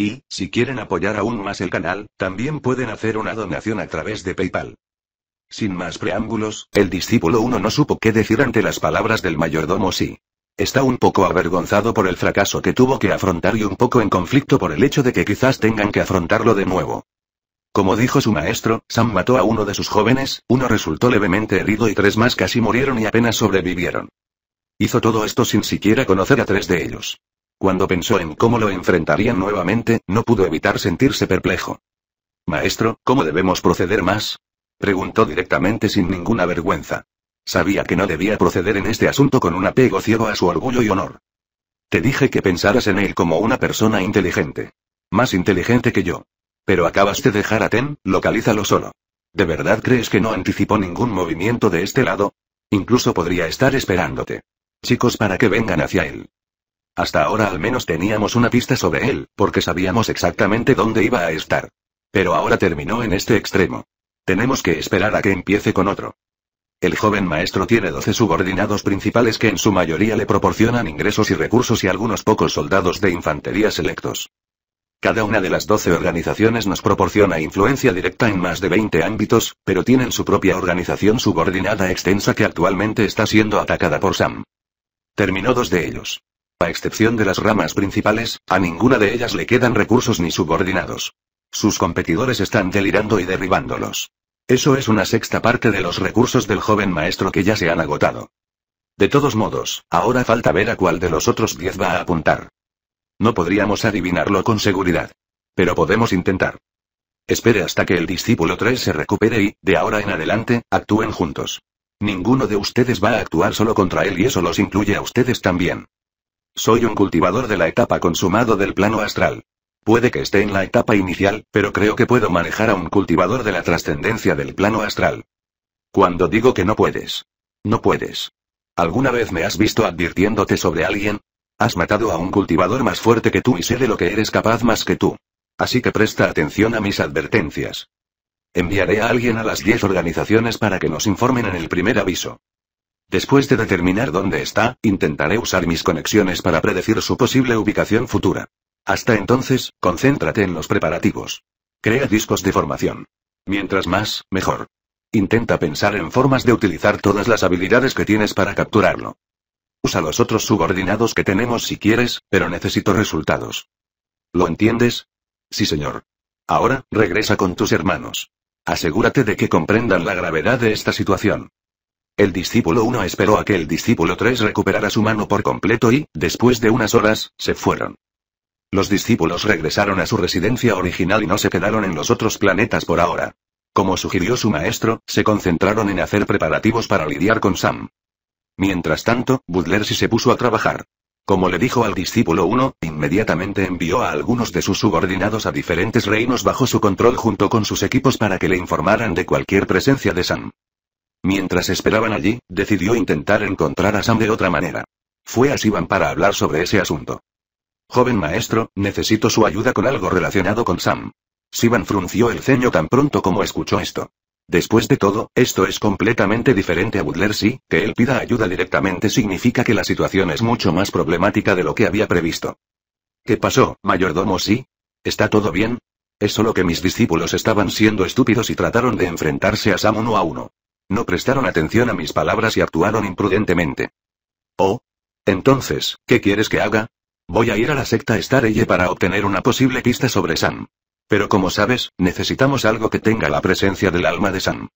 Y, si quieren apoyar aún más el canal, también pueden hacer una donación a través de PayPal. Sin más preámbulos, el discípulo 1 no supo qué decir ante las palabras del mayordomo sí. Está un poco avergonzado por el fracaso que tuvo que afrontar y un poco en conflicto por el hecho de que quizás tengan que afrontarlo de nuevo. Como dijo su maestro, Sam mató a uno de sus jóvenes, uno resultó levemente herido y tres más casi murieron y apenas sobrevivieron. Hizo todo esto sin siquiera conocer a tres de ellos. Cuando pensó en cómo lo enfrentarían nuevamente, no pudo evitar sentirse perplejo. Maestro, ¿cómo debemos proceder más? Preguntó directamente sin ninguna vergüenza. Sabía que no debía proceder en este asunto con un apego ciego a su orgullo y honor. Te dije que pensaras en él como una persona inteligente. Más inteligente que yo. Pero acabas de dejar a Ten, localízalo solo. ¿De verdad crees que no anticipó ningún movimiento de este lado? Incluso podría estar esperándote. Chicos para que vengan hacia él. Hasta ahora al menos teníamos una pista sobre él, porque sabíamos exactamente dónde iba a estar. Pero ahora terminó en este extremo. Tenemos que esperar a que empiece con otro. El joven maestro tiene 12 subordinados principales que en su mayoría le proporcionan ingresos y recursos y algunos pocos soldados de infantería selectos. Cada una de las 12 organizaciones nos proporciona influencia directa en más de 20 ámbitos, pero tienen su propia organización subordinada extensa que actualmente está siendo atacada por Sam. Terminó dos de ellos. A excepción de las ramas principales, a ninguna de ellas le quedan recursos ni subordinados. Sus competidores están delirando y derribándolos. Eso es una sexta parte de los recursos del joven maestro que ya se han agotado. De todos modos, ahora falta ver a cuál de los otros diez va a apuntar. No podríamos adivinarlo con seguridad. Pero podemos intentar. Espere hasta que el discípulo 3 se recupere y, de ahora en adelante, actúen juntos. Ninguno de ustedes va a actuar solo contra él y eso los incluye a ustedes también. Soy un cultivador de la etapa consumado del plano astral. Puede que esté en la etapa inicial, pero creo que puedo manejar a un cultivador de la trascendencia del plano astral. Cuando digo que no puedes. No puedes. ¿Alguna vez me has visto advirtiéndote sobre alguien? Has matado a un cultivador más fuerte que tú y sé de lo que eres capaz más que tú. Así que presta atención a mis advertencias. Enviaré a alguien a las 10 organizaciones para que nos informen en el primer aviso. Después de determinar dónde está, intentaré usar mis conexiones para predecir su posible ubicación futura. Hasta entonces, concéntrate en los preparativos. Crea discos de formación. Mientras más, mejor. Intenta pensar en formas de utilizar todas las habilidades que tienes para capturarlo. Usa los otros subordinados que tenemos si quieres, pero necesito resultados. ¿Lo entiendes? Sí, señor. Ahora, regresa con tus hermanos. Asegúrate de que comprendan la gravedad de esta situación. El discípulo 1 esperó a que el discípulo 3 recuperara su mano por completo y, después de unas horas, se fueron. Los discípulos regresaron a su residencia original y no se quedaron en los otros planetas por ahora. Como sugirió su maestro, se concentraron en hacer preparativos para lidiar con Sam. Mientras tanto, Butler sí se puso a trabajar. Como le dijo al discípulo 1, inmediatamente envió a algunos de sus subordinados a diferentes reinos bajo su control junto con sus equipos para que le informaran de cualquier presencia de Sam. Mientras esperaban allí, decidió intentar encontrar a Sam de otra manera. Fue a Sivan para hablar sobre ese asunto. Joven maestro, necesito su ayuda con algo relacionado con Sam. Sivan frunció el ceño tan pronto como escuchó esto. Después de todo, esto es completamente diferente a Butler sí, que él pida ayuda directamente significa que la situación es mucho más problemática de lo que había previsto. ¿Qué pasó, mayordomo sí? ¿Está todo bien? Es solo que mis discípulos estaban siendo estúpidos y trataron de enfrentarse a Sam uno a uno. No prestaron atención a mis palabras y actuaron imprudentemente. Oh. Entonces, ¿qué quieres que haga? Voy a ir a la secta Stareye para obtener una posible pista sobre Sam. Pero como sabes, necesitamos algo que tenga la presencia del alma de Sam.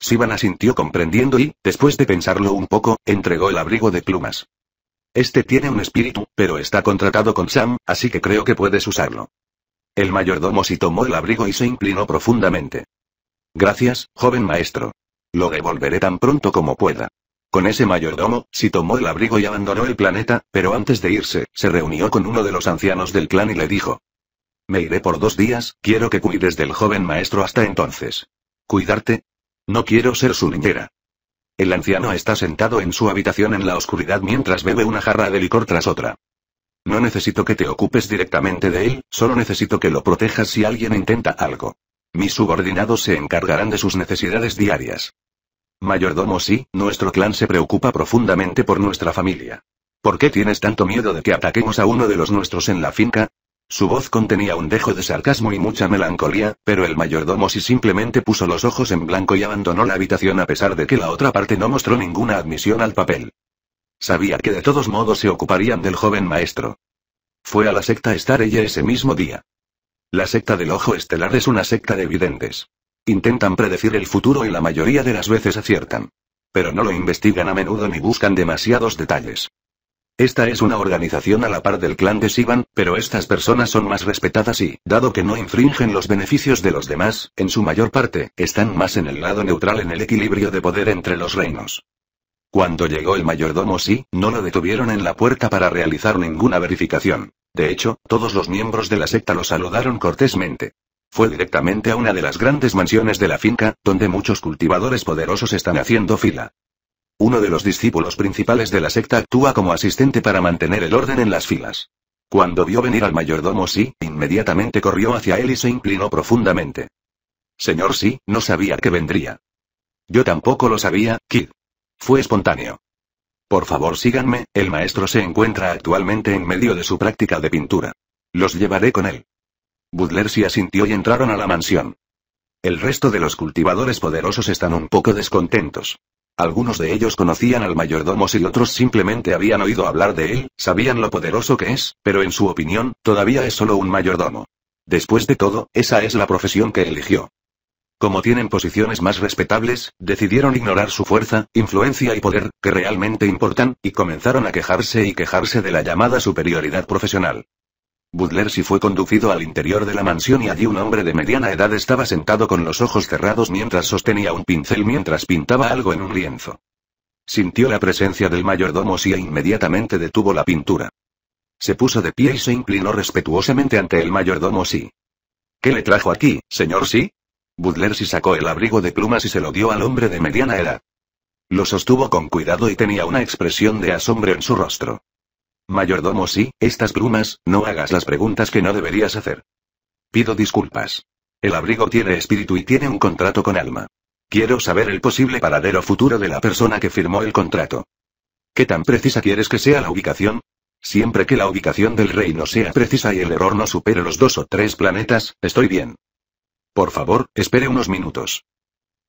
Sivan asintió comprendiendo y, después de pensarlo un poco, entregó el abrigo de plumas. Este tiene un espíritu, pero está contratado con Sam, así que creo que puedes usarlo. El mayordomo sí tomó el abrigo y se inclinó profundamente. Gracias, joven maestro. Lo devolveré tan pronto como pueda. Con ese mayordomo, si tomó el abrigo y abandonó el planeta, pero antes de irse, se reunió con uno de los ancianos del clan y le dijo. Me iré por dos días, quiero que cuides del joven maestro hasta entonces. ¿Cuidarte? No quiero ser su niñera. El anciano está sentado en su habitación en la oscuridad mientras bebe una jarra de licor tras otra. No necesito que te ocupes directamente de él, solo necesito que lo protejas si alguien intenta algo. Mis subordinados se encargarán de sus necesidades diarias. Mayordomo sí, nuestro clan se preocupa profundamente por nuestra familia. ¿Por qué tienes tanto miedo de que ataquemos a uno de los nuestros en la finca? Su voz contenía un dejo de sarcasmo y mucha melancolía, pero el mayordomo sí simplemente puso los ojos en blanco y abandonó la habitación a pesar de que la otra parte no mostró ninguna admisión al papel. Sabía que de todos modos se ocuparían del joven maestro. Fue a la secta estar ella ese mismo día. La secta del ojo estelar es una secta de videntes. Intentan predecir el futuro y la mayoría de las veces aciertan. Pero no lo investigan a menudo ni buscan demasiados detalles. Esta es una organización a la par del clan de Sivan, pero estas personas son más respetadas y, dado que no infringen los beneficios de los demás, en su mayor parte, están más en el lado neutral en el equilibrio de poder entre los reinos. Cuando llegó el mayordomo sí, no lo detuvieron en la puerta para realizar ninguna verificación. De hecho, todos los miembros de la secta lo saludaron cortésmente. Fue directamente a una de las grandes mansiones de la finca, donde muchos cultivadores poderosos están haciendo fila. Uno de los discípulos principales de la secta actúa como asistente para mantener el orden en las filas. Cuando vio venir al mayordomo Sí, inmediatamente corrió hacia él y se inclinó profundamente. Señor Sí, no sabía que vendría. Yo tampoco lo sabía, Kid. Fue espontáneo. Por favor síganme, el maestro se encuentra actualmente en medio de su práctica de pintura. Los llevaré con él. Butler se asintió y entraron a la mansión. El resto de los cultivadores poderosos están un poco descontentos. Algunos de ellos conocían al mayordomo y otros simplemente habían oído hablar de él, sabían lo poderoso que es, pero en su opinión, todavía es solo un mayordomo. Después de todo, esa es la profesión que eligió. Como tienen posiciones más respetables, decidieron ignorar su fuerza, influencia y poder, que realmente importan, y comenzaron a quejarse y quejarse de la llamada superioridad profesional. Butler sí fue conducido al interior de la mansión y allí un hombre de mediana edad estaba sentado con los ojos cerrados mientras sostenía un pincel mientras pintaba algo en un lienzo. Sintió la presencia del mayordomo e inmediatamente detuvo la pintura. Se puso de pie y se inclinó respetuosamente ante el mayordomo sí. ¿Qué le trajo aquí, señor sí? si sacó el abrigo de plumas y se lo dio al hombre de mediana edad. Lo sostuvo con cuidado y tenía una expresión de asombro en su rostro. Mayordomo, sí, estas plumas, no hagas las preguntas que no deberías hacer. Pido disculpas. El abrigo tiene espíritu y tiene un contrato con alma. Quiero saber el posible paradero futuro de la persona que firmó el contrato. ¿Qué tan precisa quieres que sea la ubicación? Siempre que la ubicación del reino sea precisa y el error no supere los dos o tres planetas, estoy bien. Por favor, espere unos minutos.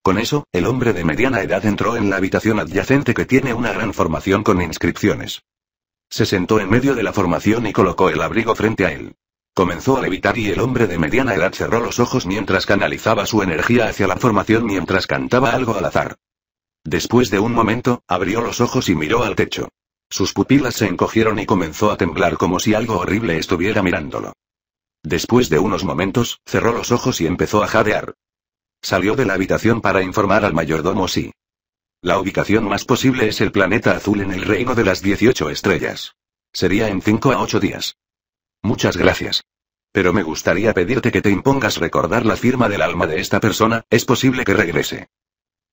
Con eso, el hombre de mediana edad entró en la habitación adyacente que tiene una gran formación con inscripciones. Se sentó en medio de la formación y colocó el abrigo frente a él. Comenzó a levitar y el hombre de mediana edad cerró los ojos mientras canalizaba su energía hacia la formación mientras cantaba algo al azar. Después de un momento, abrió los ojos y miró al techo. Sus pupilas se encogieron y comenzó a temblar como si algo horrible estuviera mirándolo. Después de unos momentos, cerró los ojos y empezó a jadear. Salió de la habitación para informar al mayordomo si. La ubicación más posible es el planeta azul en el reino de las 18 estrellas. Sería en 5 a 8 días. Muchas gracias. Pero me gustaría pedirte que te impongas recordar la firma del alma de esta persona, es posible que regrese.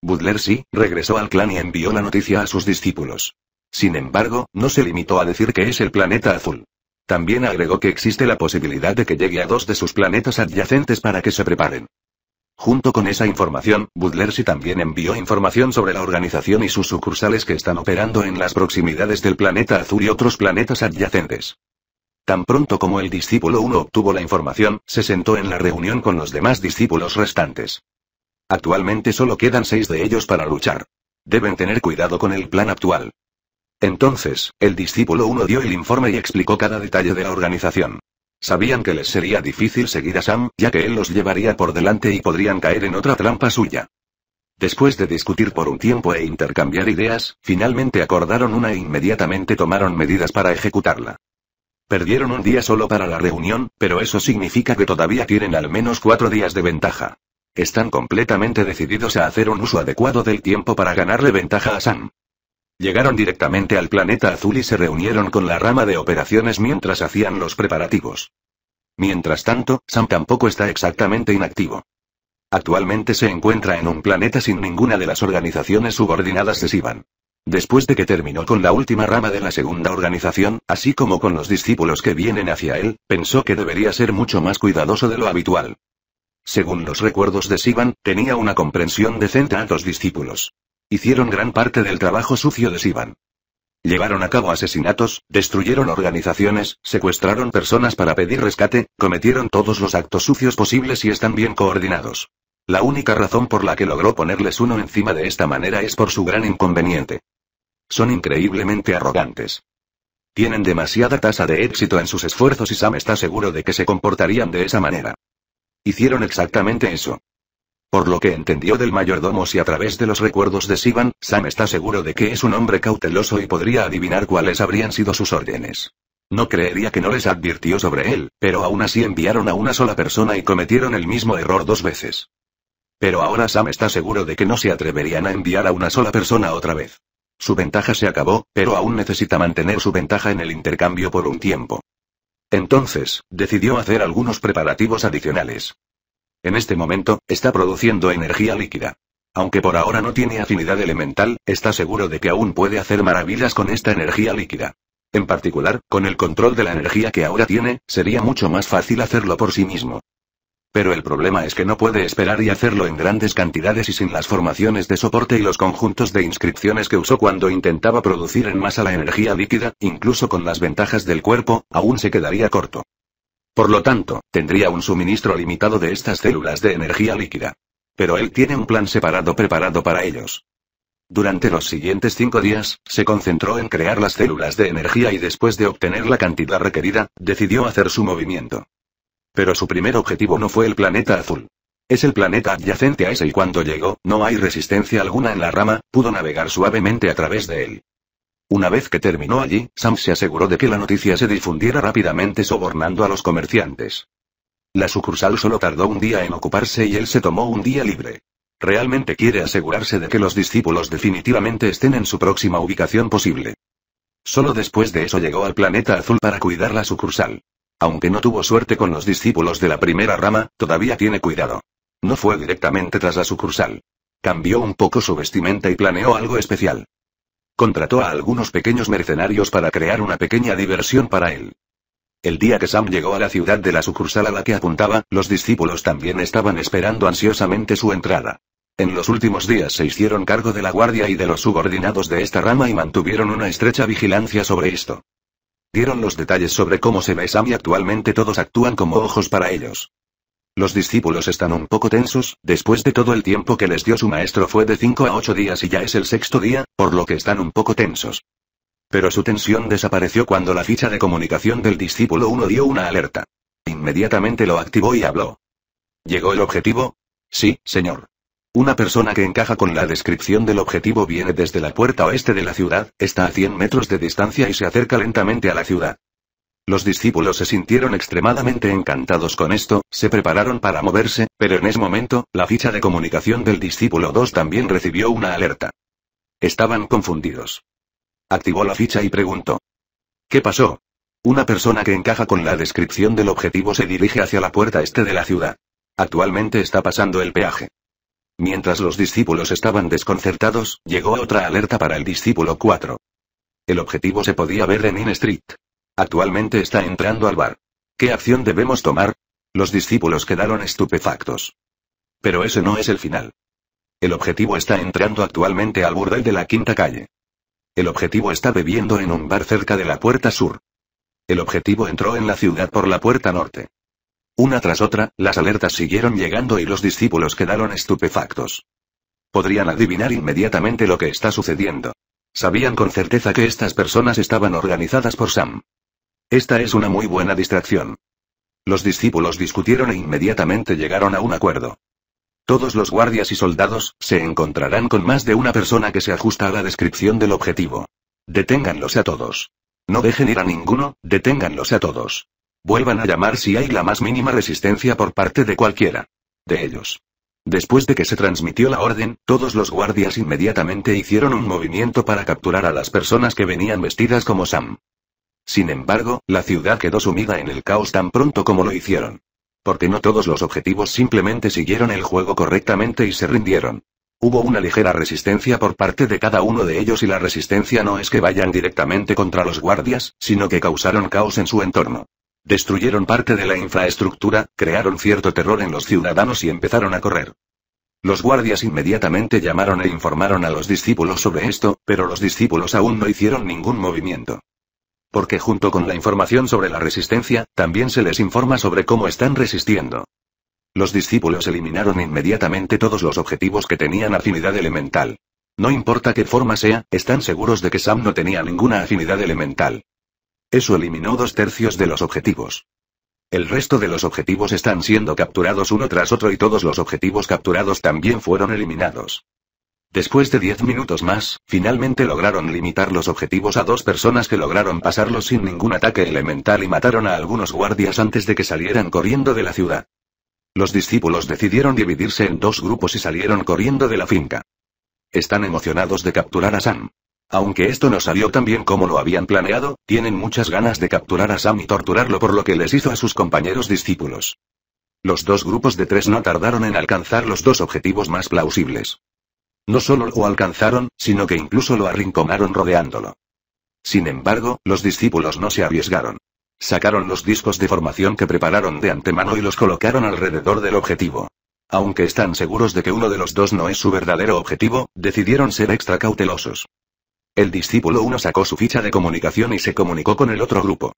Butler sí, regresó al clan y envió la noticia a sus discípulos. Sin embargo, no se limitó a decir que es el planeta azul. También agregó que existe la posibilidad de que llegue a dos de sus planetas adyacentes para que se preparen. Junto con esa información, si también envió información sobre la organización y sus sucursales que están operando en las proximidades del planeta azul y otros planetas adyacentes. Tan pronto como el discípulo 1 obtuvo la información, se sentó en la reunión con los demás discípulos restantes. Actualmente solo quedan seis de ellos para luchar. Deben tener cuidado con el plan actual. Entonces, el discípulo 1 dio el informe y explicó cada detalle de la organización. Sabían que les sería difícil seguir a Sam, ya que él los llevaría por delante y podrían caer en otra trampa suya. Después de discutir por un tiempo e intercambiar ideas, finalmente acordaron una e inmediatamente tomaron medidas para ejecutarla. Perdieron un día solo para la reunión, pero eso significa que todavía tienen al menos cuatro días de ventaja. Están completamente decididos a hacer un uso adecuado del tiempo para ganarle ventaja a Sam. Llegaron directamente al planeta azul y se reunieron con la rama de operaciones mientras hacían los preparativos. Mientras tanto, Sam tampoco está exactamente inactivo. Actualmente se encuentra en un planeta sin ninguna de las organizaciones subordinadas de Sivan. Después de que terminó con la última rama de la segunda organización, así como con los discípulos que vienen hacia él, pensó que debería ser mucho más cuidadoso de lo habitual. Según los recuerdos de Sivan, tenía una comprensión decente a los discípulos. Hicieron gran parte del trabajo sucio de Sivan. Llevaron a cabo asesinatos, destruyeron organizaciones, secuestraron personas para pedir rescate, cometieron todos los actos sucios posibles y están bien coordinados. La única razón por la que logró ponerles uno encima de esta manera es por su gran inconveniente. Son increíblemente arrogantes. Tienen demasiada tasa de éxito en sus esfuerzos y Sam está seguro de que se comportarían de esa manera. Hicieron exactamente eso. Por lo que entendió del mayordomo si a través de los recuerdos de Sivan, Sam está seguro de que es un hombre cauteloso y podría adivinar cuáles habrían sido sus órdenes. No creería que no les advirtió sobre él, pero aún así enviaron a una sola persona y cometieron el mismo error dos veces. Pero ahora Sam está seguro de que no se atreverían a enviar a una sola persona otra vez. Su ventaja se acabó, pero aún necesita mantener su ventaja en el intercambio por un tiempo. Entonces, decidió hacer algunos preparativos adicionales. En este momento, está produciendo energía líquida. Aunque por ahora no tiene afinidad elemental, está seguro de que aún puede hacer maravillas con esta energía líquida. En particular, con el control de la energía que ahora tiene, sería mucho más fácil hacerlo por sí mismo. Pero el problema es que no puede esperar y hacerlo en grandes cantidades y sin las formaciones de soporte y los conjuntos de inscripciones que usó cuando intentaba producir en masa la energía líquida, incluso con las ventajas del cuerpo, aún se quedaría corto. Por lo tanto, tendría un suministro limitado de estas células de energía líquida. Pero él tiene un plan separado preparado para ellos. Durante los siguientes cinco días, se concentró en crear las células de energía y después de obtener la cantidad requerida, decidió hacer su movimiento. Pero su primer objetivo no fue el planeta azul. Es el planeta adyacente a ese y cuando llegó, no hay resistencia alguna en la rama, pudo navegar suavemente a través de él. Una vez que terminó allí, Sam se aseguró de que la noticia se difundiera rápidamente sobornando a los comerciantes. La sucursal solo tardó un día en ocuparse y él se tomó un día libre. Realmente quiere asegurarse de que los discípulos definitivamente estén en su próxima ubicación posible. Solo después de eso llegó al planeta azul para cuidar la sucursal. Aunque no tuvo suerte con los discípulos de la primera rama, todavía tiene cuidado. No fue directamente tras la sucursal. Cambió un poco su vestimenta y planeó algo especial. Contrató a algunos pequeños mercenarios para crear una pequeña diversión para él. El día que Sam llegó a la ciudad de la sucursal a la que apuntaba, los discípulos también estaban esperando ansiosamente su entrada. En los últimos días se hicieron cargo de la guardia y de los subordinados de esta rama y mantuvieron una estrecha vigilancia sobre esto. Dieron los detalles sobre cómo se ve Sam y actualmente todos actúan como ojos para ellos. Los discípulos están un poco tensos, después de todo el tiempo que les dio su maestro fue de 5 a 8 días y ya es el sexto día, por lo que están un poco tensos. Pero su tensión desapareció cuando la ficha de comunicación del discípulo 1 dio una alerta. Inmediatamente lo activó y habló. ¿Llegó el objetivo? Sí, señor. Una persona que encaja con la descripción del objetivo viene desde la puerta oeste de la ciudad, está a 100 metros de distancia y se acerca lentamente a la ciudad. Los discípulos se sintieron extremadamente encantados con esto, se prepararon para moverse, pero en ese momento, la ficha de comunicación del discípulo 2 también recibió una alerta. Estaban confundidos. Activó la ficha y preguntó. ¿Qué pasó? Una persona que encaja con la descripción del objetivo se dirige hacia la puerta este de la ciudad. Actualmente está pasando el peaje. Mientras los discípulos estaban desconcertados, llegó otra alerta para el discípulo 4. El objetivo se podía ver en In Street. Actualmente está entrando al bar. ¿Qué acción debemos tomar? Los discípulos quedaron estupefactos. Pero ese no es el final. El objetivo está entrando actualmente al burdel de la quinta calle. El objetivo está bebiendo en un bar cerca de la puerta sur. El objetivo entró en la ciudad por la puerta norte. Una tras otra, las alertas siguieron llegando y los discípulos quedaron estupefactos. Podrían adivinar inmediatamente lo que está sucediendo. Sabían con certeza que estas personas estaban organizadas por Sam. Esta es una muy buena distracción. Los discípulos discutieron e inmediatamente llegaron a un acuerdo. Todos los guardias y soldados se encontrarán con más de una persona que se ajusta a la descripción del objetivo. Deténganlos a todos. No dejen ir a ninguno, deténganlos a todos. Vuelvan a llamar si hay la más mínima resistencia por parte de cualquiera. De ellos. Después de que se transmitió la orden, todos los guardias inmediatamente hicieron un movimiento para capturar a las personas que venían vestidas como Sam. Sin embargo, la ciudad quedó sumida en el caos tan pronto como lo hicieron. Porque no todos los objetivos simplemente siguieron el juego correctamente y se rindieron. Hubo una ligera resistencia por parte de cada uno de ellos y la resistencia no es que vayan directamente contra los guardias, sino que causaron caos en su entorno. Destruyeron parte de la infraestructura, crearon cierto terror en los ciudadanos y empezaron a correr. Los guardias inmediatamente llamaron e informaron a los discípulos sobre esto, pero los discípulos aún no hicieron ningún movimiento. Porque junto con la información sobre la resistencia, también se les informa sobre cómo están resistiendo. Los discípulos eliminaron inmediatamente todos los objetivos que tenían afinidad elemental. No importa qué forma sea, están seguros de que Sam no tenía ninguna afinidad elemental. Eso eliminó dos tercios de los objetivos. El resto de los objetivos están siendo capturados uno tras otro y todos los objetivos capturados también fueron eliminados. Después de diez minutos más, finalmente lograron limitar los objetivos a dos personas que lograron pasarlos sin ningún ataque elemental y mataron a algunos guardias antes de que salieran corriendo de la ciudad. Los discípulos decidieron dividirse en dos grupos y salieron corriendo de la finca. Están emocionados de capturar a Sam. Aunque esto no salió tan bien como lo habían planeado, tienen muchas ganas de capturar a Sam y torturarlo por lo que les hizo a sus compañeros discípulos. Los dos grupos de tres no tardaron en alcanzar los dos objetivos más plausibles. No solo lo alcanzaron, sino que incluso lo arrinconaron rodeándolo. Sin embargo, los discípulos no se arriesgaron. Sacaron los discos de formación que prepararon de antemano y los colocaron alrededor del objetivo. Aunque están seguros de que uno de los dos no es su verdadero objetivo, decidieron ser extra cautelosos. El discípulo 1 sacó su ficha de comunicación y se comunicó con el otro grupo.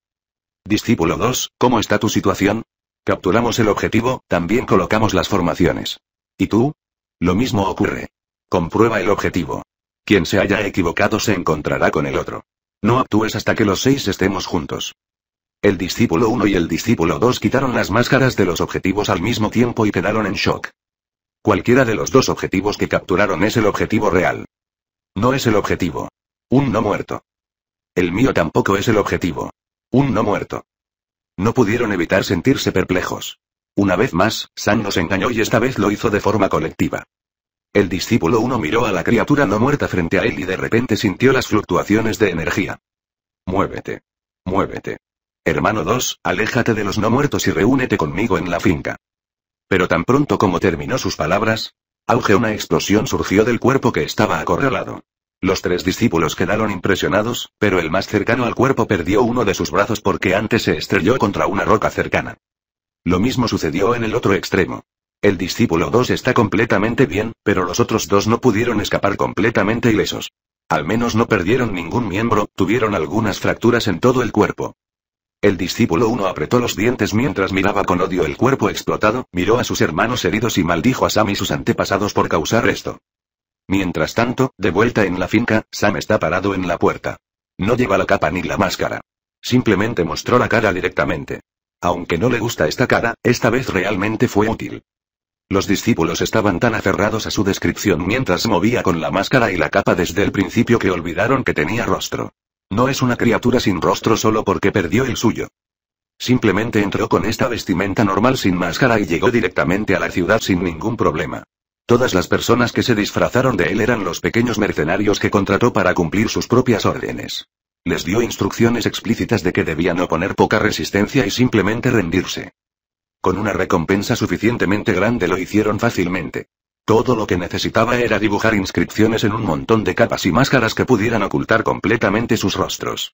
Discípulo 2, ¿cómo está tu situación? Capturamos el objetivo, también colocamos las formaciones. ¿Y tú? Lo mismo ocurre. Comprueba el objetivo. Quien se haya equivocado se encontrará con el otro. No actúes hasta que los seis estemos juntos. El discípulo 1 y el discípulo 2 quitaron las máscaras de los objetivos al mismo tiempo y quedaron en shock. Cualquiera de los dos objetivos que capturaron es el objetivo real. No es el objetivo. Un no muerto. El mío tampoco es el objetivo. Un no muerto. No pudieron evitar sentirse perplejos. Una vez más, San nos engañó y esta vez lo hizo de forma colectiva. El discípulo 1 miró a la criatura no muerta frente a él y de repente sintió las fluctuaciones de energía. Muévete. Muévete. Hermano 2, aléjate de los no muertos y reúnete conmigo en la finca. Pero tan pronto como terminó sus palabras, auge una explosión surgió del cuerpo que estaba acorralado. Los tres discípulos quedaron impresionados, pero el más cercano al cuerpo perdió uno de sus brazos porque antes se estrelló contra una roca cercana. Lo mismo sucedió en el otro extremo. El discípulo 2 está completamente bien, pero los otros dos no pudieron escapar completamente ilesos. Al menos no perdieron ningún miembro, tuvieron algunas fracturas en todo el cuerpo. El discípulo 1 apretó los dientes mientras miraba con odio el cuerpo explotado, miró a sus hermanos heridos y maldijo a Sam y sus antepasados por causar esto. Mientras tanto, de vuelta en la finca, Sam está parado en la puerta. No lleva la capa ni la máscara. Simplemente mostró la cara directamente. Aunque no le gusta esta cara, esta vez realmente fue útil. Los discípulos estaban tan aferrados a su descripción mientras movía con la máscara y la capa desde el principio que olvidaron que tenía rostro. No es una criatura sin rostro solo porque perdió el suyo. Simplemente entró con esta vestimenta normal sin máscara y llegó directamente a la ciudad sin ningún problema. Todas las personas que se disfrazaron de él eran los pequeños mercenarios que contrató para cumplir sus propias órdenes. Les dio instrucciones explícitas de que debían oponer poca resistencia y simplemente rendirse. Con una recompensa suficientemente grande lo hicieron fácilmente. Todo lo que necesitaba era dibujar inscripciones en un montón de capas y máscaras que pudieran ocultar completamente sus rostros.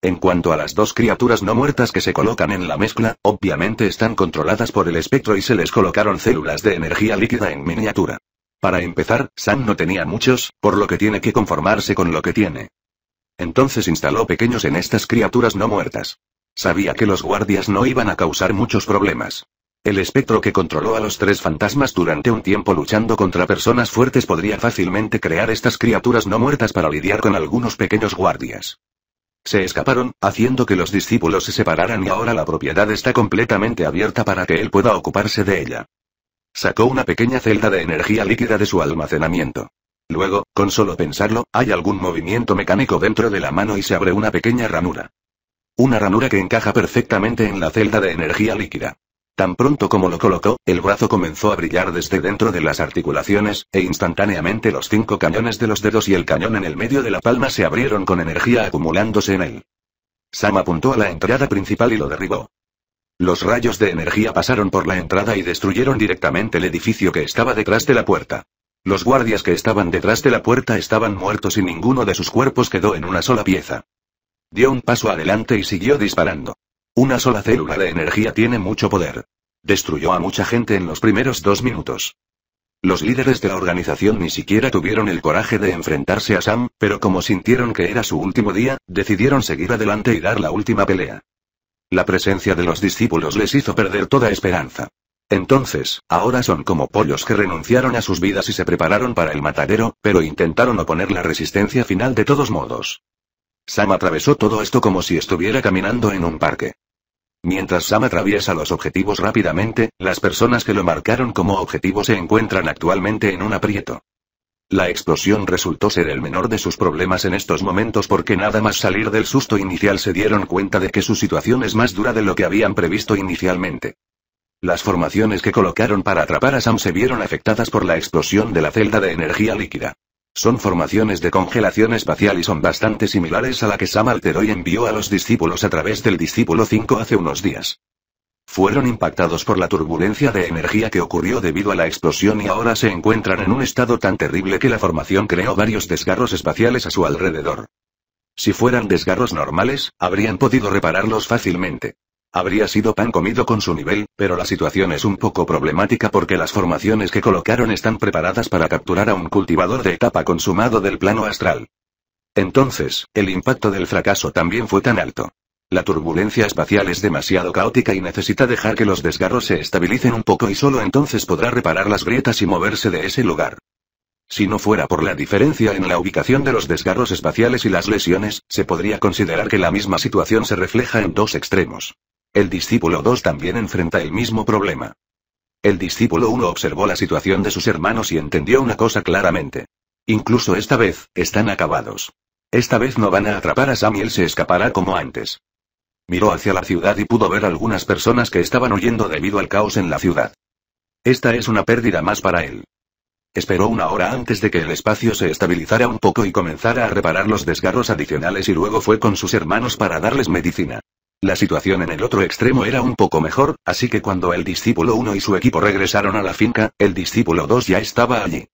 En cuanto a las dos criaturas no muertas que se colocan en la mezcla, obviamente están controladas por el espectro y se les colocaron células de energía líquida en miniatura. Para empezar, Sam no tenía muchos, por lo que tiene que conformarse con lo que tiene. Entonces instaló pequeños en estas criaturas no muertas. Sabía que los guardias no iban a causar muchos problemas. El espectro que controló a los tres fantasmas durante un tiempo luchando contra personas fuertes podría fácilmente crear estas criaturas no muertas para lidiar con algunos pequeños guardias. Se escaparon, haciendo que los discípulos se separaran y ahora la propiedad está completamente abierta para que él pueda ocuparse de ella. Sacó una pequeña celda de energía líquida de su almacenamiento. Luego, con solo pensarlo, hay algún movimiento mecánico dentro de la mano y se abre una pequeña ranura. Una ranura que encaja perfectamente en la celda de energía líquida. Tan pronto como lo colocó, el brazo comenzó a brillar desde dentro de las articulaciones, e instantáneamente los cinco cañones de los dedos y el cañón en el medio de la palma se abrieron con energía acumulándose en él. Sam apuntó a la entrada principal y lo derribó. Los rayos de energía pasaron por la entrada y destruyeron directamente el edificio que estaba detrás de la puerta. Los guardias que estaban detrás de la puerta estaban muertos y ninguno de sus cuerpos quedó en una sola pieza. Dio un paso adelante y siguió disparando. Una sola célula de energía tiene mucho poder. Destruyó a mucha gente en los primeros dos minutos. Los líderes de la organización ni siquiera tuvieron el coraje de enfrentarse a Sam, pero como sintieron que era su último día, decidieron seguir adelante y dar la última pelea. La presencia de los discípulos les hizo perder toda esperanza. Entonces, ahora son como pollos que renunciaron a sus vidas y se prepararon para el matadero, pero intentaron oponer la resistencia final de todos modos. Sam atravesó todo esto como si estuviera caminando en un parque. Mientras Sam atraviesa los objetivos rápidamente, las personas que lo marcaron como objetivo se encuentran actualmente en un aprieto. La explosión resultó ser el menor de sus problemas en estos momentos porque nada más salir del susto inicial se dieron cuenta de que su situación es más dura de lo que habían previsto inicialmente. Las formaciones que colocaron para atrapar a Sam se vieron afectadas por la explosión de la celda de energía líquida. Son formaciones de congelación espacial y son bastante similares a la que Sam Alteroy envió a los discípulos a través del discípulo 5 hace unos días. Fueron impactados por la turbulencia de energía que ocurrió debido a la explosión y ahora se encuentran en un estado tan terrible que la formación creó varios desgarros espaciales a su alrededor. Si fueran desgarros normales, habrían podido repararlos fácilmente. Habría sido pan comido con su nivel, pero la situación es un poco problemática porque las formaciones que colocaron están preparadas para capturar a un cultivador de etapa consumado del plano astral. Entonces, el impacto del fracaso también fue tan alto. La turbulencia espacial es demasiado caótica y necesita dejar que los desgarros se estabilicen un poco y solo entonces podrá reparar las grietas y moverse de ese lugar. Si no fuera por la diferencia en la ubicación de los desgarros espaciales y las lesiones, se podría considerar que la misma situación se refleja en dos extremos. El discípulo 2 también enfrenta el mismo problema. El discípulo 1 observó la situación de sus hermanos y entendió una cosa claramente. Incluso esta vez, están acabados. Esta vez no van a atrapar a Sam se escapará como antes. Miró hacia la ciudad y pudo ver algunas personas que estaban huyendo debido al caos en la ciudad. Esta es una pérdida más para él. Esperó una hora antes de que el espacio se estabilizara un poco y comenzara a reparar los desgarros adicionales y luego fue con sus hermanos para darles medicina. La situación en el otro extremo era un poco mejor, así que cuando el discípulo 1 y su equipo regresaron a la finca, el discípulo 2 ya estaba allí.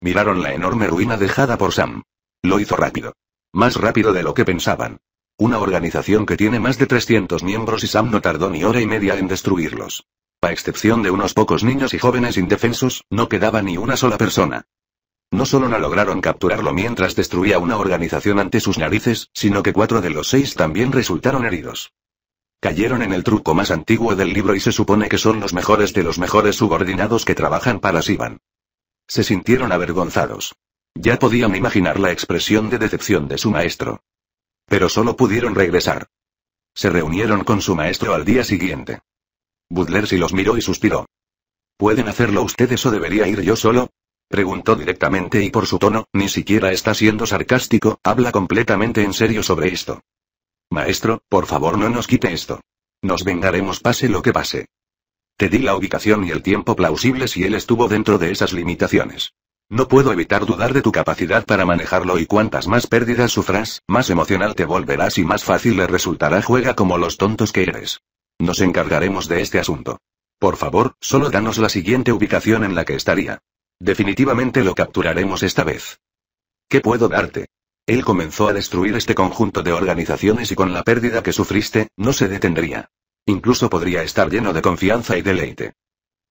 Miraron la enorme ruina dejada por Sam. Lo hizo rápido. Más rápido de lo que pensaban. Una organización que tiene más de 300 miembros y Sam no tardó ni hora y media en destruirlos. A excepción de unos pocos niños y jóvenes indefensos, no quedaba ni una sola persona. No solo no lograron capturarlo mientras destruía una organización ante sus narices, sino que cuatro de los seis también resultaron heridos. Cayeron en el truco más antiguo del libro y se supone que son los mejores de los mejores subordinados que trabajan para Sivan. Se sintieron avergonzados. Ya podían imaginar la expresión de decepción de su maestro. Pero solo pudieron regresar. Se reunieron con su maestro al día siguiente. Butler si los miró y suspiró. ¿Pueden hacerlo ustedes o debería ir yo solo? Preguntó directamente y por su tono, ni siquiera está siendo sarcástico, habla completamente en serio sobre esto. Maestro, por favor no nos quite esto. Nos vengaremos pase lo que pase. Te di la ubicación y el tiempo plausible si él estuvo dentro de esas limitaciones. No puedo evitar dudar de tu capacidad para manejarlo y cuantas más pérdidas sufras, más emocional te volverás y más fácil le resultará juega como los tontos que eres. Nos encargaremos de este asunto. Por favor, solo danos la siguiente ubicación en la que estaría. Definitivamente lo capturaremos esta vez. ¿Qué puedo darte? Él comenzó a destruir este conjunto de organizaciones y con la pérdida que sufriste, no se detendría. Incluso podría estar lleno de confianza y deleite.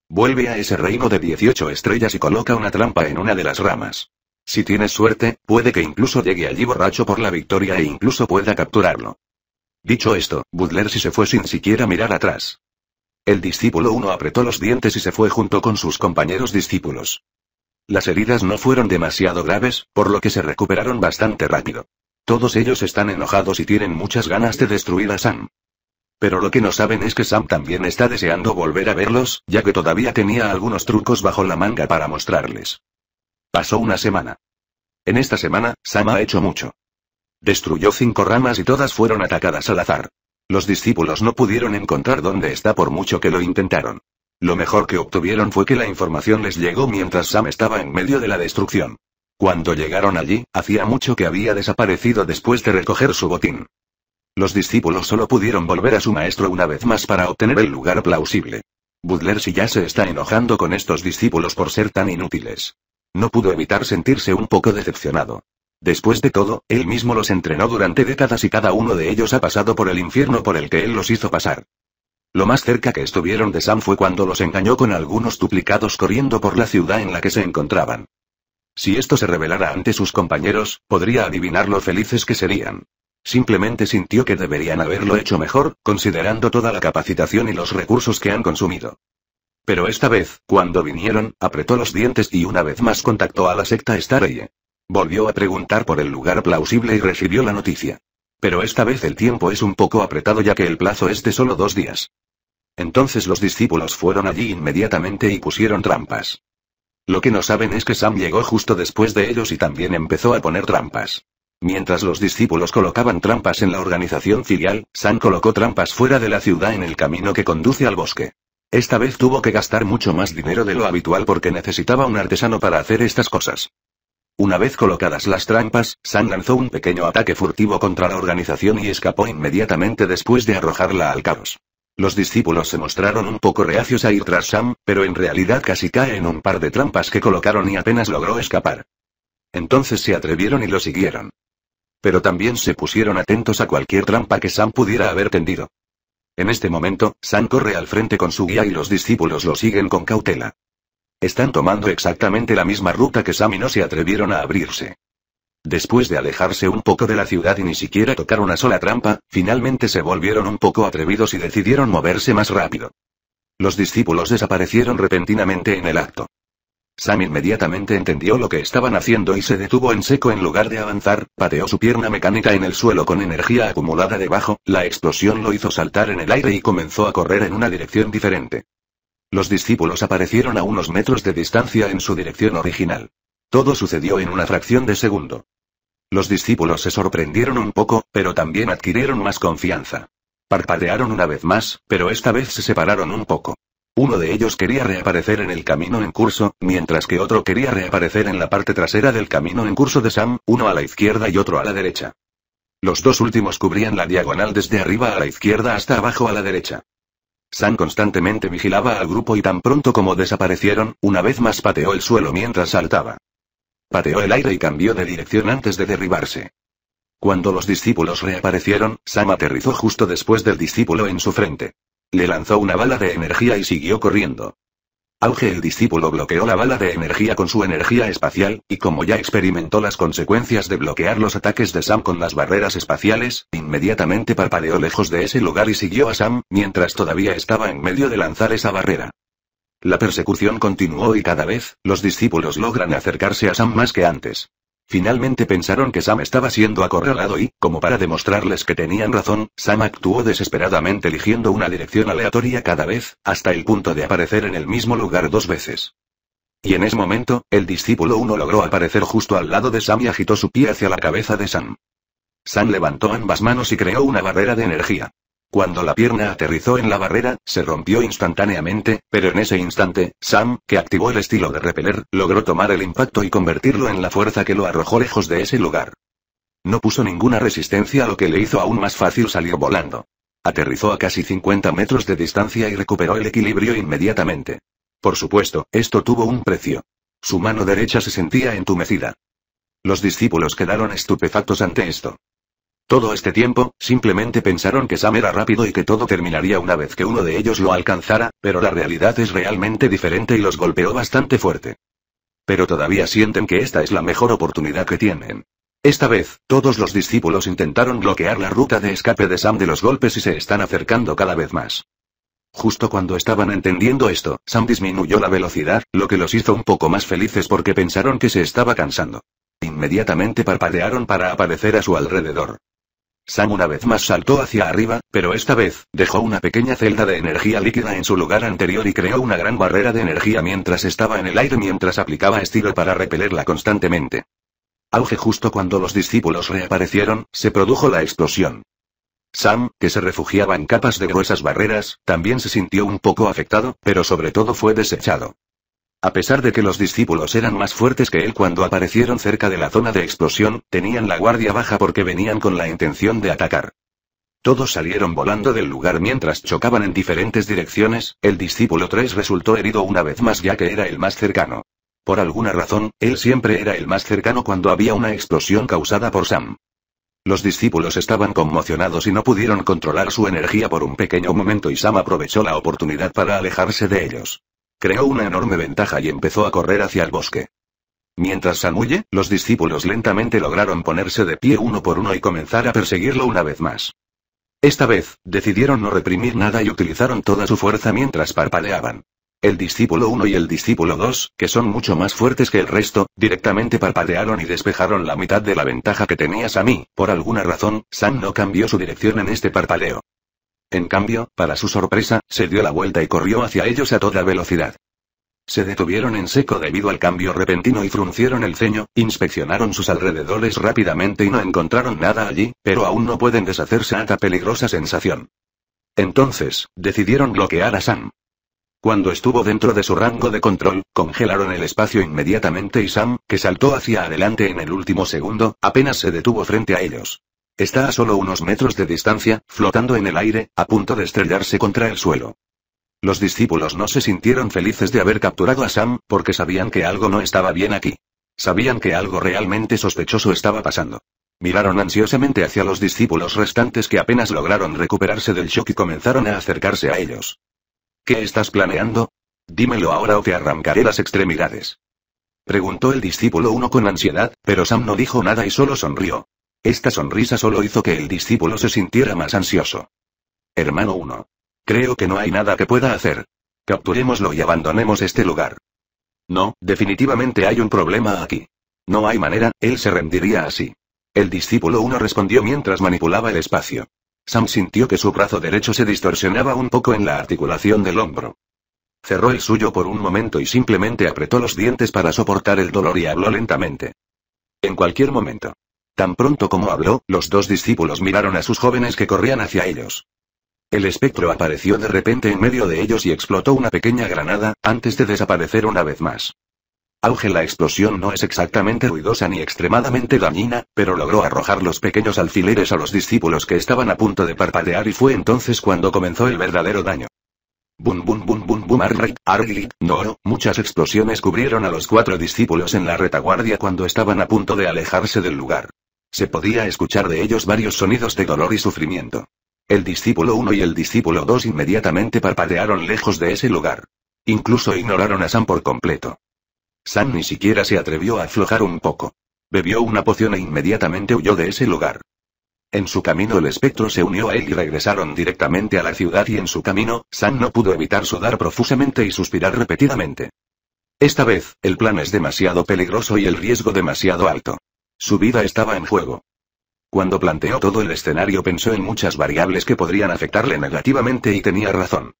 Vuelve a ese reino de 18 estrellas y coloca una trampa en una de las ramas. Si tienes suerte, puede que incluso llegue allí borracho por la victoria e incluso pueda capturarlo. Dicho esto, Butler si se fue sin siquiera mirar atrás. El discípulo 1 apretó los dientes y se fue junto con sus compañeros discípulos. Las heridas no fueron demasiado graves, por lo que se recuperaron bastante rápido. Todos ellos están enojados y tienen muchas ganas de destruir a Sam. Pero lo que no saben es que Sam también está deseando volver a verlos, ya que todavía tenía algunos trucos bajo la manga para mostrarles. Pasó una semana. En esta semana, Sam ha hecho mucho. Destruyó cinco ramas y todas fueron atacadas al azar. Los discípulos no pudieron encontrar dónde está por mucho que lo intentaron. Lo mejor que obtuvieron fue que la información les llegó mientras Sam estaba en medio de la destrucción. Cuando llegaron allí, hacía mucho que había desaparecido después de recoger su botín. Los discípulos solo pudieron volver a su maestro una vez más para obtener el lugar plausible. Butler si ya se está enojando con estos discípulos por ser tan inútiles. No pudo evitar sentirse un poco decepcionado. Después de todo, él mismo los entrenó durante décadas y cada uno de ellos ha pasado por el infierno por el que él los hizo pasar. Lo más cerca que estuvieron de Sam fue cuando los engañó con algunos duplicados corriendo por la ciudad en la que se encontraban. Si esto se revelara ante sus compañeros, podría adivinar lo felices que serían. Simplemente sintió que deberían haberlo hecho mejor, considerando toda la capacitación y los recursos que han consumido. Pero esta vez, cuando vinieron, apretó los dientes y una vez más contactó a la secta Stareye. Volvió a preguntar por el lugar plausible y recibió la noticia. Pero esta vez el tiempo es un poco apretado ya que el plazo es de solo dos días. Entonces los discípulos fueron allí inmediatamente y pusieron trampas. Lo que no saben es que Sam llegó justo después de ellos y también empezó a poner trampas. Mientras los discípulos colocaban trampas en la organización filial, Sam colocó trampas fuera de la ciudad en el camino que conduce al bosque. Esta vez tuvo que gastar mucho más dinero de lo habitual porque necesitaba un artesano para hacer estas cosas. Una vez colocadas las trampas, San lanzó un pequeño ataque furtivo contra la organización y escapó inmediatamente después de arrojarla al caos. Los discípulos se mostraron un poco reacios a ir tras Sam, pero en realidad casi cae en un par de trampas que colocaron y apenas logró escapar. Entonces se atrevieron y lo siguieron. Pero también se pusieron atentos a cualquier trampa que Sam pudiera haber tendido. En este momento, Sam corre al frente con su guía y los discípulos lo siguen con cautela. Están tomando exactamente la misma ruta que Sam y no se atrevieron a abrirse. Después de alejarse un poco de la ciudad y ni siquiera tocar una sola trampa, finalmente se volvieron un poco atrevidos y decidieron moverse más rápido. Los discípulos desaparecieron repentinamente en el acto. Sam inmediatamente entendió lo que estaban haciendo y se detuvo en seco en lugar de avanzar, pateó su pierna mecánica en el suelo con energía acumulada debajo, la explosión lo hizo saltar en el aire y comenzó a correr en una dirección diferente. Los discípulos aparecieron a unos metros de distancia en su dirección original. Todo sucedió en una fracción de segundo. Los discípulos se sorprendieron un poco, pero también adquirieron más confianza. Parpadearon una vez más, pero esta vez se separaron un poco. Uno de ellos quería reaparecer en el camino en curso, mientras que otro quería reaparecer en la parte trasera del camino en curso de Sam, uno a la izquierda y otro a la derecha. Los dos últimos cubrían la diagonal desde arriba a la izquierda hasta abajo a la derecha. Sam constantemente vigilaba al grupo y tan pronto como desaparecieron, una vez más pateó el suelo mientras saltaba. Pateó el aire y cambió de dirección antes de derribarse. Cuando los discípulos reaparecieron, Sam aterrizó justo después del discípulo en su frente. Le lanzó una bala de energía y siguió corriendo. Auge el discípulo bloqueó la bala de energía con su energía espacial, y como ya experimentó las consecuencias de bloquear los ataques de Sam con las barreras espaciales, inmediatamente parpadeó lejos de ese lugar y siguió a Sam, mientras todavía estaba en medio de lanzar esa barrera. La persecución continuó y cada vez, los discípulos logran acercarse a Sam más que antes. Finalmente pensaron que Sam estaba siendo acorralado y, como para demostrarles que tenían razón, Sam actuó desesperadamente eligiendo una dirección aleatoria cada vez, hasta el punto de aparecer en el mismo lugar dos veces. Y en ese momento, el discípulo 1 logró aparecer justo al lado de Sam y agitó su pie hacia la cabeza de Sam. Sam levantó ambas manos y creó una barrera de energía. Cuando la pierna aterrizó en la barrera, se rompió instantáneamente, pero en ese instante, Sam, que activó el estilo de repeler, logró tomar el impacto y convertirlo en la fuerza que lo arrojó lejos de ese lugar. No puso ninguna resistencia lo que le hizo aún más fácil salir volando. Aterrizó a casi 50 metros de distancia y recuperó el equilibrio inmediatamente. Por supuesto, esto tuvo un precio. Su mano derecha se sentía entumecida. Los discípulos quedaron estupefactos ante esto. Todo este tiempo, simplemente pensaron que Sam era rápido y que todo terminaría una vez que uno de ellos lo alcanzara, pero la realidad es realmente diferente y los golpeó bastante fuerte. Pero todavía sienten que esta es la mejor oportunidad que tienen. Esta vez, todos los discípulos intentaron bloquear la ruta de escape de Sam de los golpes y se están acercando cada vez más. Justo cuando estaban entendiendo esto, Sam disminuyó la velocidad, lo que los hizo un poco más felices porque pensaron que se estaba cansando. Inmediatamente parpadearon para aparecer a su alrededor. Sam una vez más saltó hacia arriba, pero esta vez, dejó una pequeña celda de energía líquida en su lugar anterior y creó una gran barrera de energía mientras estaba en el aire mientras aplicaba estilo para repelerla constantemente. Auge justo cuando los discípulos reaparecieron, se produjo la explosión. Sam, que se refugiaba en capas de gruesas barreras, también se sintió un poco afectado, pero sobre todo fue desechado. A pesar de que los discípulos eran más fuertes que él cuando aparecieron cerca de la zona de explosión, tenían la guardia baja porque venían con la intención de atacar. Todos salieron volando del lugar mientras chocaban en diferentes direcciones, el discípulo 3 resultó herido una vez más ya que era el más cercano. Por alguna razón, él siempre era el más cercano cuando había una explosión causada por Sam. Los discípulos estaban conmocionados y no pudieron controlar su energía por un pequeño momento y Sam aprovechó la oportunidad para alejarse de ellos. Creó una enorme ventaja y empezó a correr hacia el bosque. Mientras Sam huye, los discípulos lentamente lograron ponerse de pie uno por uno y comenzar a perseguirlo una vez más. Esta vez, decidieron no reprimir nada y utilizaron toda su fuerza mientras parpadeaban. El discípulo 1 y el discípulo 2, que son mucho más fuertes que el resto, directamente parpadearon y despejaron la mitad de la ventaja que tenías a mí. Por alguna razón, Sam no cambió su dirección en este parpadeo. En cambio, para su sorpresa, se dio la vuelta y corrió hacia ellos a toda velocidad. Se detuvieron en seco debido al cambio repentino y fruncieron el ceño, inspeccionaron sus alrededores rápidamente y no encontraron nada allí, pero aún no pueden deshacerse de esta peligrosa sensación. Entonces, decidieron bloquear a Sam. Cuando estuvo dentro de su rango de control, congelaron el espacio inmediatamente y Sam, que saltó hacia adelante en el último segundo, apenas se detuvo frente a ellos. Está a solo unos metros de distancia, flotando en el aire, a punto de estrellarse contra el suelo. Los discípulos no se sintieron felices de haber capturado a Sam, porque sabían que algo no estaba bien aquí. Sabían que algo realmente sospechoso estaba pasando. Miraron ansiosamente hacia los discípulos restantes que apenas lograron recuperarse del shock y comenzaron a acercarse a ellos. ¿Qué estás planeando? Dímelo ahora o te arrancaré las extremidades. Preguntó el discípulo uno con ansiedad, pero Sam no dijo nada y solo sonrió. Esta sonrisa solo hizo que el discípulo se sintiera más ansioso. Hermano 1. Creo que no hay nada que pueda hacer. Capturémoslo y abandonemos este lugar. No, definitivamente hay un problema aquí. No hay manera, él se rendiría así. El discípulo 1 respondió mientras manipulaba el espacio. Sam sintió que su brazo derecho se distorsionaba un poco en la articulación del hombro. Cerró el suyo por un momento y simplemente apretó los dientes para soportar el dolor y habló lentamente. En cualquier momento. Tan pronto como habló, los dos discípulos miraron a sus jóvenes que corrían hacia ellos. El espectro apareció de repente en medio de ellos y explotó una pequeña granada, antes de desaparecer una vez más. Auge la explosión no es exactamente ruidosa ni extremadamente dañina, pero logró arrojar los pequeños alfileres a los discípulos que estaban a punto de parpadear y fue entonces cuando comenzó el verdadero daño. Bum bum bum bum bum muchas explosiones cubrieron a los cuatro discípulos en la retaguardia cuando estaban a punto de alejarse del lugar. Se podía escuchar de ellos varios sonidos de dolor y sufrimiento. El discípulo 1 y el discípulo 2 inmediatamente parpadearon lejos de ese lugar. Incluso ignoraron a Sam por completo. Sam ni siquiera se atrevió a aflojar un poco. Bebió una poción e inmediatamente huyó de ese lugar. En su camino el espectro se unió a él y regresaron directamente a la ciudad y en su camino, Sam no pudo evitar sudar profusamente y suspirar repetidamente. Esta vez, el plan es demasiado peligroso y el riesgo demasiado alto. Su vida estaba en juego. Cuando planteó todo el escenario pensó en muchas variables que podrían afectarle negativamente y tenía razón.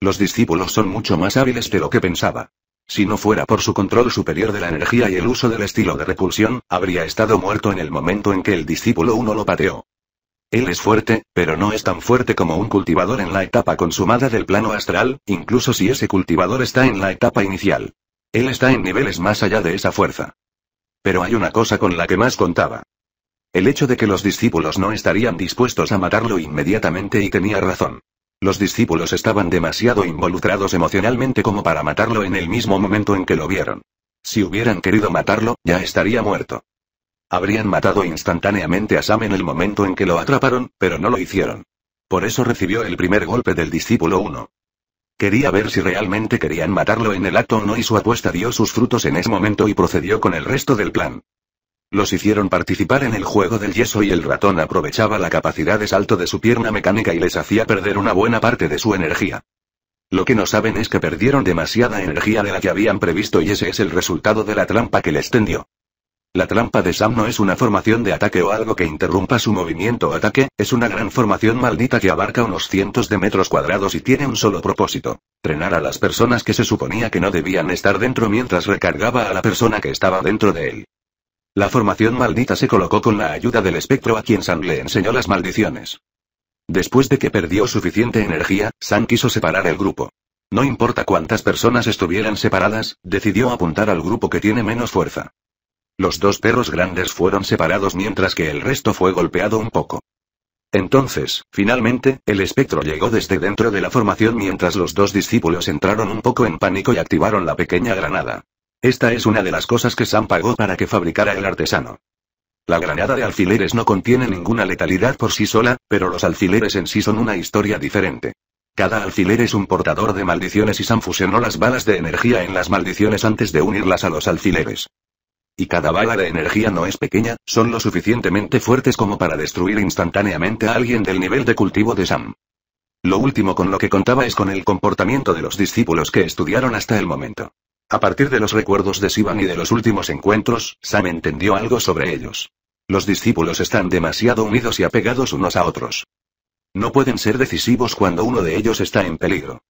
Los discípulos son mucho más hábiles de lo que pensaba. Si no fuera por su control superior de la energía y el uso del estilo de repulsión, habría estado muerto en el momento en que el discípulo 1 lo pateó. Él es fuerte, pero no es tan fuerte como un cultivador en la etapa consumada del plano astral, incluso si ese cultivador está en la etapa inicial. Él está en niveles más allá de esa fuerza. Pero hay una cosa con la que más contaba. El hecho de que los discípulos no estarían dispuestos a matarlo inmediatamente y tenía razón. Los discípulos estaban demasiado involucrados emocionalmente como para matarlo en el mismo momento en que lo vieron. Si hubieran querido matarlo, ya estaría muerto. Habrían matado instantáneamente a Sam en el momento en que lo atraparon, pero no lo hicieron. Por eso recibió el primer golpe del discípulo 1. Quería ver si realmente querían matarlo en el acto o no y su apuesta dio sus frutos en ese momento y procedió con el resto del plan. Los hicieron participar en el juego del yeso y el ratón aprovechaba la capacidad de salto de su pierna mecánica y les hacía perder una buena parte de su energía. Lo que no saben es que perdieron demasiada energía de la que habían previsto y ese es el resultado de la trampa que les tendió. La trampa de Sam no es una formación de ataque o algo que interrumpa su movimiento o ataque, es una gran formación maldita que abarca unos cientos de metros cuadrados y tiene un solo propósito. Trenar a las personas que se suponía que no debían estar dentro mientras recargaba a la persona que estaba dentro de él. La formación maldita se colocó con la ayuda del espectro a quien Sam le enseñó las maldiciones. Después de que perdió suficiente energía, Sam quiso separar el grupo. No importa cuántas personas estuvieran separadas, decidió apuntar al grupo que tiene menos fuerza. Los dos perros grandes fueron separados mientras que el resto fue golpeado un poco. Entonces, finalmente, el espectro llegó desde dentro de la formación mientras los dos discípulos entraron un poco en pánico y activaron la pequeña granada. Esta es una de las cosas que Sam pagó para que fabricara el artesano. La granada de alfileres no contiene ninguna letalidad por sí sola, pero los alfileres en sí son una historia diferente. Cada alfiler es un portador de maldiciones y Sam fusionó las balas de energía en las maldiciones antes de unirlas a los alfileres. Y cada bala de energía no es pequeña, son lo suficientemente fuertes como para destruir instantáneamente a alguien del nivel de cultivo de Sam. Lo último con lo que contaba es con el comportamiento de los discípulos que estudiaron hasta el momento. A partir de los recuerdos de Sivan y de los últimos encuentros, Sam entendió algo sobre ellos. Los discípulos están demasiado unidos y apegados unos a otros. No pueden ser decisivos cuando uno de ellos está en peligro.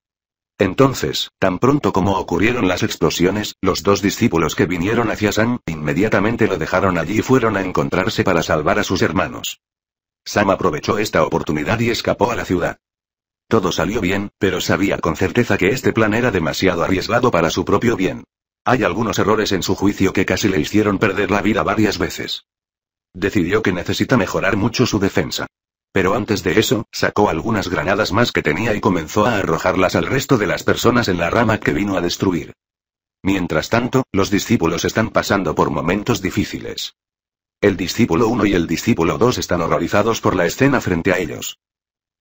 Entonces, tan pronto como ocurrieron las explosiones, los dos discípulos que vinieron hacia Sam, inmediatamente lo dejaron allí y fueron a encontrarse para salvar a sus hermanos. Sam aprovechó esta oportunidad y escapó a la ciudad. Todo salió bien, pero sabía con certeza que este plan era demasiado arriesgado para su propio bien. Hay algunos errores en su juicio que casi le hicieron perder la vida varias veces. Decidió que necesita mejorar mucho su defensa. Pero antes de eso, sacó algunas granadas más que tenía y comenzó a arrojarlas al resto de las personas en la rama que vino a destruir. Mientras tanto, los discípulos están pasando por momentos difíciles. El discípulo 1 y el discípulo 2 están horrorizados por la escena frente a ellos.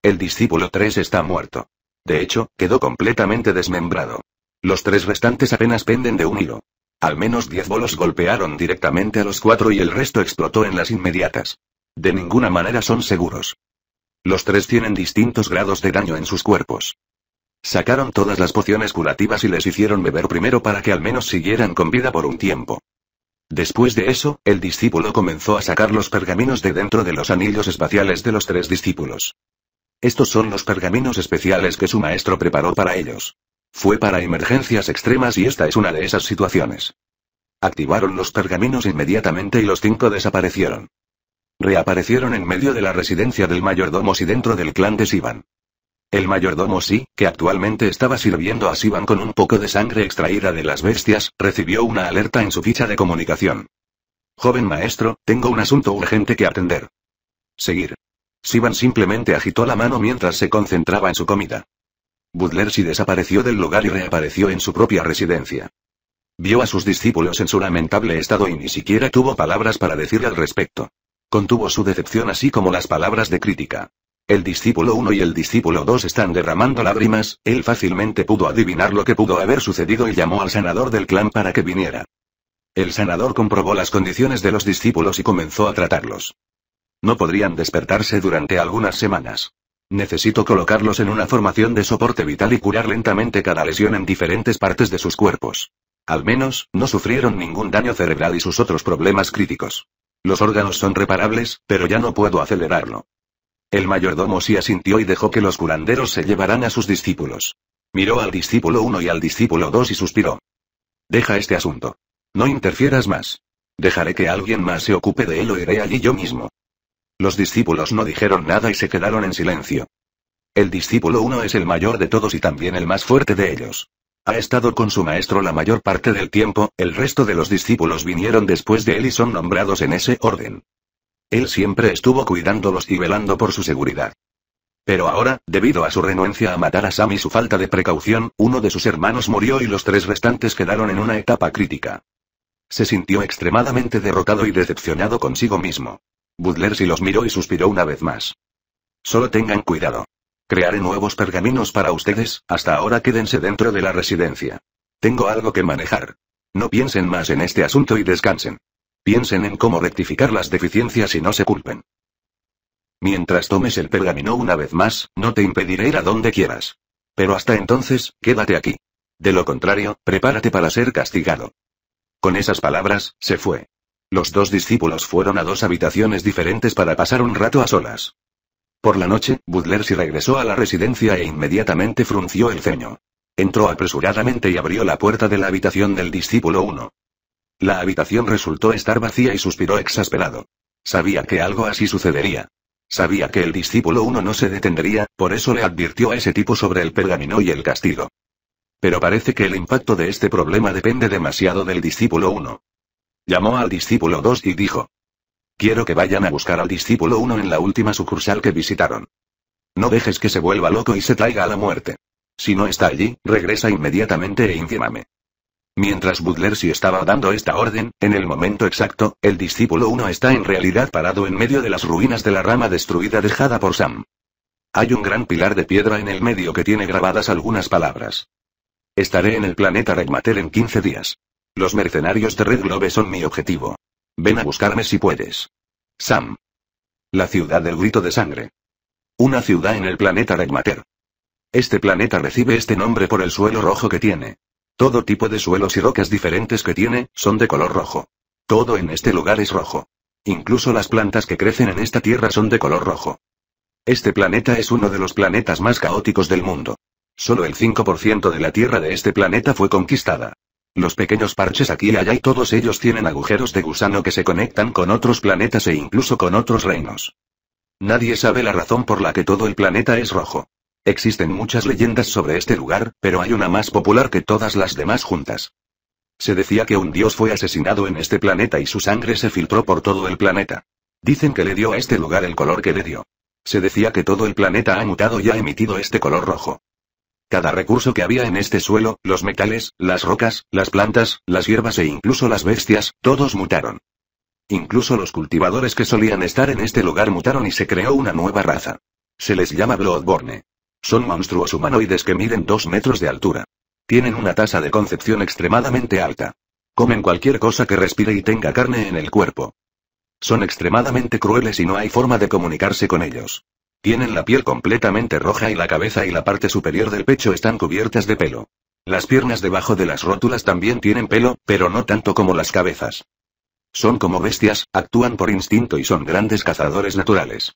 El discípulo 3 está muerto. De hecho, quedó completamente desmembrado. Los tres restantes apenas penden de un hilo. Al menos 10 bolos golpearon directamente a los cuatro y el resto explotó en las inmediatas. De ninguna manera son seguros. Los tres tienen distintos grados de daño en sus cuerpos. Sacaron todas las pociones curativas y les hicieron beber primero para que al menos siguieran con vida por un tiempo. Después de eso, el discípulo comenzó a sacar los pergaminos de dentro de los anillos espaciales de los tres discípulos. Estos son los pergaminos especiales que su maestro preparó para ellos. Fue para emergencias extremas y esta es una de esas situaciones. Activaron los pergaminos inmediatamente y los cinco desaparecieron. Reaparecieron en medio de la residencia del mayordomo y dentro del clan de Sivan. El mayordomo sí, que actualmente estaba sirviendo a Sivan con un poco de sangre extraída de las bestias, recibió una alerta en su ficha de comunicación. Joven maestro, tengo un asunto urgente que atender. Seguir. Sivan simplemente agitó la mano mientras se concentraba en su comida. si desapareció del lugar y reapareció en su propia residencia. Vio a sus discípulos en su lamentable estado y ni siquiera tuvo palabras para decir al respecto. Contuvo su decepción así como las palabras de crítica. El discípulo 1 y el discípulo 2 están derramando lágrimas, él fácilmente pudo adivinar lo que pudo haber sucedido y llamó al sanador del clan para que viniera. El sanador comprobó las condiciones de los discípulos y comenzó a tratarlos. No podrían despertarse durante algunas semanas. Necesito colocarlos en una formación de soporte vital y curar lentamente cada lesión en diferentes partes de sus cuerpos. Al menos, no sufrieron ningún daño cerebral y sus otros problemas críticos. Los órganos son reparables, pero ya no puedo acelerarlo. El mayordomo sí asintió y dejó que los curanderos se llevaran a sus discípulos. Miró al discípulo 1 y al discípulo 2 y suspiró. Deja este asunto. No interfieras más. Dejaré que alguien más se ocupe de él o iré allí yo mismo. Los discípulos no dijeron nada y se quedaron en silencio. El discípulo 1 es el mayor de todos y también el más fuerte de ellos. Ha estado con su maestro la mayor parte del tiempo, el resto de los discípulos vinieron después de él y son nombrados en ese orden. Él siempre estuvo cuidándolos y velando por su seguridad. Pero ahora, debido a su renuencia a matar a Sam y su falta de precaución, uno de sus hermanos murió y los tres restantes quedaron en una etapa crítica. Se sintió extremadamente derrotado y decepcionado consigo mismo. Butler sí los miró y suspiró una vez más. Solo tengan cuidado. Crearé nuevos pergaminos para ustedes, hasta ahora quédense dentro de la residencia. Tengo algo que manejar. No piensen más en este asunto y descansen. Piensen en cómo rectificar las deficiencias y no se culpen. Mientras tomes el pergamino una vez más, no te impediré ir a donde quieras. Pero hasta entonces, quédate aquí. De lo contrario, prepárate para ser castigado. Con esas palabras, se fue. Los dos discípulos fueron a dos habitaciones diferentes para pasar un rato a solas. Por la noche, Butler se regresó a la residencia e inmediatamente frunció el ceño. Entró apresuradamente y abrió la puerta de la habitación del discípulo 1. La habitación resultó estar vacía y suspiró exasperado. Sabía que algo así sucedería. Sabía que el discípulo 1 no se detendría, por eso le advirtió a ese tipo sobre el pergamino y el castigo. Pero parece que el impacto de este problema depende demasiado del discípulo 1. Llamó al discípulo 2 y dijo, Quiero que vayan a buscar al discípulo 1 en la última sucursal que visitaron. No dejes que se vuelva loco y se traiga a la muerte. Si no está allí, regresa inmediatamente e infímame. Mientras Butler si estaba dando esta orden, en el momento exacto, el discípulo 1 está en realidad parado en medio de las ruinas de la rama destruida dejada por Sam. Hay un gran pilar de piedra en el medio que tiene grabadas algunas palabras. Estaré en el planeta Regmater en 15 días. Los mercenarios de Red Globe son mi objetivo. Ven a buscarme si puedes. Sam. La ciudad del grito de sangre. Una ciudad en el planeta Regmater. Este planeta recibe este nombre por el suelo rojo que tiene. Todo tipo de suelos y rocas diferentes que tiene, son de color rojo. Todo en este lugar es rojo. Incluso las plantas que crecen en esta tierra son de color rojo. Este planeta es uno de los planetas más caóticos del mundo. Solo el 5% de la tierra de este planeta fue conquistada. Los pequeños parches aquí y allá y todos ellos tienen agujeros de gusano que se conectan con otros planetas e incluso con otros reinos. Nadie sabe la razón por la que todo el planeta es rojo. Existen muchas leyendas sobre este lugar, pero hay una más popular que todas las demás juntas. Se decía que un dios fue asesinado en este planeta y su sangre se filtró por todo el planeta. Dicen que le dio a este lugar el color que le dio. Se decía que todo el planeta ha mutado y ha emitido este color rojo. Cada recurso que había en este suelo, los metales, las rocas, las plantas, las hierbas e incluso las bestias, todos mutaron. Incluso los cultivadores que solían estar en este lugar mutaron y se creó una nueva raza. Se les llama Bloodborne. Son monstruos humanoides que miden dos metros de altura. Tienen una tasa de concepción extremadamente alta. Comen cualquier cosa que respire y tenga carne en el cuerpo. Son extremadamente crueles y no hay forma de comunicarse con ellos. Tienen la piel completamente roja y la cabeza y la parte superior del pecho están cubiertas de pelo. Las piernas debajo de las rótulas también tienen pelo, pero no tanto como las cabezas. Son como bestias, actúan por instinto y son grandes cazadores naturales.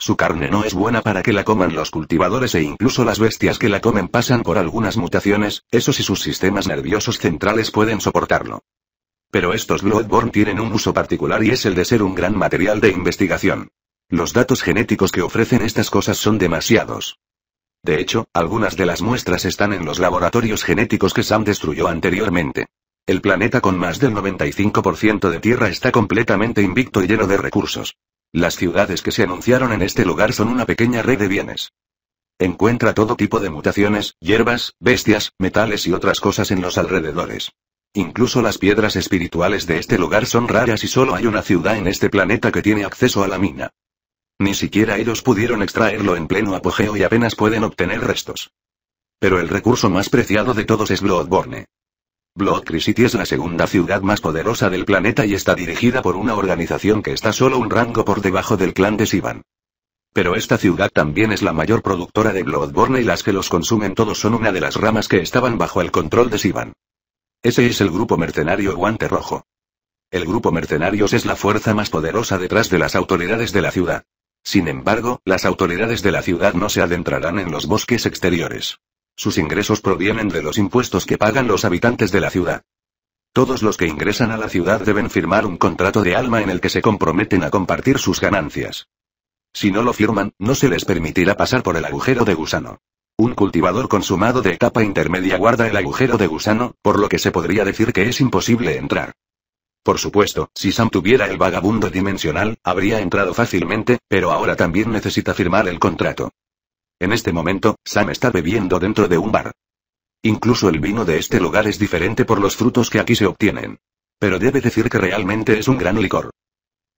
Su carne no es buena para que la coman los cultivadores e incluso las bestias que la comen pasan por algunas mutaciones, eso si sus sistemas nerviosos centrales pueden soportarlo. Pero estos Bloodborne tienen un uso particular y es el de ser un gran material de investigación. Los datos genéticos que ofrecen estas cosas son demasiados. De hecho, algunas de las muestras están en los laboratorios genéticos que Sam destruyó anteriormente. El planeta con más del 95% de tierra está completamente invicto y lleno de recursos. Las ciudades que se anunciaron en este lugar son una pequeña red de bienes. Encuentra todo tipo de mutaciones, hierbas, bestias, metales y otras cosas en los alrededores. Incluso las piedras espirituales de este lugar son raras y solo hay una ciudad en este planeta que tiene acceso a la mina. Ni siquiera ellos pudieron extraerlo en pleno apogeo y apenas pueden obtener restos. Pero el recurso más preciado de todos es Bloodborne. Blood City es la segunda ciudad más poderosa del planeta y está dirigida por una organización que está solo un rango por debajo del clan de Sivan. Pero esta ciudad también es la mayor productora de Bloodborne y las que los consumen todos son una de las ramas que estaban bajo el control de Sivan. Ese es el grupo mercenario Guante Rojo. El grupo mercenarios es la fuerza más poderosa detrás de las autoridades de la ciudad. Sin embargo, las autoridades de la ciudad no se adentrarán en los bosques exteriores. Sus ingresos provienen de los impuestos que pagan los habitantes de la ciudad. Todos los que ingresan a la ciudad deben firmar un contrato de alma en el que se comprometen a compartir sus ganancias. Si no lo firman, no se les permitirá pasar por el agujero de gusano. Un cultivador consumado de etapa intermedia guarda el agujero de gusano, por lo que se podría decir que es imposible entrar. Por supuesto, si Sam tuviera el vagabundo dimensional, habría entrado fácilmente, pero ahora también necesita firmar el contrato. En este momento, Sam está bebiendo dentro de un bar. Incluso el vino de este lugar es diferente por los frutos que aquí se obtienen. Pero debe decir que realmente es un gran licor.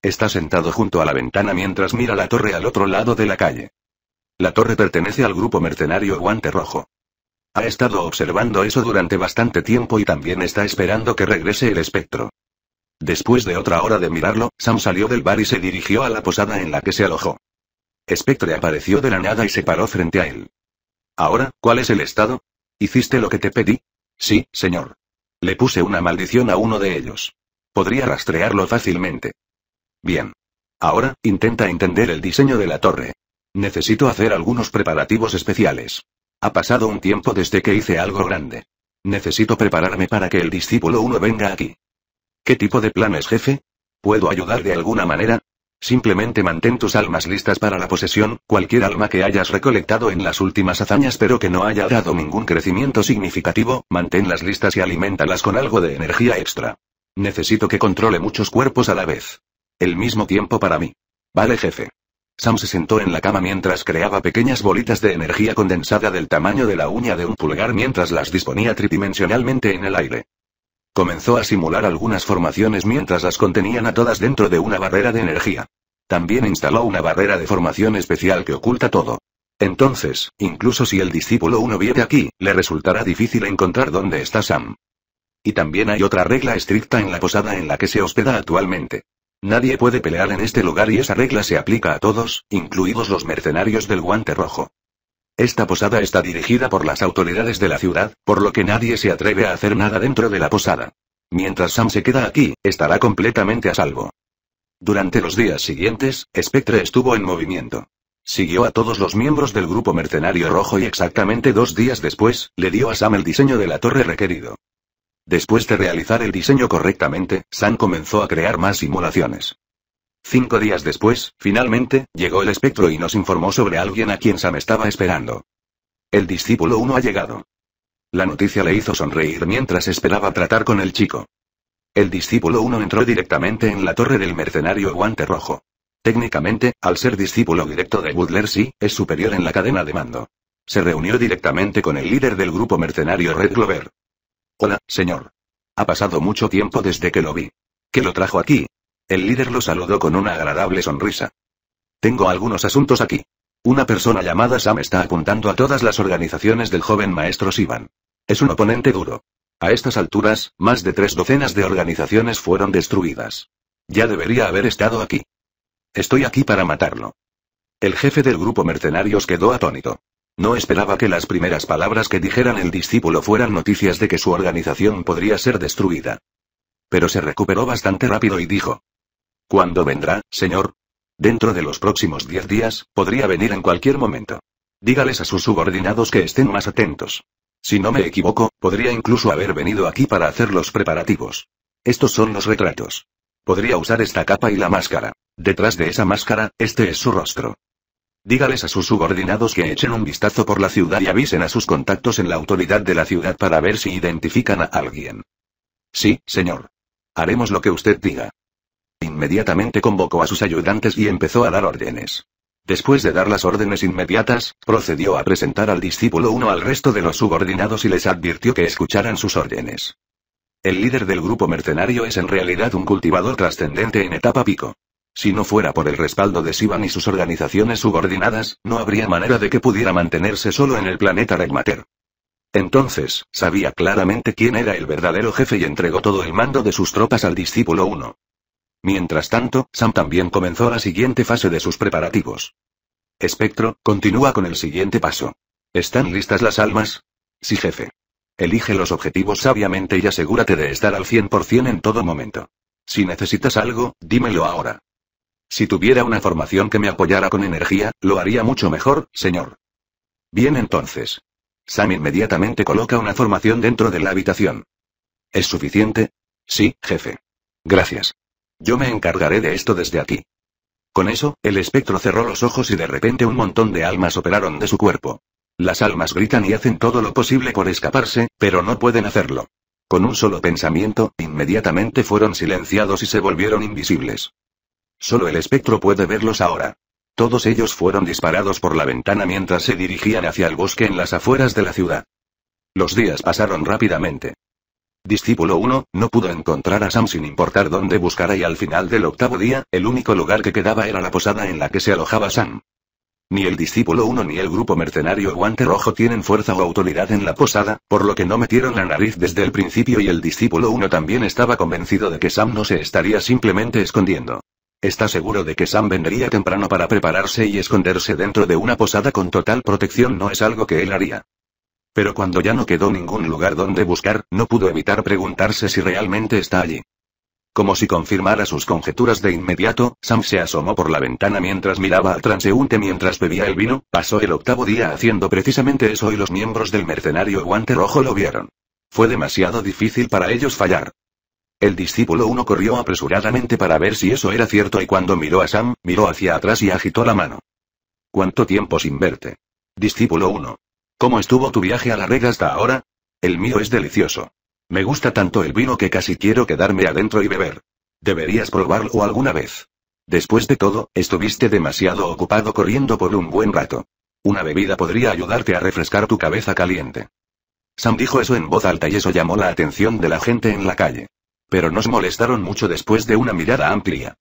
Está sentado junto a la ventana mientras mira la torre al otro lado de la calle. La torre pertenece al grupo mercenario Guante Rojo. Ha estado observando eso durante bastante tiempo y también está esperando que regrese el espectro. Después de otra hora de mirarlo, Sam salió del bar y se dirigió a la posada en la que se alojó. Spectre apareció de la nada y se paró frente a él. Ahora, ¿cuál es el estado? ¿Hiciste lo que te pedí? Sí, señor. Le puse una maldición a uno de ellos. Podría rastrearlo fácilmente. Bien. Ahora, intenta entender el diseño de la torre. Necesito hacer algunos preparativos especiales. Ha pasado un tiempo desde que hice algo grande. Necesito prepararme para que el discípulo 1 venga aquí. ¿Qué tipo de planes, jefe? ¿Puedo ayudar de alguna manera? Simplemente mantén tus almas listas para la posesión, cualquier alma que hayas recolectado en las últimas hazañas pero que no haya dado ningún crecimiento significativo, manténlas listas y alimentalas con algo de energía extra. Necesito que controle muchos cuerpos a la vez. El mismo tiempo para mí. Vale jefe. Sam se sentó en la cama mientras creaba pequeñas bolitas de energía condensada del tamaño de la uña de un pulgar mientras las disponía tridimensionalmente en el aire. Comenzó a simular algunas formaciones mientras las contenían a todas dentro de una barrera de energía. También instaló una barrera de formación especial que oculta todo. Entonces, incluso si el discípulo uno viene aquí, le resultará difícil encontrar dónde está Sam. Y también hay otra regla estricta en la posada en la que se hospeda actualmente. Nadie puede pelear en este lugar y esa regla se aplica a todos, incluidos los mercenarios del guante rojo. Esta posada está dirigida por las autoridades de la ciudad, por lo que nadie se atreve a hacer nada dentro de la posada. Mientras Sam se queda aquí, estará completamente a salvo. Durante los días siguientes, Spectre estuvo en movimiento. Siguió a todos los miembros del grupo mercenario rojo y exactamente dos días después, le dio a Sam el diseño de la torre requerido. Después de realizar el diseño correctamente, Sam comenzó a crear más simulaciones. Cinco días después, finalmente, llegó el espectro y nos informó sobre alguien a quien Sam estaba esperando. El discípulo 1 ha llegado. La noticia le hizo sonreír mientras esperaba tratar con el chico. El discípulo 1 entró directamente en la torre del mercenario guante rojo. Técnicamente, al ser discípulo directo de Butler sí, es superior en la cadena de mando. Se reunió directamente con el líder del grupo mercenario Red Glover. Hola, señor. Ha pasado mucho tiempo desde que lo vi. ¿Qué lo trajo aquí? El líder lo saludó con una agradable sonrisa. Tengo algunos asuntos aquí. Una persona llamada Sam está apuntando a todas las organizaciones del joven maestro Sivan. Es un oponente duro. A estas alturas, más de tres docenas de organizaciones fueron destruidas. Ya debería haber estado aquí. Estoy aquí para matarlo. El jefe del grupo mercenarios quedó atónito. No esperaba que las primeras palabras que dijeran el discípulo fueran noticias de que su organización podría ser destruida. Pero se recuperó bastante rápido y dijo, ¿Cuándo vendrá, señor? Dentro de los próximos diez días, podría venir en cualquier momento. Dígales a sus subordinados que estén más atentos. Si no me equivoco, podría incluso haber venido aquí para hacer los preparativos. Estos son los retratos. Podría usar esta capa y la máscara. Detrás de esa máscara, este es su rostro. Dígales a sus subordinados que echen un vistazo por la ciudad y avisen a sus contactos en la autoridad de la ciudad para ver si identifican a alguien. Sí, señor. Haremos lo que usted diga. Inmediatamente convocó a sus ayudantes y empezó a dar órdenes. Después de dar las órdenes inmediatas, procedió a presentar al discípulo 1 al resto de los subordinados y les advirtió que escucharan sus órdenes. El líder del grupo mercenario es en realidad un cultivador trascendente en etapa pico. Si no fuera por el respaldo de Sivan y sus organizaciones subordinadas, no habría manera de que pudiera mantenerse solo en el planeta Regmater. Entonces, sabía claramente quién era el verdadero jefe y entregó todo el mando de sus tropas al discípulo 1. Mientras tanto, Sam también comenzó la siguiente fase de sus preparativos. Espectro, continúa con el siguiente paso. ¿Están listas las almas? Sí, jefe. Elige los objetivos sabiamente y asegúrate de estar al 100% en todo momento. Si necesitas algo, dímelo ahora. Si tuviera una formación que me apoyara con energía, lo haría mucho mejor, señor. Bien entonces. Sam inmediatamente coloca una formación dentro de la habitación. ¿Es suficiente? Sí, jefe. Gracias. Yo me encargaré de esto desde aquí. Con eso, el espectro cerró los ojos y de repente un montón de almas operaron de su cuerpo. Las almas gritan y hacen todo lo posible por escaparse, pero no pueden hacerlo. Con un solo pensamiento, inmediatamente fueron silenciados y se volvieron invisibles. Solo el espectro puede verlos ahora. Todos ellos fueron disparados por la ventana mientras se dirigían hacia el bosque en las afueras de la ciudad. Los días pasaron rápidamente. Discípulo 1, no pudo encontrar a Sam sin importar dónde buscara y al final del octavo día, el único lugar que quedaba era la posada en la que se alojaba Sam. Ni el discípulo 1 ni el grupo mercenario Guante Rojo tienen fuerza o autoridad en la posada, por lo que no metieron la nariz desde el principio y el discípulo 1 también estaba convencido de que Sam no se estaría simplemente escondiendo. Está seguro de que Sam vendría temprano para prepararse y esconderse dentro de una posada con total protección no es algo que él haría. Pero cuando ya no quedó ningún lugar donde buscar, no pudo evitar preguntarse si realmente está allí. Como si confirmara sus conjeturas de inmediato, Sam se asomó por la ventana mientras miraba al transeúnte mientras bebía el vino, pasó el octavo día haciendo precisamente eso y los miembros del mercenario guante rojo lo vieron. Fue demasiado difícil para ellos fallar. El discípulo 1 corrió apresuradamente para ver si eso era cierto y cuando miró a Sam, miró hacia atrás y agitó la mano. ¿Cuánto tiempo sin verte? Discípulo 1. ¿Cómo estuvo tu viaje a la red hasta ahora? El mío es delicioso. Me gusta tanto el vino que casi quiero quedarme adentro y beber. Deberías probarlo alguna vez. Después de todo, estuviste demasiado ocupado corriendo por un buen rato. Una bebida podría ayudarte a refrescar tu cabeza caliente. Sam dijo eso en voz alta y eso llamó la atención de la gente en la calle. Pero nos molestaron mucho después de una mirada amplia.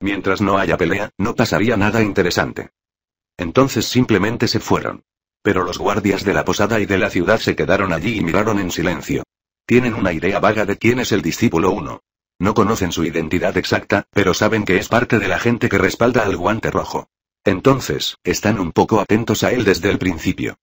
Mientras no haya pelea, no pasaría nada interesante. Entonces simplemente se fueron. Pero los guardias de la posada y de la ciudad se quedaron allí y miraron en silencio. Tienen una idea vaga de quién es el discípulo 1. No conocen su identidad exacta, pero saben que es parte de la gente que respalda al guante rojo. Entonces, están un poco atentos a él desde el principio.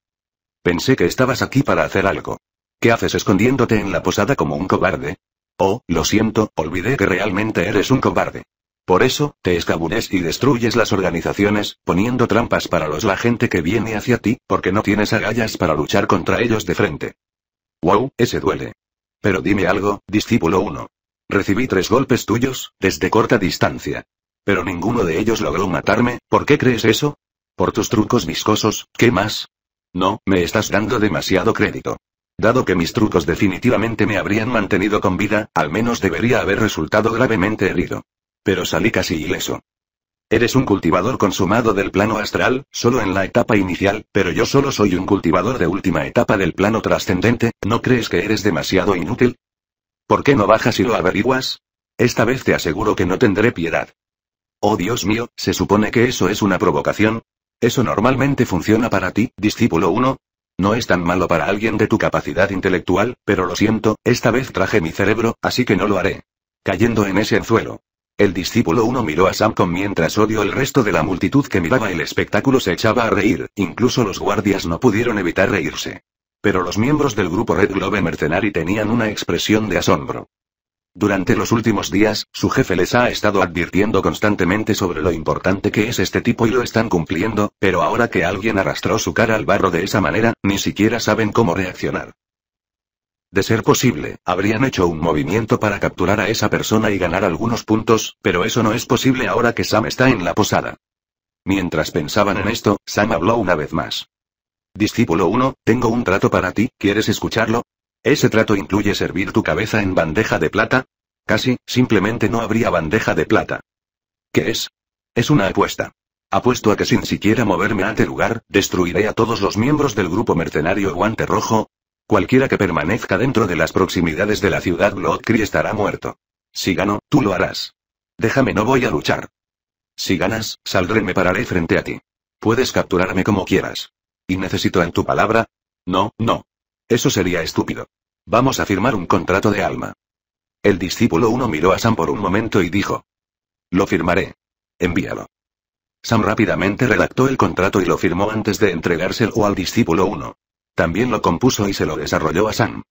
Pensé que estabas aquí para hacer algo. ¿Qué haces escondiéndote en la posada como un cobarde? Oh, lo siento, olvidé que realmente eres un cobarde. Por eso, te escabulles y destruyes las organizaciones, poniendo trampas para los la gente que viene hacia ti, porque no tienes agallas para luchar contra ellos de frente. Wow, ese duele. Pero dime algo, discípulo 1. Recibí tres golpes tuyos, desde corta distancia. Pero ninguno de ellos logró matarme, ¿por qué crees eso? Por tus trucos viscosos, ¿qué más? No, me estás dando demasiado crédito. Dado que mis trucos definitivamente me habrían mantenido con vida, al menos debería haber resultado gravemente herido pero salí casi ileso. Eres un cultivador consumado del plano astral, solo en la etapa inicial, pero yo solo soy un cultivador de última etapa del plano trascendente, ¿no crees que eres demasiado inútil? ¿Por qué no bajas y lo averiguas? Esta vez te aseguro que no tendré piedad. Oh Dios mío, ¿se supone que eso es una provocación? ¿Eso normalmente funciona para ti, discípulo 1? No es tan malo para alguien de tu capacidad intelectual, pero lo siento, esta vez traje mi cerebro, así que no lo haré. Cayendo en ese anzuelo. El discípulo 1 miró a Sam con mientras odio el resto de la multitud que miraba el espectáculo se echaba a reír, incluso los guardias no pudieron evitar reírse. Pero los miembros del grupo Red Globe Mercenary tenían una expresión de asombro. Durante los últimos días, su jefe les ha estado advirtiendo constantemente sobre lo importante que es este tipo y lo están cumpliendo, pero ahora que alguien arrastró su cara al barro de esa manera, ni siquiera saben cómo reaccionar. De ser posible, habrían hecho un movimiento para capturar a esa persona y ganar algunos puntos, pero eso no es posible ahora que Sam está en la posada. Mientras pensaban en esto, Sam habló una vez más. Discípulo 1, tengo un trato para ti, ¿quieres escucharlo? Ese trato incluye servir tu cabeza en bandeja de plata. Casi, simplemente no habría bandeja de plata. ¿Qué es? Es una apuesta. Apuesto a que sin siquiera moverme este lugar, destruiré a todos los miembros del grupo mercenario Guante Rojo, Cualquiera que permanezca dentro de las proximidades de la ciudad Bloodcree estará muerto. Si gano, tú lo harás. Déjame, no voy a luchar. Si ganas, saldré, me pararé frente a ti. Puedes capturarme como quieras. ¿Y necesito en tu palabra? No, no. Eso sería estúpido. Vamos a firmar un contrato de alma. El discípulo 1 miró a Sam por un momento y dijo. Lo firmaré. Envíalo. Sam rápidamente redactó el contrato y lo firmó antes de entregárselo al discípulo 1. También lo compuso y se lo desarrolló a Sam.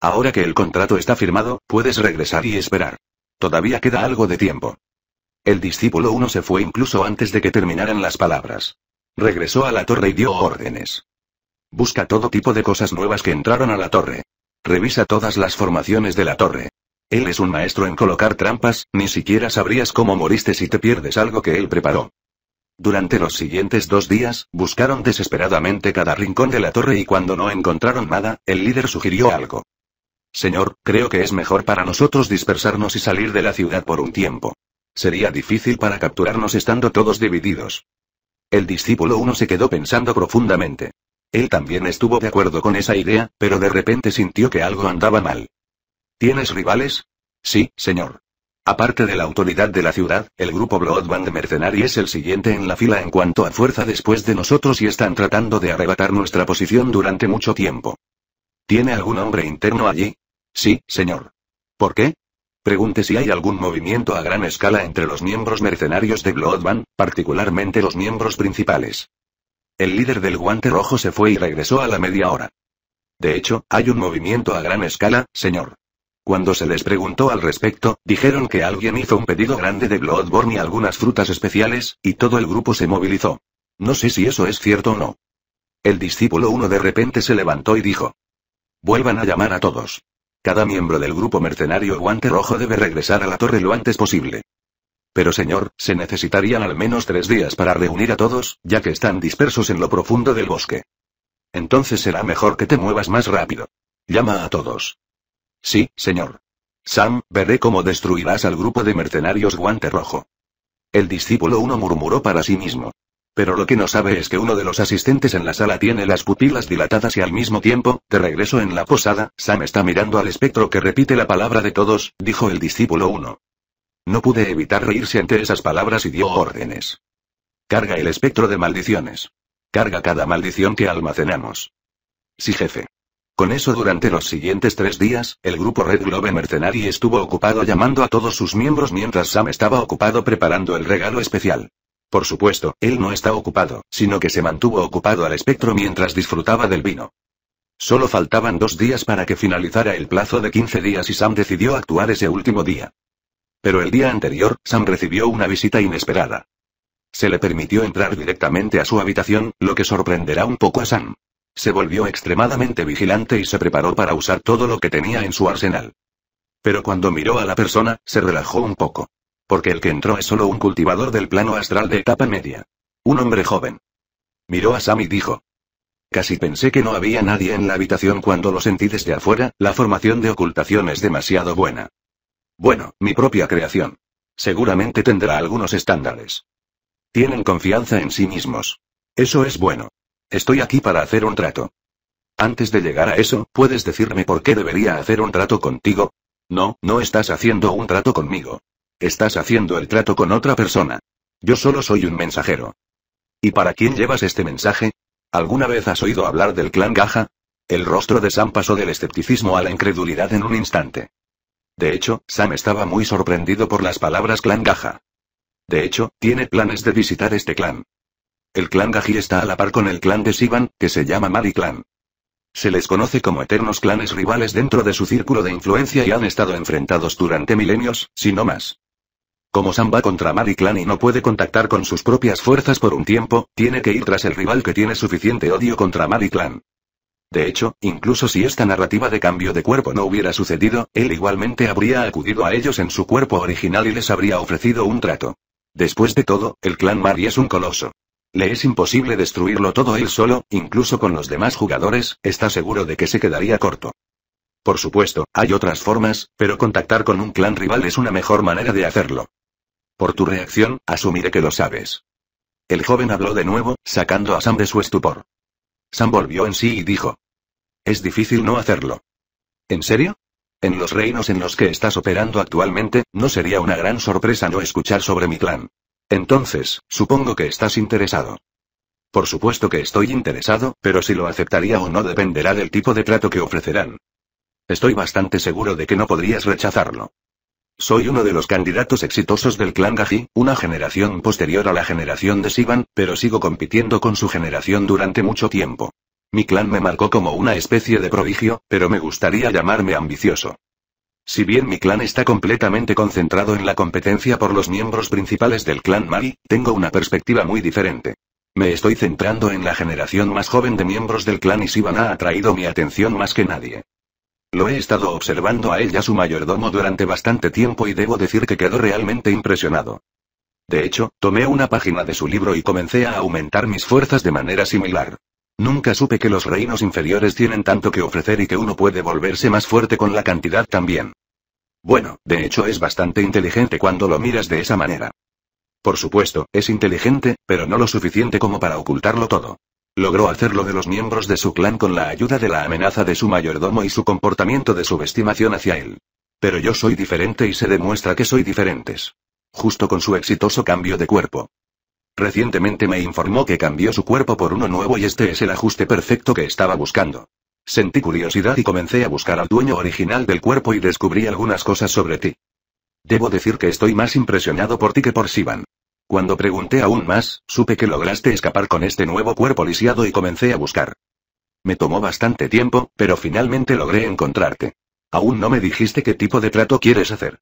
Ahora que el contrato está firmado, puedes regresar y esperar. Todavía queda algo de tiempo. El discípulo 1 se fue incluso antes de que terminaran las palabras. Regresó a la torre y dio órdenes. Busca todo tipo de cosas nuevas que entraron a la torre. Revisa todas las formaciones de la torre. Él es un maestro en colocar trampas, ni siquiera sabrías cómo moriste si te pierdes algo que él preparó. Durante los siguientes dos días, buscaron desesperadamente cada rincón de la torre y cuando no encontraron nada, el líder sugirió algo. Señor, creo que es mejor para nosotros dispersarnos y salir de la ciudad por un tiempo. Sería difícil para capturarnos estando todos divididos. El discípulo uno se quedó pensando profundamente. Él también estuvo de acuerdo con esa idea, pero de repente sintió que algo andaba mal. ¿Tienes rivales? Sí, señor. Aparte de la autoridad de la ciudad, el grupo Bloodband mercenarios es el siguiente en la fila en cuanto a fuerza después de nosotros y están tratando de arrebatar nuestra posición durante mucho tiempo. ¿Tiene algún hombre interno allí? Sí, señor. ¿Por qué? Pregunte si hay algún movimiento a gran escala entre los miembros mercenarios de Bloodband, particularmente los miembros principales. El líder del guante rojo se fue y regresó a la media hora. De hecho, hay un movimiento a gran escala, señor. Cuando se les preguntó al respecto, dijeron que alguien hizo un pedido grande de Bloodborne y algunas frutas especiales, y todo el grupo se movilizó. No sé si eso es cierto o no. El discípulo uno de repente se levantó y dijo. Vuelvan a llamar a todos. Cada miembro del grupo mercenario guante rojo debe regresar a la torre lo antes posible. Pero señor, se necesitarían al menos tres días para reunir a todos, ya que están dispersos en lo profundo del bosque. Entonces será mejor que te muevas más rápido. Llama a todos. Sí, señor. Sam, veré cómo destruirás al grupo de mercenarios guante rojo. El discípulo uno murmuró para sí mismo. Pero lo que no sabe es que uno de los asistentes en la sala tiene las pupilas dilatadas y al mismo tiempo, de regreso en la posada, Sam está mirando al espectro que repite la palabra de todos, dijo el discípulo uno. No pude evitar reírse ante esas palabras y dio órdenes. Carga el espectro de maldiciones. Carga cada maldición que almacenamos. Sí, jefe. Con eso durante los siguientes tres días, el grupo Red Globe Mercenary estuvo ocupado llamando a todos sus miembros mientras Sam estaba ocupado preparando el regalo especial. Por supuesto, él no está ocupado, sino que se mantuvo ocupado al espectro mientras disfrutaba del vino. Solo faltaban dos días para que finalizara el plazo de 15 días y Sam decidió actuar ese último día. Pero el día anterior, Sam recibió una visita inesperada. Se le permitió entrar directamente a su habitación, lo que sorprenderá un poco a Sam. Se volvió extremadamente vigilante y se preparó para usar todo lo que tenía en su arsenal. Pero cuando miró a la persona, se relajó un poco. Porque el que entró es solo un cultivador del plano astral de etapa media. Un hombre joven. Miró a Sam y dijo. Casi pensé que no había nadie en la habitación cuando lo sentí desde afuera, la formación de ocultación es demasiado buena. Bueno, mi propia creación. Seguramente tendrá algunos estándares. Tienen confianza en sí mismos. Eso es bueno. Estoy aquí para hacer un trato. Antes de llegar a eso, ¿puedes decirme por qué debería hacer un trato contigo? No, no estás haciendo un trato conmigo. Estás haciendo el trato con otra persona. Yo solo soy un mensajero. ¿Y para quién llevas este mensaje? ¿Alguna vez has oído hablar del clan Gaja? El rostro de Sam pasó del escepticismo a la incredulidad en un instante. De hecho, Sam estaba muy sorprendido por las palabras clan Gaja. De hecho, tiene planes de visitar este clan. El clan Gaji está a la par con el clan de Sivan, que se llama Mali Clan. Se les conoce como eternos clanes rivales dentro de su círculo de influencia y han estado enfrentados durante milenios, si no más. Como Sam va contra Mali Clan y no puede contactar con sus propias fuerzas por un tiempo, tiene que ir tras el rival que tiene suficiente odio contra Mali Clan. De hecho, incluso si esta narrativa de cambio de cuerpo no hubiera sucedido, él igualmente habría acudido a ellos en su cuerpo original y les habría ofrecido un trato. Después de todo, el clan Mari es un coloso. Le es imposible destruirlo todo él solo, incluso con los demás jugadores, está seguro de que se quedaría corto. Por supuesto, hay otras formas, pero contactar con un clan rival es una mejor manera de hacerlo. Por tu reacción, asumiré que lo sabes. El joven habló de nuevo, sacando a Sam de su estupor. Sam volvió en sí y dijo. Es difícil no hacerlo. ¿En serio? En los reinos en los que estás operando actualmente, no sería una gran sorpresa no escuchar sobre mi clan. Entonces, supongo que estás interesado. Por supuesto que estoy interesado, pero si lo aceptaría o no dependerá del tipo de trato que ofrecerán. Estoy bastante seguro de que no podrías rechazarlo. Soy uno de los candidatos exitosos del clan Gaji, una generación posterior a la generación de Sivan, pero sigo compitiendo con su generación durante mucho tiempo. Mi clan me marcó como una especie de prodigio, pero me gustaría llamarme ambicioso. Si bien mi clan está completamente concentrado en la competencia por los miembros principales del clan Mari, tengo una perspectiva muy diferente. Me estoy centrando en la generación más joven de miembros del clan y Sivan ha atraído mi atención más que nadie. Lo he estado observando a ella su mayordomo durante bastante tiempo y debo decir que quedó realmente impresionado. De hecho, tomé una página de su libro y comencé a aumentar mis fuerzas de manera similar. Nunca supe que los reinos inferiores tienen tanto que ofrecer y que uno puede volverse más fuerte con la cantidad también. Bueno, de hecho es bastante inteligente cuando lo miras de esa manera. Por supuesto, es inteligente, pero no lo suficiente como para ocultarlo todo. Logró hacerlo de los miembros de su clan con la ayuda de la amenaza de su mayordomo y su comportamiento de subestimación hacia él. Pero yo soy diferente y se demuestra que soy diferentes. Justo con su exitoso cambio de cuerpo. Recientemente me informó que cambió su cuerpo por uno nuevo y este es el ajuste perfecto que estaba buscando. Sentí curiosidad y comencé a buscar al dueño original del cuerpo y descubrí algunas cosas sobre ti. Debo decir que estoy más impresionado por ti que por Sivan. Cuando pregunté aún más, supe que lograste escapar con este nuevo cuerpo lisiado y comencé a buscar. Me tomó bastante tiempo, pero finalmente logré encontrarte. Aún no me dijiste qué tipo de trato quieres hacer.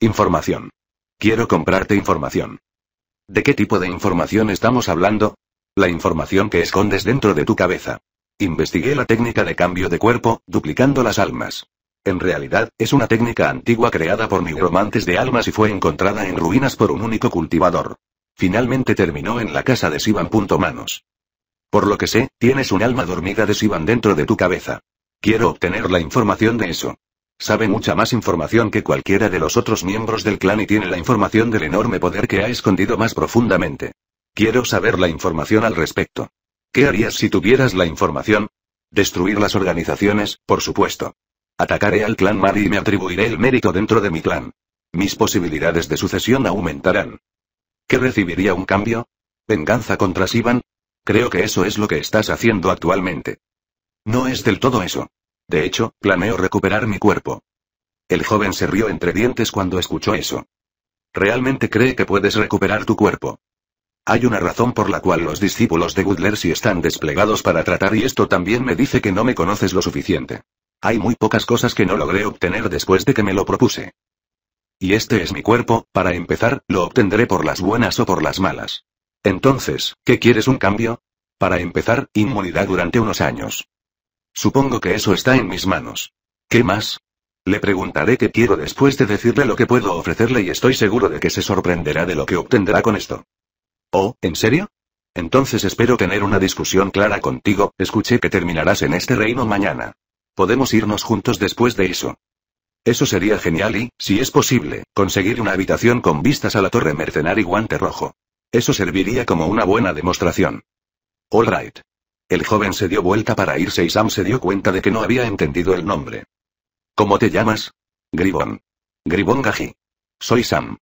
Información. Quiero comprarte información. ¿De qué tipo de información estamos hablando? La información que escondes dentro de tu cabeza. Investigué la técnica de cambio de cuerpo, duplicando las almas. En realidad, es una técnica antigua creada por nigromantes de almas y fue encontrada en ruinas por un único cultivador. Finalmente terminó en la casa de Sivan. Manos. Por lo que sé, tienes un alma dormida de Sivan dentro de tu cabeza. Quiero obtener la información de eso. Sabe mucha más información que cualquiera de los otros miembros del clan y tiene la información del enorme poder que ha escondido más profundamente. Quiero saber la información al respecto. ¿Qué harías si tuvieras la información? Destruir las organizaciones, por supuesto. Atacaré al clan Mari y me atribuiré el mérito dentro de mi clan. Mis posibilidades de sucesión aumentarán. ¿Qué recibiría un cambio? ¿Venganza contra Sivan? Creo que eso es lo que estás haciendo actualmente. No es del todo eso. De hecho, planeo recuperar mi cuerpo. El joven se rió entre dientes cuando escuchó eso. ¿Realmente cree que puedes recuperar tu cuerpo? Hay una razón por la cual los discípulos de Goodler si están desplegados para tratar y esto también me dice que no me conoces lo suficiente. Hay muy pocas cosas que no logré obtener después de que me lo propuse. Y este es mi cuerpo, para empezar, lo obtendré por las buenas o por las malas. Entonces, ¿qué quieres un cambio? Para empezar, inmunidad durante unos años. Supongo que eso está en mis manos. ¿Qué más? Le preguntaré qué quiero después de decirle lo que puedo ofrecerle y estoy seguro de que se sorprenderá de lo que obtendrá con esto. ¿Oh, en serio? Entonces espero tener una discusión clara contigo, escuché que terminarás en este reino mañana. Podemos irnos juntos después de eso. Eso sería genial y, si es posible, conseguir una habitación con vistas a la torre mercenaria y guante rojo. Eso serviría como una buena demostración. All right. El joven se dio vuelta para irse y Sam se dio cuenta de que no había entendido el nombre. ¿Cómo te llamas? Gribón. Gribón Gaji. Soy Sam.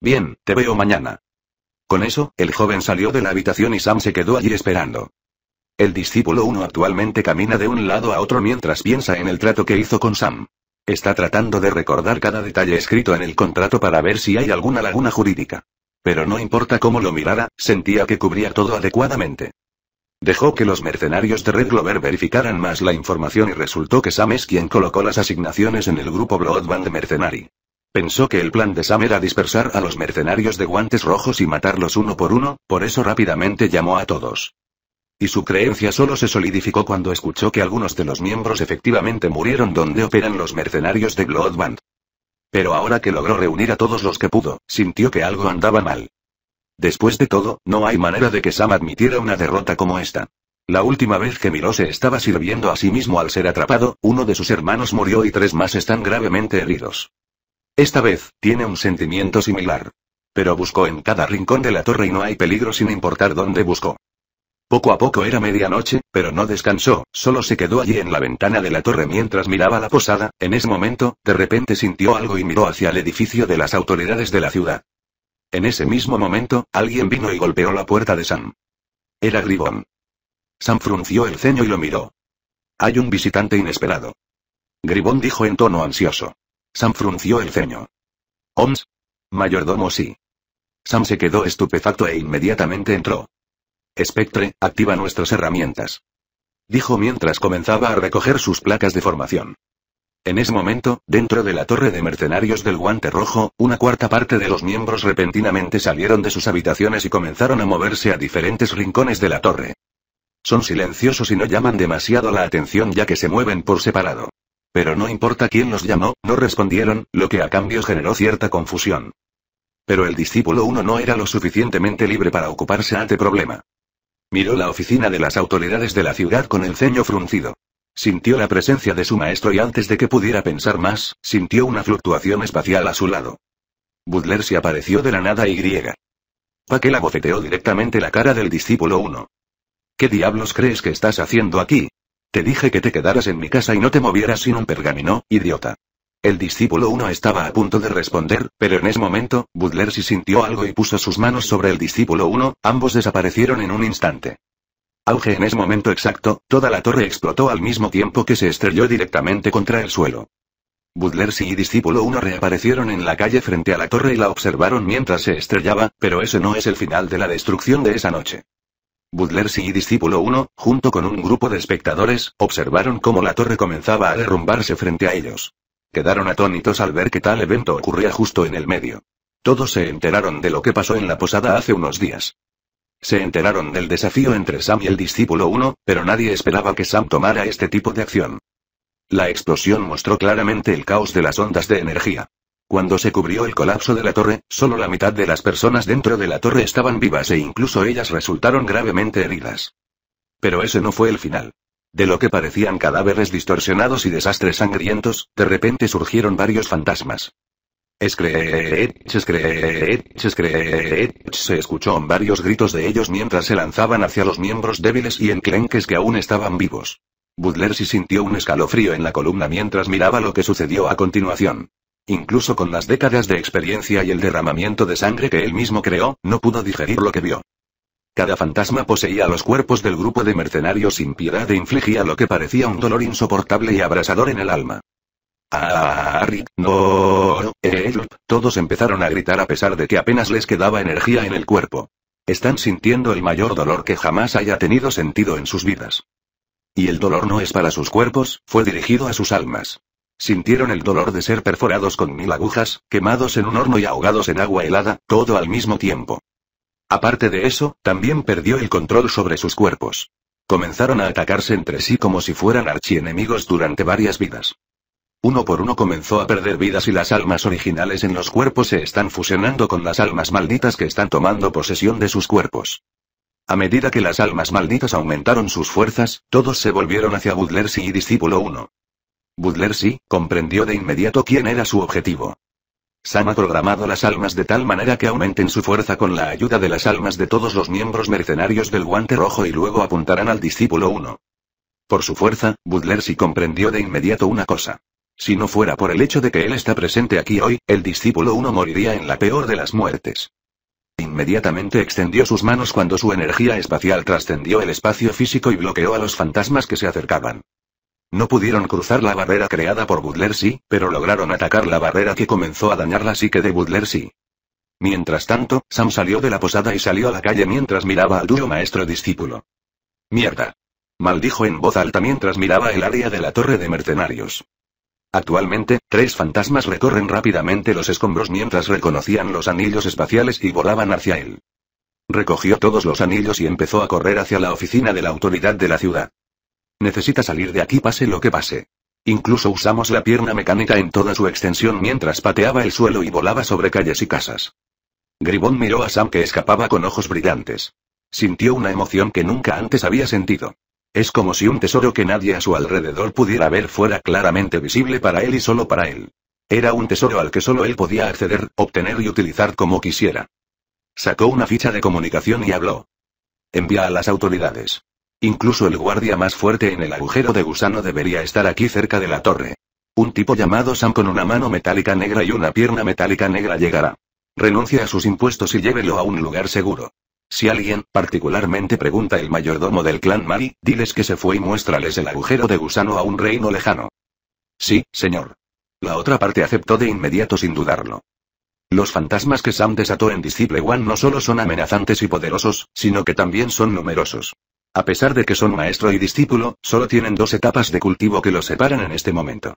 Bien, te veo mañana. Con eso, el joven salió de la habitación y Sam se quedó allí esperando. El discípulo 1 actualmente camina de un lado a otro mientras piensa en el trato que hizo con Sam. Está tratando de recordar cada detalle escrito en el contrato para ver si hay alguna laguna jurídica. Pero no importa cómo lo mirara, sentía que cubría todo adecuadamente. Dejó que los mercenarios de Red Glover verificaran más la información y resultó que Sam es quien colocó las asignaciones en el grupo Bloodband Mercenary. Pensó que el plan de Sam era dispersar a los mercenarios de guantes rojos y matarlos uno por uno, por eso rápidamente llamó a todos. Y su creencia solo se solidificó cuando escuchó que algunos de los miembros efectivamente murieron donde operan los mercenarios de Bloodband. Pero ahora que logró reunir a todos los que pudo, sintió que algo andaba mal. Después de todo, no hay manera de que Sam admitiera una derrota como esta. La última vez que miró se estaba sirviendo a sí mismo al ser atrapado, uno de sus hermanos murió y tres más están gravemente heridos. Esta vez, tiene un sentimiento similar. Pero buscó en cada rincón de la torre y no hay peligro sin importar dónde buscó. Poco a poco era medianoche, pero no descansó, solo se quedó allí en la ventana de la torre mientras miraba la posada, en ese momento, de repente sintió algo y miró hacia el edificio de las autoridades de la ciudad. En ese mismo momento, alguien vino y golpeó la puerta de Sam. Era Gribón. Sam frunció el ceño y lo miró. Hay un visitante inesperado. Gribón dijo en tono ansioso. Sam frunció el ceño. ¿Oms? Mayordomo sí. Sam se quedó estupefacto e inmediatamente entró. Espectre, activa nuestras herramientas. Dijo mientras comenzaba a recoger sus placas de formación. En ese momento, dentro de la torre de mercenarios del guante rojo, una cuarta parte de los miembros repentinamente salieron de sus habitaciones y comenzaron a moverse a diferentes rincones de la torre. Son silenciosos y no llaman demasiado la atención ya que se mueven por separado. Pero no importa quién los llamó, no respondieron, lo que a cambio generó cierta confusión. Pero el discípulo 1 no era lo suficientemente libre para ocuparse ante problema. Miró la oficina de las autoridades de la ciudad con el ceño fruncido. Sintió la presencia de su maestro y antes de que pudiera pensar más, sintió una fluctuación espacial a su lado. Butler se apareció de la nada y griega. la bofeteó directamente la cara del discípulo 1. ¿Qué diablos crees que estás haciendo aquí? Te dije que te quedaras en mi casa y no te movieras sin un pergamino, idiota. El discípulo 1 estaba a punto de responder, pero en ese momento, Butler sí sintió algo y puso sus manos sobre el discípulo 1, ambos desaparecieron en un instante. Auge en ese momento exacto, toda la torre explotó al mismo tiempo que se estrelló directamente contra el suelo. Budlersi y Discípulo 1 reaparecieron en la calle frente a la torre y la observaron mientras se estrellaba, pero ese no es el final de la destrucción de esa noche. Budlersi y Discípulo 1, junto con un grupo de espectadores, observaron cómo la torre comenzaba a derrumbarse frente a ellos. Quedaron atónitos al ver que tal evento ocurría justo en el medio. Todos se enteraron de lo que pasó en la posada hace unos días. Se enteraron del desafío entre Sam y el discípulo 1, pero nadie esperaba que Sam tomara este tipo de acción. La explosión mostró claramente el caos de las ondas de energía. Cuando se cubrió el colapso de la torre, solo la mitad de las personas dentro de la torre estaban vivas e incluso ellas resultaron gravemente heridas. Pero ese no fue el final. De lo que parecían cadáveres distorsionados y desastres sangrientos, de repente surgieron varios fantasmas creer, eh, eh, eh, Se escuchó varios gritos de ellos mientras se lanzaban hacia los miembros débiles y enclenques que aún estaban vivos. Butler sí sintió un escalofrío en la columna mientras miraba lo que sucedió a continuación. Incluso con las décadas de experiencia y el derramamiento de sangre que él mismo creó, no pudo digerir lo que vio. Cada fantasma poseía los cuerpos del grupo de mercenarios sin piedad e infligía lo que parecía un dolor insoportable y abrasador en el alma. Rick! Eh, Todos empezaron a gritar a pesar de que apenas les quedaba energía en el cuerpo. Están sintiendo el mayor dolor que jamás haya tenido sentido en sus vidas. Y el dolor no es para sus cuerpos, fue dirigido a sus almas. Sintieron el dolor de ser perforados con mil agujas, quemados en un horno y ahogados en agua helada, todo al mismo tiempo. Aparte de eso, también perdió el control sobre sus cuerpos. Comenzaron a atacarse entre sí como si fueran archienemigos durante varias vidas. Uno por uno comenzó a perder vidas y las almas originales en los cuerpos se están fusionando con las almas malditas que están tomando posesión de sus cuerpos. A medida que las almas malditas aumentaron sus fuerzas, todos se volvieron hacia si y Discípulo 1. si comprendió de inmediato quién era su objetivo. Sam ha programado las almas de tal manera que aumenten su fuerza con la ayuda de las almas de todos los miembros mercenarios del guante rojo y luego apuntarán al discípulo 1. Por su fuerza, Butler si comprendió de inmediato una cosa. Si no fuera por el hecho de que él está presente aquí hoy, el discípulo 1 moriría en la peor de las muertes. Inmediatamente extendió sus manos cuando su energía espacial trascendió el espacio físico y bloqueó a los fantasmas que se acercaban. No pudieron cruzar la barrera creada por Butler sí pero lograron atacar la barrera que comenzó a dañar la psique de sí Mientras tanto, Sam salió de la posada y salió a la calle mientras miraba al duro maestro-discípulo. Mierda. Maldijo en voz alta mientras miraba el área de la torre de mercenarios. Actualmente, tres fantasmas recorren rápidamente los escombros mientras reconocían los anillos espaciales y volaban hacia él. Recogió todos los anillos y empezó a correr hacia la oficina de la autoridad de la ciudad. Necesita salir de aquí pase lo que pase. Incluso usamos la pierna mecánica en toda su extensión mientras pateaba el suelo y volaba sobre calles y casas. Gribón miró a Sam que escapaba con ojos brillantes. Sintió una emoción que nunca antes había sentido. Es como si un tesoro que nadie a su alrededor pudiera ver fuera claramente visible para él y solo para él. Era un tesoro al que solo él podía acceder, obtener y utilizar como quisiera. Sacó una ficha de comunicación y habló. Envía a las autoridades. Incluso el guardia más fuerte en el agujero de gusano debería estar aquí cerca de la torre. Un tipo llamado Sam con una mano metálica negra y una pierna metálica negra llegará. Renuncia a sus impuestos y llévelo a un lugar seguro. Si alguien, particularmente pregunta el mayordomo del clan Mari, diles que se fue y muéstrales el agujero de gusano a un reino lejano. Sí, señor. La otra parte aceptó de inmediato sin dudarlo. Los fantasmas que Sam desató en Disciple One no solo son amenazantes y poderosos, sino que también son numerosos. A pesar de que son maestro y discípulo, solo tienen dos etapas de cultivo que los separan en este momento.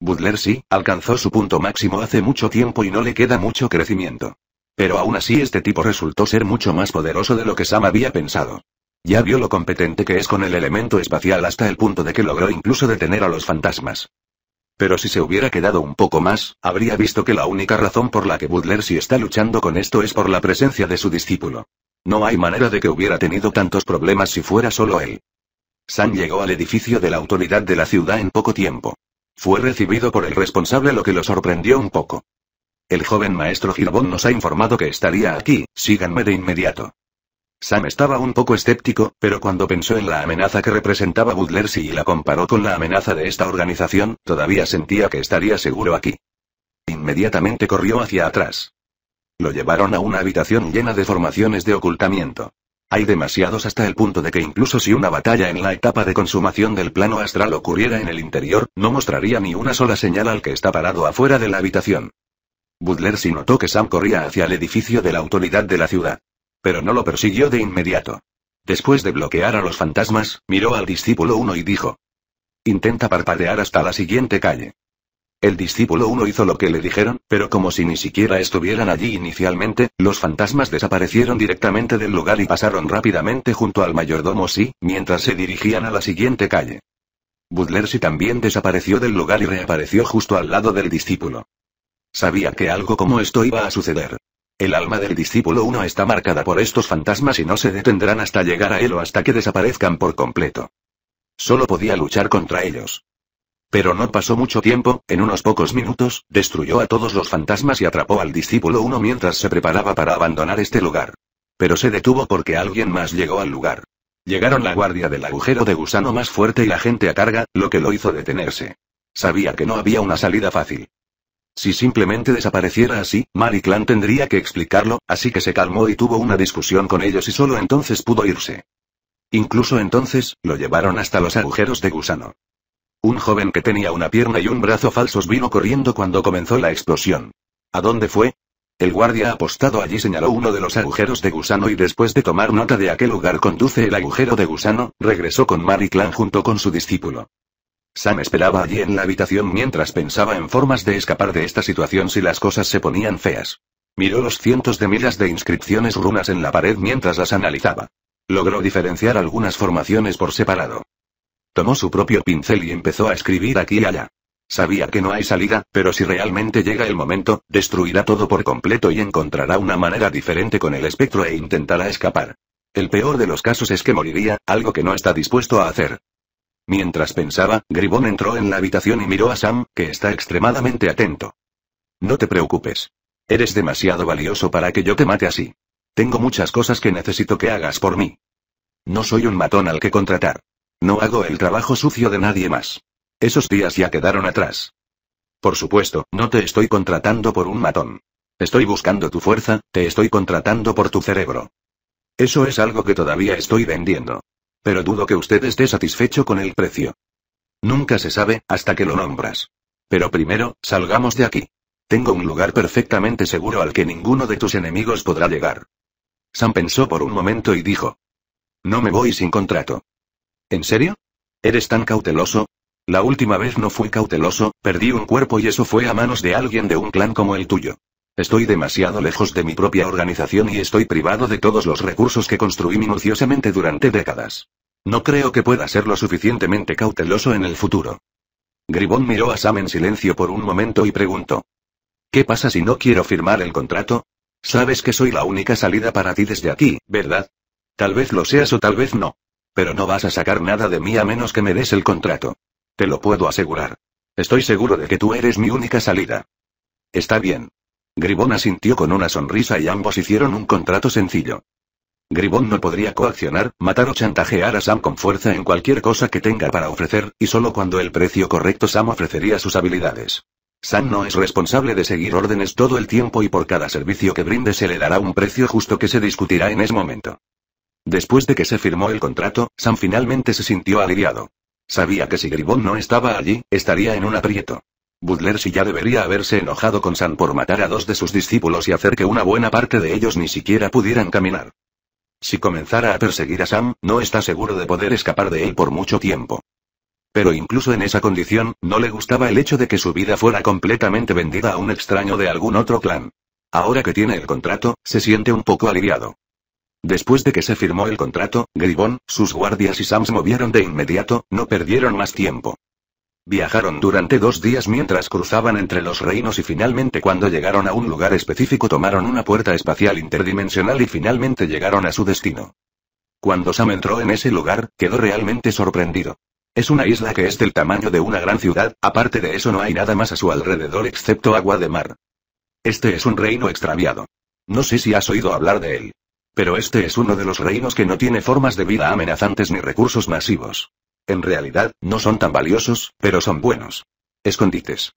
Butler sí, alcanzó su punto máximo hace mucho tiempo y no le queda mucho crecimiento. Pero aún así este tipo resultó ser mucho más poderoso de lo que Sam había pensado. Ya vio lo competente que es con el elemento espacial hasta el punto de que logró incluso detener a los fantasmas. Pero si se hubiera quedado un poco más, habría visto que la única razón por la que Butler si está luchando con esto es por la presencia de su discípulo. No hay manera de que hubiera tenido tantos problemas si fuera solo él. Sam llegó al edificio de la autoridad de la ciudad en poco tiempo. Fue recibido por el responsable lo que lo sorprendió un poco. El joven maestro Girabón nos ha informado que estaría aquí, síganme de inmediato. Sam estaba un poco escéptico, pero cuando pensó en la amenaza que representaba Butler y la comparó con la amenaza de esta organización, todavía sentía que estaría seguro aquí. Inmediatamente corrió hacia atrás. Lo llevaron a una habitación llena de formaciones de ocultamiento. Hay demasiados hasta el punto de que incluso si una batalla en la etapa de consumación del plano astral ocurriera en el interior, no mostraría ni una sola señal al que está parado afuera de la habitación. Butler si notó que Sam corría hacia el edificio de la autoridad de la ciudad. Pero no lo persiguió de inmediato. Después de bloquear a los fantasmas, miró al discípulo 1 y dijo. Intenta parpadear hasta la siguiente calle. El discípulo 1 hizo lo que le dijeron, pero como si ni siquiera estuvieran allí inicialmente, los fantasmas desaparecieron directamente del lugar y pasaron rápidamente junto al mayordomo si, mientras se dirigían a la siguiente calle. Butler si también desapareció del lugar y reapareció justo al lado del discípulo. Sabía que algo como esto iba a suceder. El alma del discípulo 1 está marcada por estos fantasmas y no se detendrán hasta llegar a él o hasta que desaparezcan por completo. Solo podía luchar contra ellos. Pero no pasó mucho tiempo, en unos pocos minutos, destruyó a todos los fantasmas y atrapó al discípulo 1 mientras se preparaba para abandonar este lugar. Pero se detuvo porque alguien más llegó al lugar. Llegaron la guardia del agujero de gusano más fuerte y la gente a carga, lo que lo hizo detenerse. Sabía que no había una salida fácil. Si simplemente desapareciera así, Mary tendría que explicarlo, así que se calmó y tuvo una discusión con ellos y solo entonces pudo irse. Incluso entonces, lo llevaron hasta los agujeros de gusano. Un joven que tenía una pierna y un brazo falsos vino corriendo cuando comenzó la explosión. ¿A dónde fue? El guardia apostado allí señaló uno de los agujeros de gusano y después de tomar nota de aquel qué lugar conduce el agujero de gusano, regresó con Mary junto con su discípulo. Sam esperaba allí en la habitación mientras pensaba en formas de escapar de esta situación si las cosas se ponían feas. Miró los cientos de miles de inscripciones runas en la pared mientras las analizaba. Logró diferenciar algunas formaciones por separado. Tomó su propio pincel y empezó a escribir aquí y allá. Sabía que no hay salida, pero si realmente llega el momento, destruirá todo por completo y encontrará una manera diferente con el espectro e intentará escapar. El peor de los casos es que moriría, algo que no está dispuesto a hacer. Mientras pensaba, Gribón entró en la habitación y miró a Sam, que está extremadamente atento. No te preocupes. Eres demasiado valioso para que yo te mate así. Tengo muchas cosas que necesito que hagas por mí. No soy un matón al que contratar. No hago el trabajo sucio de nadie más. Esos días ya quedaron atrás. Por supuesto, no te estoy contratando por un matón. Estoy buscando tu fuerza, te estoy contratando por tu cerebro. Eso es algo que todavía estoy vendiendo. Pero dudo que usted esté satisfecho con el precio. Nunca se sabe, hasta que lo nombras. Pero primero, salgamos de aquí. Tengo un lugar perfectamente seguro al que ninguno de tus enemigos podrá llegar. Sam pensó por un momento y dijo. No me voy sin contrato. ¿En serio? ¿Eres tan cauteloso? La última vez no fui cauteloso, perdí un cuerpo y eso fue a manos de alguien de un clan como el tuyo. Estoy demasiado lejos de mi propia organización y estoy privado de todos los recursos que construí minuciosamente durante décadas. No creo que pueda ser lo suficientemente cauteloso en el futuro. Gribón miró a Sam en silencio por un momento y preguntó. ¿Qué pasa si no quiero firmar el contrato? Sabes que soy la única salida para ti desde aquí, ¿verdad? Tal vez lo seas o tal vez no. Pero no vas a sacar nada de mí a menos que me des el contrato. Te lo puedo asegurar. Estoy seguro de que tú eres mi única salida. Está bien. Gribón asintió con una sonrisa y ambos hicieron un contrato sencillo. Gribón no podría coaccionar, matar o chantajear a Sam con fuerza en cualquier cosa que tenga para ofrecer, y solo cuando el precio correcto Sam ofrecería sus habilidades. Sam no es responsable de seguir órdenes todo el tiempo y por cada servicio que brinde se le dará un precio justo que se discutirá en ese momento. Después de que se firmó el contrato, Sam finalmente se sintió aliviado. Sabía que si Gribón no estaba allí, estaría en un aprieto. Butler si ya debería haberse enojado con Sam por matar a dos de sus discípulos y hacer que una buena parte de ellos ni siquiera pudieran caminar. Si comenzara a perseguir a Sam, no está seguro de poder escapar de él por mucho tiempo. Pero incluso en esa condición, no le gustaba el hecho de que su vida fuera completamente vendida a un extraño de algún otro clan. Ahora que tiene el contrato, se siente un poco aliviado. Después de que se firmó el contrato, Gribón, sus guardias y Sam se movieron de inmediato, no perdieron más tiempo. Viajaron durante dos días mientras cruzaban entre los reinos y finalmente cuando llegaron a un lugar específico tomaron una puerta espacial interdimensional y finalmente llegaron a su destino. Cuando Sam entró en ese lugar, quedó realmente sorprendido. Es una isla que es del tamaño de una gran ciudad, aparte de eso no hay nada más a su alrededor excepto agua de mar. Este es un reino extraviado. No sé si has oído hablar de él. Pero este es uno de los reinos que no tiene formas de vida amenazantes ni recursos masivos. En realidad, no son tan valiosos, pero son buenos. Escondites.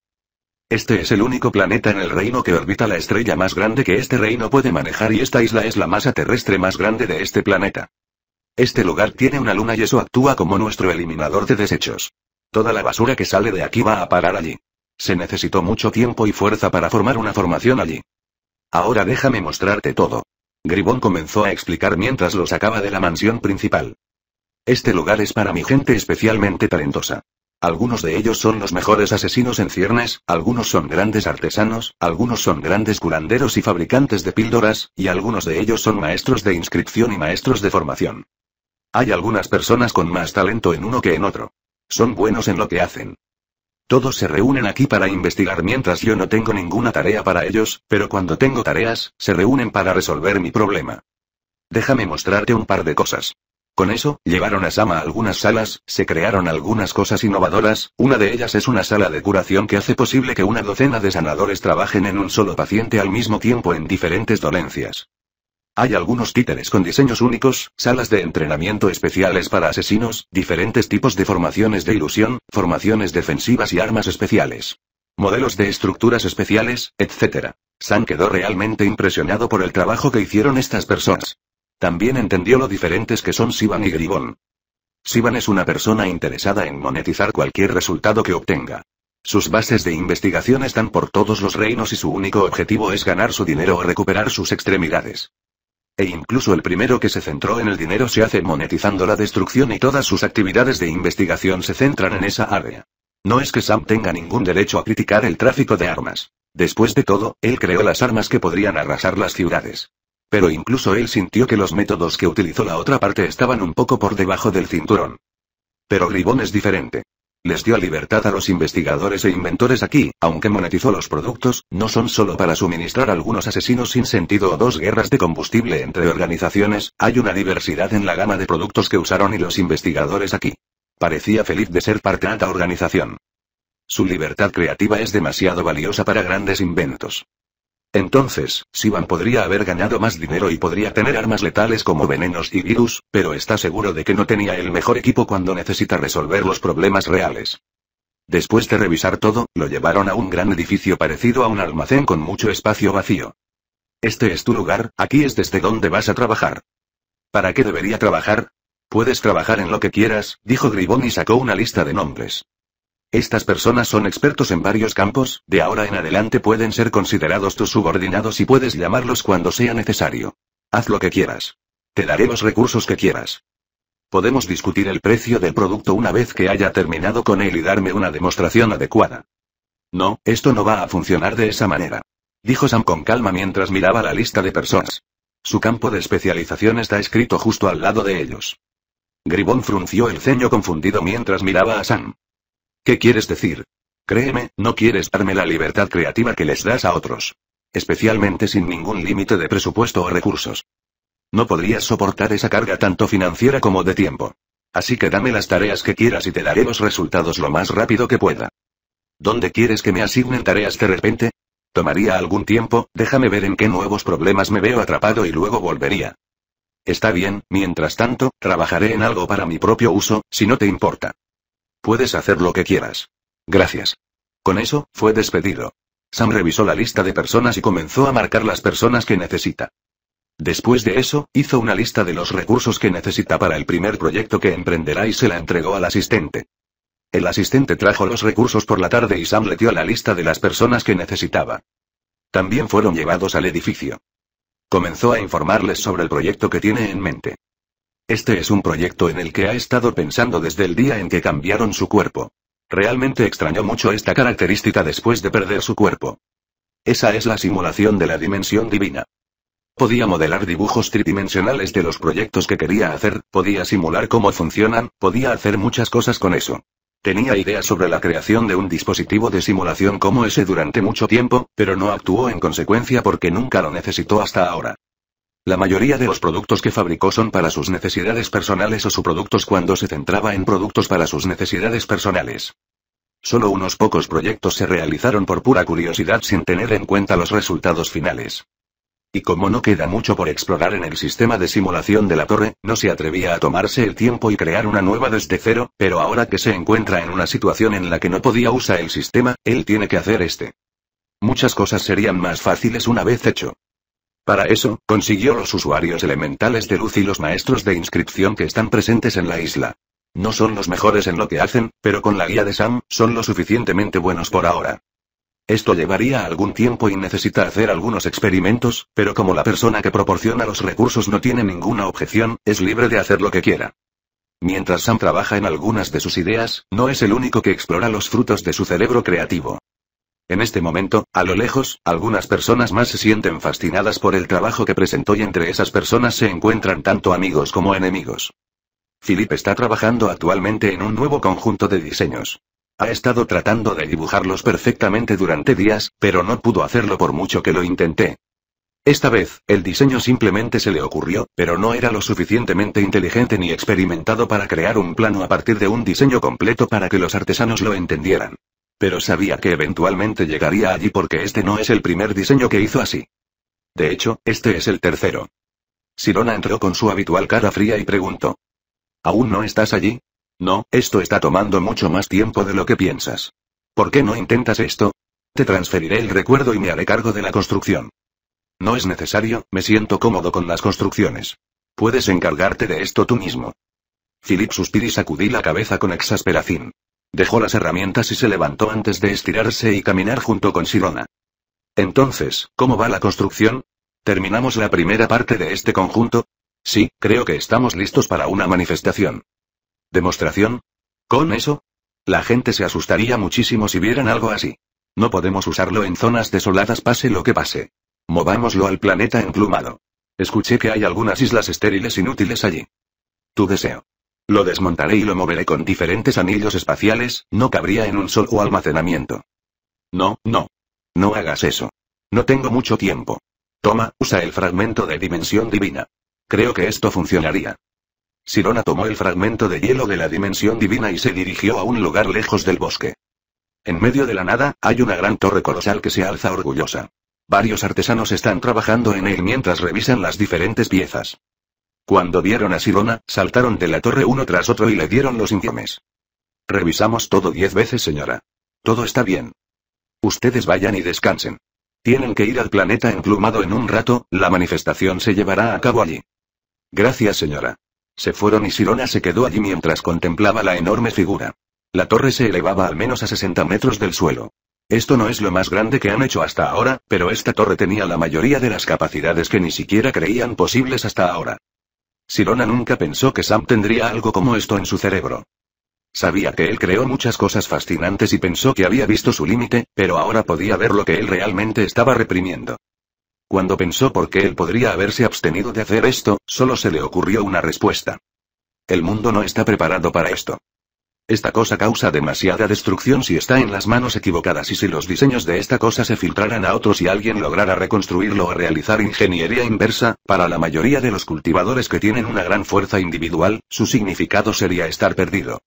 Este es el único planeta en el reino que orbita la estrella más grande que este reino puede manejar y esta isla es la masa terrestre más grande de este planeta. Este lugar tiene una luna y eso actúa como nuestro eliminador de desechos. Toda la basura que sale de aquí va a parar allí. Se necesitó mucho tiempo y fuerza para formar una formación allí. Ahora déjame mostrarte todo. Gribón comenzó a explicar mientras lo sacaba de la mansión principal. Este lugar es para mi gente especialmente talentosa. Algunos de ellos son los mejores asesinos en ciernes, algunos son grandes artesanos, algunos son grandes curanderos y fabricantes de píldoras, y algunos de ellos son maestros de inscripción y maestros de formación. Hay algunas personas con más talento en uno que en otro. Son buenos en lo que hacen. Todos se reúnen aquí para investigar mientras yo no tengo ninguna tarea para ellos, pero cuando tengo tareas, se reúnen para resolver mi problema. Déjame mostrarte un par de cosas. Con eso, llevaron a Sama a algunas salas, se crearon algunas cosas innovadoras, una de ellas es una sala de curación que hace posible que una docena de sanadores trabajen en un solo paciente al mismo tiempo en diferentes dolencias. Hay algunos títeres con diseños únicos, salas de entrenamiento especiales para asesinos, diferentes tipos de formaciones de ilusión, formaciones defensivas y armas especiales. Modelos de estructuras especiales, etc. San quedó realmente impresionado por el trabajo que hicieron estas personas. También entendió lo diferentes que son Sivan y Gribón. Sivan es una persona interesada en monetizar cualquier resultado que obtenga. Sus bases de investigación están por todos los reinos y su único objetivo es ganar su dinero o recuperar sus extremidades. E incluso el primero que se centró en el dinero se hace monetizando la destrucción y todas sus actividades de investigación se centran en esa área. No es que Sam tenga ningún derecho a criticar el tráfico de armas. Después de todo, él creó las armas que podrían arrasar las ciudades. Pero incluso él sintió que los métodos que utilizó la otra parte estaban un poco por debajo del cinturón. Pero Gribón es diferente. Les dio libertad a los investigadores e inventores aquí, aunque monetizó los productos, no son solo para suministrar algunos asesinos sin sentido o dos guerras de combustible entre organizaciones, hay una diversidad en la gama de productos que usaron y los investigadores aquí. Parecía feliz de ser parte de la organización. Su libertad creativa es demasiado valiosa para grandes inventos. Entonces, Sivan podría haber ganado más dinero y podría tener armas letales como venenos y virus, pero está seguro de que no tenía el mejor equipo cuando necesita resolver los problemas reales. Después de revisar todo, lo llevaron a un gran edificio parecido a un almacén con mucho espacio vacío. Este es tu lugar, aquí es desde donde vas a trabajar. ¿Para qué debería trabajar? Puedes trabajar en lo que quieras, dijo Gribón y sacó una lista de nombres. Estas personas son expertos en varios campos, de ahora en adelante pueden ser considerados tus subordinados y puedes llamarlos cuando sea necesario. Haz lo que quieras. Te daré los recursos que quieras. Podemos discutir el precio del producto una vez que haya terminado con él y darme una demostración adecuada. No, esto no va a funcionar de esa manera. Dijo Sam con calma mientras miraba la lista de personas. Su campo de especialización está escrito justo al lado de ellos. Gribón frunció el ceño confundido mientras miraba a Sam. ¿Qué quieres decir? Créeme, no quieres darme la libertad creativa que les das a otros. Especialmente sin ningún límite de presupuesto o recursos. No podrías soportar esa carga tanto financiera como de tiempo. Así que dame las tareas que quieras y te daré los resultados lo más rápido que pueda. ¿Dónde quieres que me asignen tareas de repente? Tomaría algún tiempo, déjame ver en qué nuevos problemas me veo atrapado y luego volvería. Está bien, mientras tanto, trabajaré en algo para mi propio uso, si no te importa. Puedes hacer lo que quieras. Gracias. Con eso, fue despedido. Sam revisó la lista de personas y comenzó a marcar las personas que necesita. Después de eso, hizo una lista de los recursos que necesita para el primer proyecto que emprenderá y se la entregó al asistente. El asistente trajo los recursos por la tarde y Sam le dio la lista de las personas que necesitaba. También fueron llevados al edificio. Comenzó a informarles sobre el proyecto que tiene en mente. Este es un proyecto en el que ha estado pensando desde el día en que cambiaron su cuerpo. Realmente extrañó mucho esta característica después de perder su cuerpo. Esa es la simulación de la dimensión divina. Podía modelar dibujos tridimensionales de los proyectos que quería hacer, podía simular cómo funcionan, podía hacer muchas cosas con eso. Tenía ideas sobre la creación de un dispositivo de simulación como ese durante mucho tiempo, pero no actuó en consecuencia porque nunca lo necesitó hasta ahora. La mayoría de los productos que fabricó son para sus necesidades personales o productos cuando se centraba en productos para sus necesidades personales. Solo unos pocos proyectos se realizaron por pura curiosidad sin tener en cuenta los resultados finales. Y como no queda mucho por explorar en el sistema de simulación de la torre, no se atrevía a tomarse el tiempo y crear una nueva desde cero, pero ahora que se encuentra en una situación en la que no podía usar el sistema, él tiene que hacer este. Muchas cosas serían más fáciles una vez hecho. Para eso, consiguió los usuarios elementales de luz y los maestros de inscripción que están presentes en la isla. No son los mejores en lo que hacen, pero con la guía de Sam, son lo suficientemente buenos por ahora. Esto llevaría algún tiempo y necesita hacer algunos experimentos, pero como la persona que proporciona los recursos no tiene ninguna objeción, es libre de hacer lo que quiera. Mientras Sam trabaja en algunas de sus ideas, no es el único que explora los frutos de su cerebro creativo. En este momento, a lo lejos, algunas personas más se sienten fascinadas por el trabajo que presentó y entre esas personas se encuentran tanto amigos como enemigos. Philip está trabajando actualmente en un nuevo conjunto de diseños. Ha estado tratando de dibujarlos perfectamente durante días, pero no pudo hacerlo por mucho que lo intenté. Esta vez, el diseño simplemente se le ocurrió, pero no era lo suficientemente inteligente ni experimentado para crear un plano a partir de un diseño completo para que los artesanos lo entendieran. Pero sabía que eventualmente llegaría allí porque este no es el primer diseño que hizo así. De hecho, este es el tercero. Sirona entró con su habitual cara fría y preguntó. ¿Aún no estás allí? No, esto está tomando mucho más tiempo de lo que piensas. ¿Por qué no intentas esto? Te transferiré el recuerdo y me haré cargo de la construcción. No es necesario, me siento cómodo con las construcciones. Puedes encargarte de esto tú mismo. Philip suspiró y sacudí la cabeza con exasperación. Dejó las herramientas y se levantó antes de estirarse y caminar junto con Sirona. Entonces, ¿cómo va la construcción? ¿Terminamos la primera parte de este conjunto? Sí, creo que estamos listos para una manifestación. ¿Demostración? ¿Con eso? La gente se asustaría muchísimo si vieran algo así. No podemos usarlo en zonas desoladas pase lo que pase. Movámoslo al planeta emplumado. Escuché que hay algunas islas estériles inútiles allí. Tu deseo. Lo desmontaré y lo moveré con diferentes anillos espaciales, no cabría en un solo almacenamiento. No, no. No hagas eso. No tengo mucho tiempo. Toma, usa el fragmento de dimensión divina. Creo que esto funcionaría. Sirona tomó el fragmento de hielo de la dimensión divina y se dirigió a un lugar lejos del bosque. En medio de la nada, hay una gran torre colosal que se alza orgullosa. Varios artesanos están trabajando en él mientras revisan las diferentes piezas. Cuando vieron a Sirona, saltaron de la torre uno tras otro y le dieron los informes. Revisamos todo diez veces, señora. Todo está bien. Ustedes vayan y descansen. Tienen que ir al planeta emplumado en un rato, la manifestación se llevará a cabo allí. Gracias, señora. Se fueron y Sirona se quedó allí mientras contemplaba la enorme figura. La torre se elevaba al menos a 60 metros del suelo. Esto no es lo más grande que han hecho hasta ahora, pero esta torre tenía la mayoría de las capacidades que ni siquiera creían posibles hasta ahora. Sirona nunca pensó que Sam tendría algo como esto en su cerebro. Sabía que él creó muchas cosas fascinantes y pensó que había visto su límite, pero ahora podía ver lo que él realmente estaba reprimiendo. Cuando pensó por qué él podría haberse abstenido de hacer esto, solo se le ocurrió una respuesta. El mundo no está preparado para esto. Esta cosa causa demasiada destrucción si está en las manos equivocadas y si los diseños de esta cosa se filtraran a otros y alguien lograra reconstruirlo o realizar ingeniería inversa, para la mayoría de los cultivadores que tienen una gran fuerza individual, su significado sería estar perdido.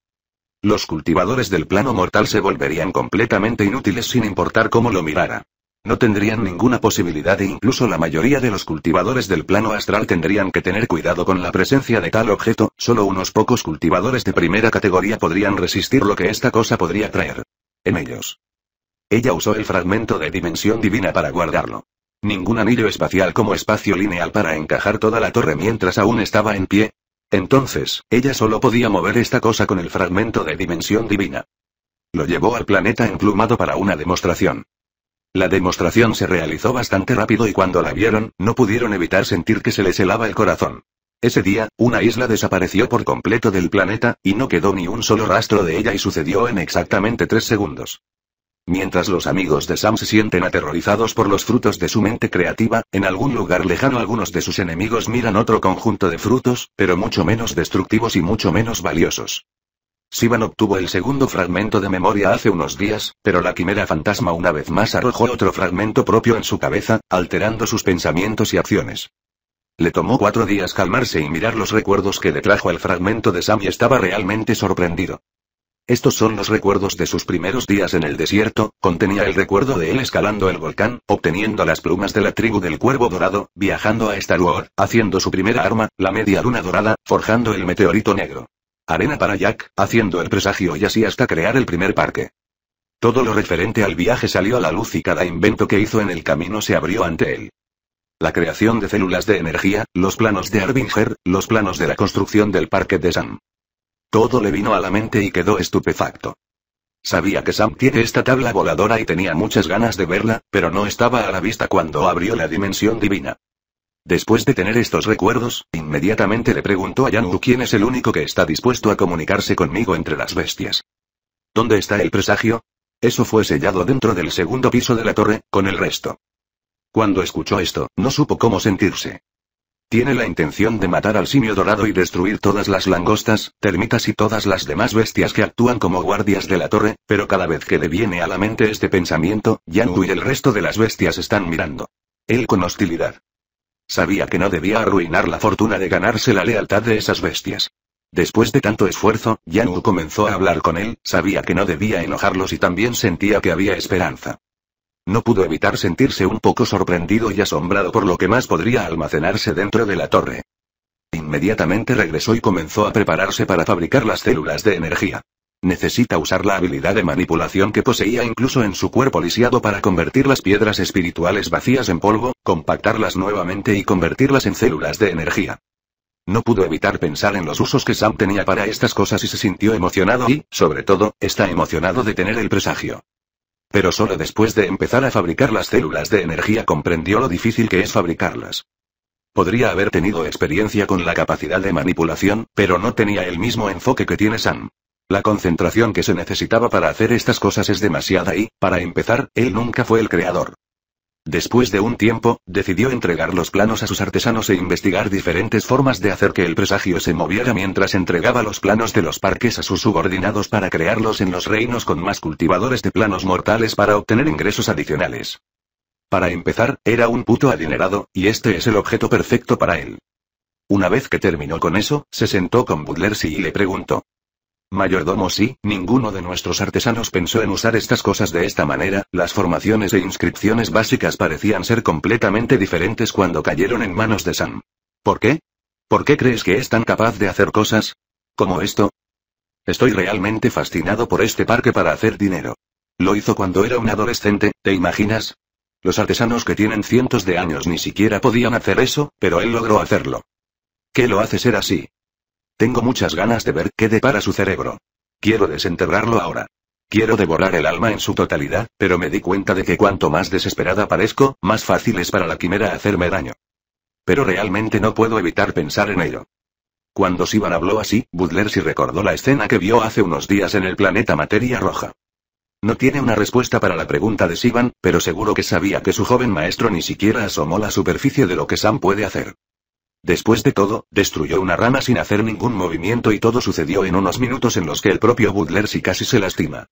Los cultivadores del plano mortal se volverían completamente inútiles sin importar cómo lo mirara. No tendrían ninguna posibilidad e incluso la mayoría de los cultivadores del plano astral tendrían que tener cuidado con la presencia de tal objeto, solo unos pocos cultivadores de primera categoría podrían resistir lo que esta cosa podría traer. En ellos. Ella usó el fragmento de dimensión divina para guardarlo. Ningún anillo espacial como espacio lineal para encajar toda la torre mientras aún estaba en pie. Entonces, ella solo podía mover esta cosa con el fragmento de dimensión divina. Lo llevó al planeta emplumado para una demostración. La demostración se realizó bastante rápido y cuando la vieron, no pudieron evitar sentir que se les helaba el corazón. Ese día, una isla desapareció por completo del planeta, y no quedó ni un solo rastro de ella y sucedió en exactamente tres segundos. Mientras los amigos de Sam se sienten aterrorizados por los frutos de su mente creativa, en algún lugar lejano algunos de sus enemigos miran otro conjunto de frutos, pero mucho menos destructivos y mucho menos valiosos. Sivan obtuvo el segundo fragmento de memoria hace unos días, pero la quimera fantasma una vez más arrojó otro fragmento propio en su cabeza, alterando sus pensamientos y acciones. Le tomó cuatro días calmarse y mirar los recuerdos que le trajo el fragmento de Sam y estaba realmente sorprendido. Estos son los recuerdos de sus primeros días en el desierto, contenía el recuerdo de él escalando el volcán, obteniendo las plumas de la tribu del cuervo dorado, viajando a Star Wars, haciendo su primera arma, la media luna dorada, forjando el meteorito negro arena para Jack, haciendo el presagio y así hasta crear el primer parque. Todo lo referente al viaje salió a la luz y cada invento que hizo en el camino se abrió ante él. La creación de células de energía, los planos de Arbinger, los planos de la construcción del parque de Sam. Todo le vino a la mente y quedó estupefacto. Sabía que Sam tiene esta tabla voladora y tenía muchas ganas de verla, pero no estaba a la vista cuando abrió la dimensión divina. Después de tener estos recuerdos, inmediatamente le preguntó a Yanu quién es el único que está dispuesto a comunicarse conmigo entre las bestias. ¿Dónde está el presagio? Eso fue sellado dentro del segundo piso de la torre, con el resto. Cuando escuchó esto, no supo cómo sentirse. Tiene la intención de matar al simio dorado y destruir todas las langostas, termitas y todas las demás bestias que actúan como guardias de la torre, pero cada vez que le viene a la mente este pensamiento, Yanu y el resto de las bestias están mirando. Él con hostilidad. Sabía que no debía arruinar la fortuna de ganarse la lealtad de esas bestias. Después de tanto esfuerzo, Yanu comenzó a hablar con él, sabía que no debía enojarlos y también sentía que había esperanza. No pudo evitar sentirse un poco sorprendido y asombrado por lo que más podría almacenarse dentro de la torre. Inmediatamente regresó y comenzó a prepararse para fabricar las células de energía. Necesita usar la habilidad de manipulación que poseía incluso en su cuerpo lisiado para convertir las piedras espirituales vacías en polvo, compactarlas nuevamente y convertirlas en células de energía. No pudo evitar pensar en los usos que Sam tenía para estas cosas y se sintió emocionado y, sobre todo, está emocionado de tener el presagio. Pero solo después de empezar a fabricar las células de energía comprendió lo difícil que es fabricarlas. Podría haber tenido experiencia con la capacidad de manipulación, pero no tenía el mismo enfoque que tiene Sam. La concentración que se necesitaba para hacer estas cosas es demasiada y, para empezar, él nunca fue el creador. Después de un tiempo, decidió entregar los planos a sus artesanos e investigar diferentes formas de hacer que el presagio se moviera mientras entregaba los planos de los parques a sus subordinados para crearlos en los reinos con más cultivadores de planos mortales para obtener ingresos adicionales. Para empezar, era un puto adinerado, y este es el objeto perfecto para él. Una vez que terminó con eso, se sentó con Butler y le preguntó, Mayordomo sí, ninguno de nuestros artesanos pensó en usar estas cosas de esta manera, las formaciones e inscripciones básicas parecían ser completamente diferentes cuando cayeron en manos de Sam. ¿Por qué? ¿Por qué crees que es tan capaz de hacer cosas? ¿Como esto? Estoy realmente fascinado por este parque para hacer dinero. Lo hizo cuando era un adolescente, ¿te imaginas? Los artesanos que tienen cientos de años ni siquiera podían hacer eso, pero él logró hacerlo. ¿Qué lo hace ser así? Tengo muchas ganas de ver qué depara su cerebro. Quiero desenterrarlo ahora. Quiero devorar el alma en su totalidad, pero me di cuenta de que cuanto más desesperada parezco, más fácil es para la quimera hacerme daño. Pero realmente no puedo evitar pensar en ello. Cuando Sivan habló así, Butler sí recordó la escena que vio hace unos días en el planeta Materia Roja. No tiene una respuesta para la pregunta de Sivan, pero seguro que sabía que su joven maestro ni siquiera asomó la superficie de lo que Sam puede hacer. Después de todo, destruyó una rama sin hacer ningún movimiento y todo sucedió en unos minutos en los que el propio Butler si casi se lastima.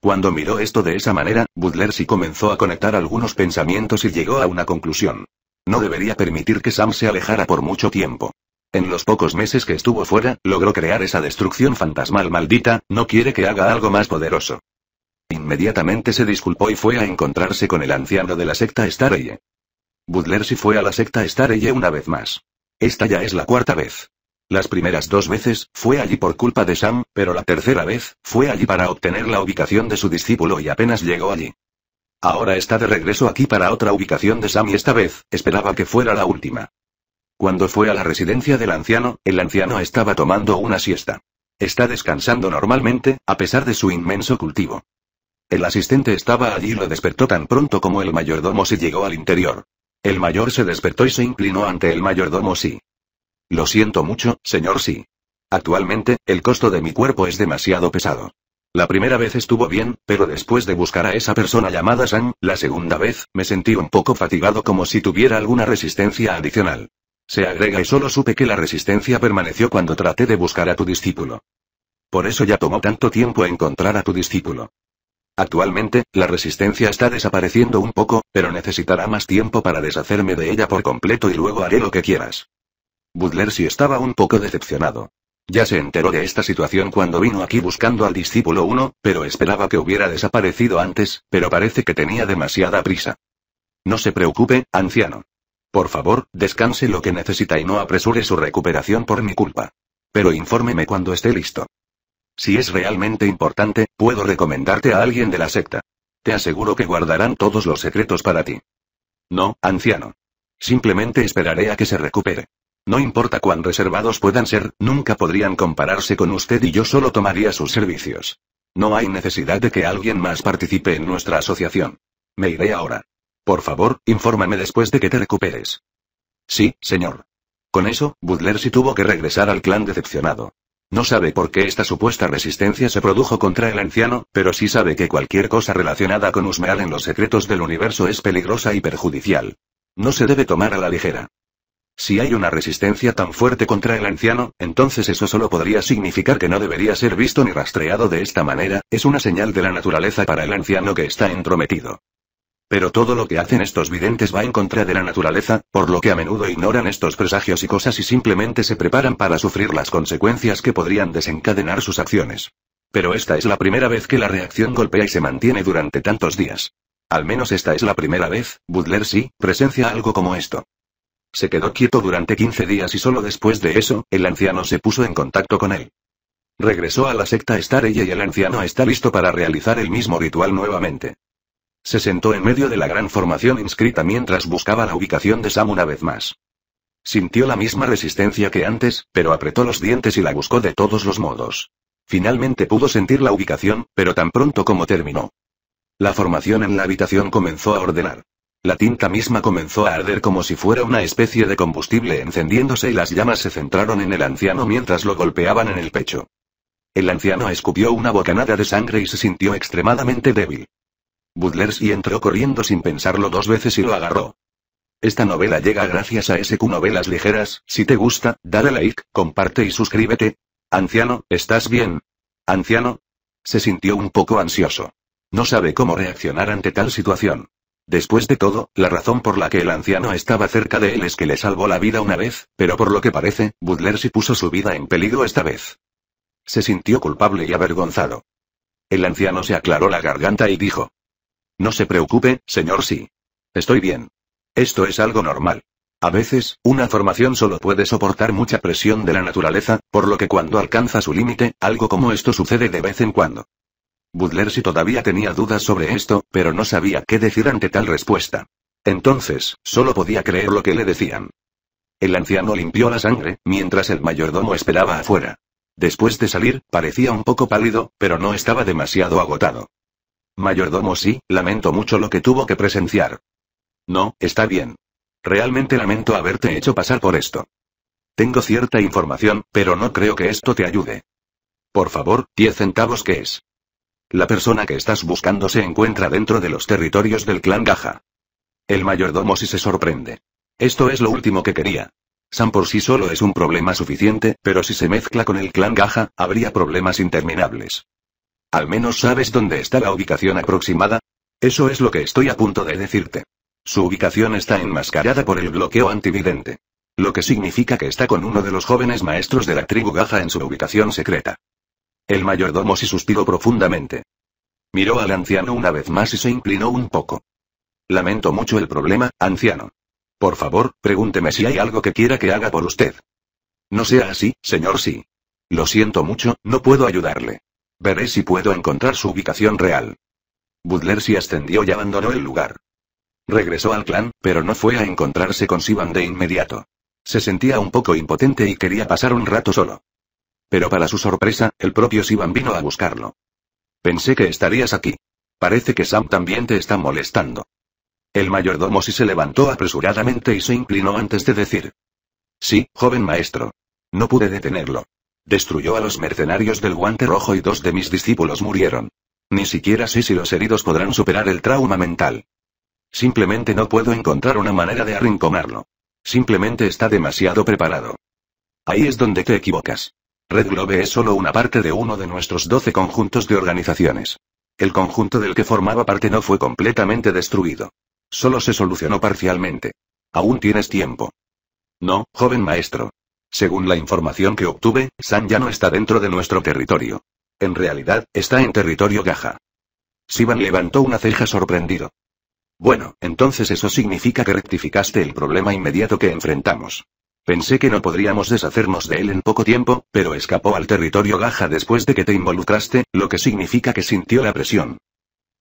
Cuando miró esto de esa manera, Butler si comenzó a conectar algunos pensamientos y llegó a una conclusión. No debería permitir que Sam se alejara por mucho tiempo. En los pocos meses que estuvo fuera, logró crear esa destrucción fantasmal maldita, no quiere que haga algo más poderoso. Inmediatamente se disculpó y fue a encontrarse con el anciano de la secta Stareye. Butler si fue a la secta Stareye una vez más. Esta ya es la cuarta vez. Las primeras dos veces, fue allí por culpa de Sam, pero la tercera vez, fue allí para obtener la ubicación de su discípulo y apenas llegó allí. Ahora está de regreso aquí para otra ubicación de Sam y esta vez, esperaba que fuera la última. Cuando fue a la residencia del anciano, el anciano estaba tomando una siesta. Está descansando normalmente, a pesar de su inmenso cultivo. El asistente estaba allí y lo despertó tan pronto como el mayordomo se llegó al interior. El mayor se despertó y se inclinó ante el mayordomo sí. Lo siento mucho, señor sí. Actualmente, el costo de mi cuerpo es demasiado pesado. La primera vez estuvo bien, pero después de buscar a esa persona llamada Sam, la segunda vez, me sentí un poco fatigado como si tuviera alguna resistencia adicional. Se agrega y solo supe que la resistencia permaneció cuando traté de buscar a tu discípulo. Por eso ya tomó tanto tiempo encontrar a tu discípulo. Actualmente, la resistencia está desapareciendo un poco, pero necesitará más tiempo para deshacerme de ella por completo y luego haré lo que quieras. Butler sí estaba un poco decepcionado. Ya se enteró de esta situación cuando vino aquí buscando al discípulo 1, pero esperaba que hubiera desaparecido antes, pero parece que tenía demasiada prisa. No se preocupe, anciano. Por favor, descanse lo que necesita y no apresure su recuperación por mi culpa. Pero infórmeme cuando esté listo. Si es realmente importante, puedo recomendarte a alguien de la secta. Te aseguro que guardarán todos los secretos para ti. No, anciano. Simplemente esperaré a que se recupere. No importa cuán reservados puedan ser, nunca podrían compararse con usted y yo solo tomaría sus servicios. No hay necesidad de que alguien más participe en nuestra asociación. Me iré ahora. Por favor, infórmame después de que te recuperes. Sí, señor. Con eso, Butler sí tuvo que regresar al clan decepcionado. No sabe por qué esta supuesta resistencia se produjo contra el anciano, pero sí sabe que cualquier cosa relacionada con Usmeal en los secretos del universo es peligrosa y perjudicial. No se debe tomar a la ligera. Si hay una resistencia tan fuerte contra el anciano, entonces eso solo podría significar que no debería ser visto ni rastreado de esta manera, es una señal de la naturaleza para el anciano que está entrometido. Pero todo lo que hacen estos videntes va en contra de la naturaleza, por lo que a menudo ignoran estos presagios y cosas y simplemente se preparan para sufrir las consecuencias que podrían desencadenar sus acciones. Pero esta es la primera vez que la reacción golpea y se mantiene durante tantos días. Al menos esta es la primera vez, Butler sí, presencia algo como esto. Se quedó quieto durante 15 días y solo después de eso, el anciano se puso en contacto con él. Regresó a la secta estar y el anciano está listo para realizar el mismo ritual nuevamente. Se sentó en medio de la gran formación inscrita mientras buscaba la ubicación de Sam una vez más. Sintió la misma resistencia que antes, pero apretó los dientes y la buscó de todos los modos. Finalmente pudo sentir la ubicación, pero tan pronto como terminó. La formación en la habitación comenzó a ordenar. La tinta misma comenzó a arder como si fuera una especie de combustible encendiéndose y las llamas se centraron en el anciano mientras lo golpeaban en el pecho. El anciano escupió una bocanada de sangre y se sintió extremadamente débil y entró corriendo sin pensarlo dos veces y lo agarró. Esta novela llega gracias a SQ Novelas Ligeras, si te gusta, dale like, comparte y suscríbete. Anciano, ¿estás bien? Anciano. Se sintió un poco ansioso. No sabe cómo reaccionar ante tal situación. Después de todo, la razón por la que el anciano estaba cerca de él es que le salvó la vida una vez, pero por lo que parece, y puso su vida en peligro esta vez. Se sintió culpable y avergonzado. El anciano se aclaró la garganta y dijo, no se preocupe, señor Sí. Estoy bien. Esto es algo normal. A veces, una formación solo puede soportar mucha presión de la naturaleza, por lo que cuando alcanza su límite, algo como esto sucede de vez en cuando. Butler si todavía tenía dudas sobre esto, pero no sabía qué decir ante tal respuesta. Entonces, solo podía creer lo que le decían. El anciano limpió la sangre, mientras el mayordomo esperaba afuera. Después de salir, parecía un poco pálido, pero no estaba demasiado agotado. Mayordomo sí, lamento mucho lo que tuvo que presenciar. No, está bien. Realmente lamento haberte hecho pasar por esto. Tengo cierta información, pero no creo que esto te ayude. Por favor, diez centavos que es. La persona que estás buscando se encuentra dentro de los territorios del clan Gaja. El mayordomo sí se sorprende. Esto es lo último que quería. San por sí solo es un problema suficiente, pero si se mezcla con el clan Gaja, habría problemas interminables. Al menos sabes dónde está la ubicación aproximada. Eso es lo que estoy a punto de decirte. Su ubicación está enmascarada por el bloqueo antividente. Lo que significa que está con uno de los jóvenes maestros de la tribu Gaja en su ubicación secreta. El mayordomo se suspiró profundamente. Miró al anciano una vez más y se inclinó un poco. Lamento mucho el problema, anciano. Por favor, pregúnteme si hay algo que quiera que haga por usted. No sea así, señor sí. Lo siento mucho, no puedo ayudarle. Veré si puedo encontrar su ubicación real. Butler se ascendió y abandonó el lugar. Regresó al clan, pero no fue a encontrarse con Sivan de inmediato. Se sentía un poco impotente y quería pasar un rato solo. Pero para su sorpresa, el propio Sivan vino a buscarlo. Pensé que estarías aquí. Parece que Sam también te está molestando. El mayordomo sí se levantó apresuradamente y se inclinó antes de decir. Sí, joven maestro. No pude detenerlo. Destruyó a los mercenarios del guante rojo y dos de mis discípulos murieron. Ni siquiera sé si los heridos podrán superar el trauma mental. Simplemente no puedo encontrar una manera de arrinconarlo. Simplemente está demasiado preparado. Ahí es donde te equivocas. Red Globe es solo una parte de uno de nuestros doce conjuntos de organizaciones. El conjunto del que formaba parte no fue completamente destruido. Solo se solucionó parcialmente. Aún tienes tiempo. No, joven maestro. Según la información que obtuve, San ya no está dentro de nuestro territorio. En realidad, está en territorio Gaja. Sivan levantó una ceja sorprendido. Bueno, entonces eso significa que rectificaste el problema inmediato que enfrentamos. Pensé que no podríamos deshacernos de él en poco tiempo, pero escapó al territorio Gaja después de que te involucraste, lo que significa que sintió la presión.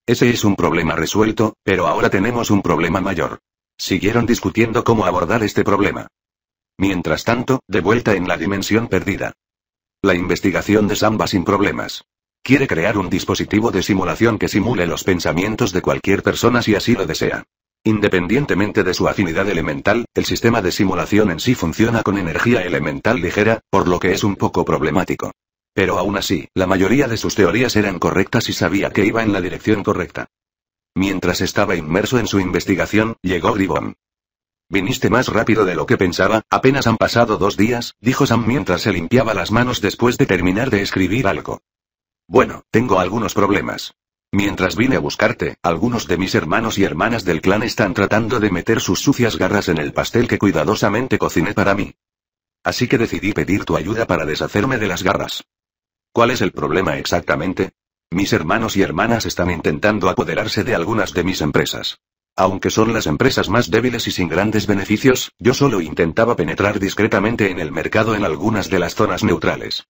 Ese es un problema resuelto, pero ahora tenemos un problema mayor. Siguieron discutiendo cómo abordar este problema. Mientras tanto, de vuelta en la dimensión perdida. La investigación de Samba sin problemas. Quiere crear un dispositivo de simulación que simule los pensamientos de cualquier persona si así lo desea. Independientemente de su afinidad elemental, el sistema de simulación en sí funciona con energía elemental ligera, por lo que es un poco problemático. Pero aún así, la mayoría de sus teorías eran correctas y sabía que iba en la dirección correcta. Mientras estaba inmerso en su investigación, llegó Gribón. Viniste más rápido de lo que pensaba, apenas han pasado dos días, dijo Sam mientras se limpiaba las manos después de terminar de escribir algo. Bueno, tengo algunos problemas. Mientras vine a buscarte, algunos de mis hermanos y hermanas del clan están tratando de meter sus sucias garras en el pastel que cuidadosamente cociné para mí. Así que decidí pedir tu ayuda para deshacerme de las garras. ¿Cuál es el problema exactamente? Mis hermanos y hermanas están intentando apoderarse de algunas de mis empresas. Aunque son las empresas más débiles y sin grandes beneficios, yo solo intentaba penetrar discretamente en el mercado en algunas de las zonas neutrales.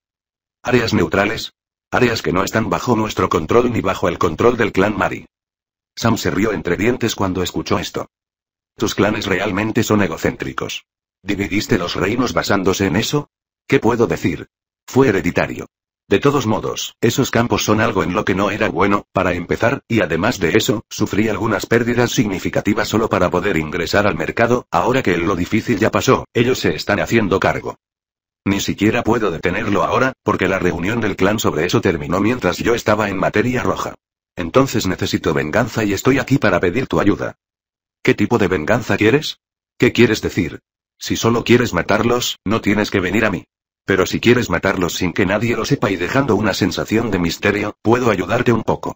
Áreas neutrales. Áreas que no están bajo nuestro control ni bajo el control del clan Mari. Sam se rió entre dientes cuando escuchó esto. Tus clanes realmente son egocéntricos. ¿Dividiste los reinos basándose en eso? ¿Qué puedo decir? Fue hereditario. De todos modos, esos campos son algo en lo que no era bueno, para empezar, y además de eso, sufrí algunas pérdidas significativas solo para poder ingresar al mercado, ahora que lo difícil ya pasó, ellos se están haciendo cargo. Ni siquiera puedo detenerlo ahora, porque la reunión del clan sobre eso terminó mientras yo estaba en materia roja. Entonces necesito venganza y estoy aquí para pedir tu ayuda. ¿Qué tipo de venganza quieres? ¿Qué quieres decir? Si solo quieres matarlos, no tienes que venir a mí. Pero si quieres matarlos sin que nadie lo sepa y dejando una sensación de misterio, puedo ayudarte un poco.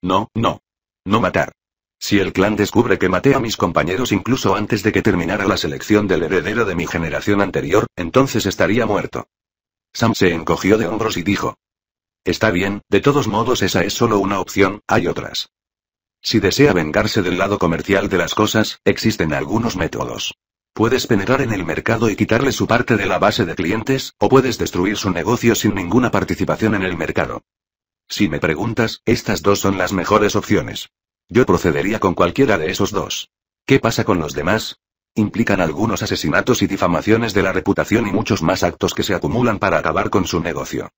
No, no. No matar. Si el clan descubre que maté a mis compañeros incluso antes de que terminara la selección del heredero de mi generación anterior, entonces estaría muerto. Sam se encogió de hombros y dijo. Está bien, de todos modos esa es solo una opción, hay otras. Si desea vengarse del lado comercial de las cosas, existen algunos métodos. Puedes penetrar en el mercado y quitarle su parte de la base de clientes, o puedes destruir su negocio sin ninguna participación en el mercado. Si me preguntas, estas dos son las mejores opciones. Yo procedería con cualquiera de esos dos. ¿Qué pasa con los demás? Implican algunos asesinatos y difamaciones de la reputación y muchos más actos que se acumulan para acabar con su negocio.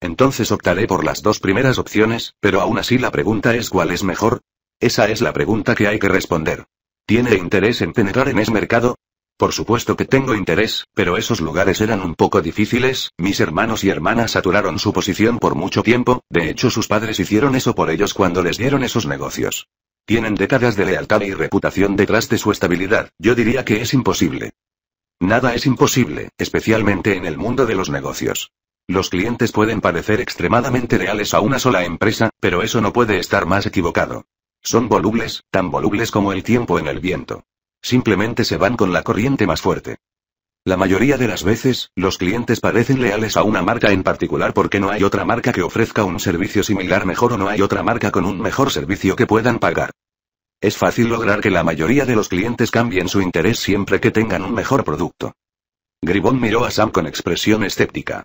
Entonces optaré por las dos primeras opciones, pero aún así la pregunta es cuál es mejor. Esa es la pregunta que hay que responder. ¿Tiene interés en penetrar en ese mercado? Por supuesto que tengo interés, pero esos lugares eran un poco difíciles, mis hermanos y hermanas saturaron su posición por mucho tiempo, de hecho sus padres hicieron eso por ellos cuando les dieron esos negocios. Tienen décadas de lealtad y reputación detrás de su estabilidad, yo diría que es imposible. Nada es imposible, especialmente en el mundo de los negocios. Los clientes pueden parecer extremadamente leales a una sola empresa, pero eso no puede estar más equivocado. Son volubles, tan volubles como el tiempo en el viento simplemente se van con la corriente más fuerte. La mayoría de las veces, los clientes parecen leales a una marca en particular porque no hay otra marca que ofrezca un servicio similar mejor o no hay otra marca con un mejor servicio que puedan pagar. Es fácil lograr que la mayoría de los clientes cambien su interés siempre que tengan un mejor producto. Gribón miró a Sam con expresión escéptica.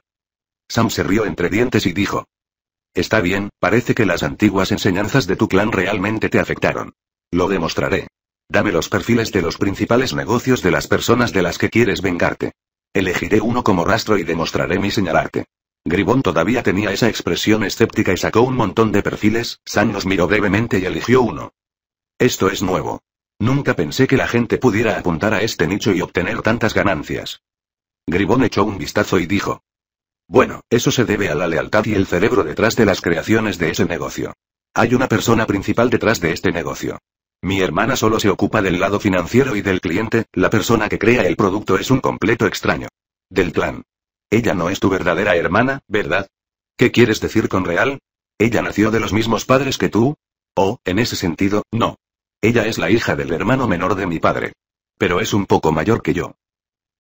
Sam se rió entre dientes y dijo. Está bien, parece que las antiguas enseñanzas de tu clan realmente te afectaron. Lo demostraré. Dame los perfiles de los principales negocios de las personas de las que quieres vengarte. Elegiré uno como rastro y demostraré mi señalarte. Gribón todavía tenía esa expresión escéptica y sacó un montón de perfiles, San los miró brevemente y eligió uno. Esto es nuevo. Nunca pensé que la gente pudiera apuntar a este nicho y obtener tantas ganancias. Gribón echó un vistazo y dijo. Bueno, eso se debe a la lealtad y el cerebro detrás de las creaciones de ese negocio. Hay una persona principal detrás de este negocio. Mi hermana solo se ocupa del lado financiero y del cliente, la persona que crea el producto es un completo extraño. Del clan. Ella no es tu verdadera hermana, ¿verdad? ¿Qué quieres decir con real? ¿Ella nació de los mismos padres que tú? Oh, en ese sentido, no. Ella es la hija del hermano menor de mi padre. Pero es un poco mayor que yo.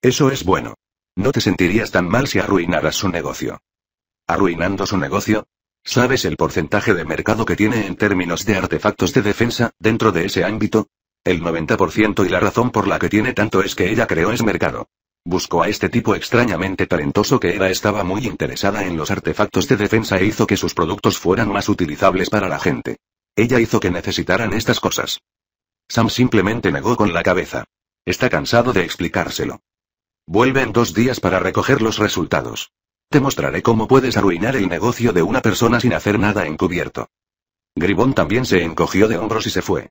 Eso es bueno. No te sentirías tan mal si arruinaras su negocio. ¿Arruinando su negocio? ¿Sabes el porcentaje de mercado que tiene en términos de artefactos de defensa, dentro de ese ámbito? El 90% y la razón por la que tiene tanto es que ella creó ese mercado. Buscó a este tipo extrañamente talentoso que era, estaba muy interesada en los artefactos de defensa e hizo que sus productos fueran más utilizables para la gente. Ella hizo que necesitaran estas cosas. Sam simplemente negó con la cabeza. Está cansado de explicárselo. Vuelve en dos días para recoger los resultados. Te mostraré cómo puedes arruinar el negocio de una persona sin hacer nada encubierto. Gribón también se encogió de hombros y se fue.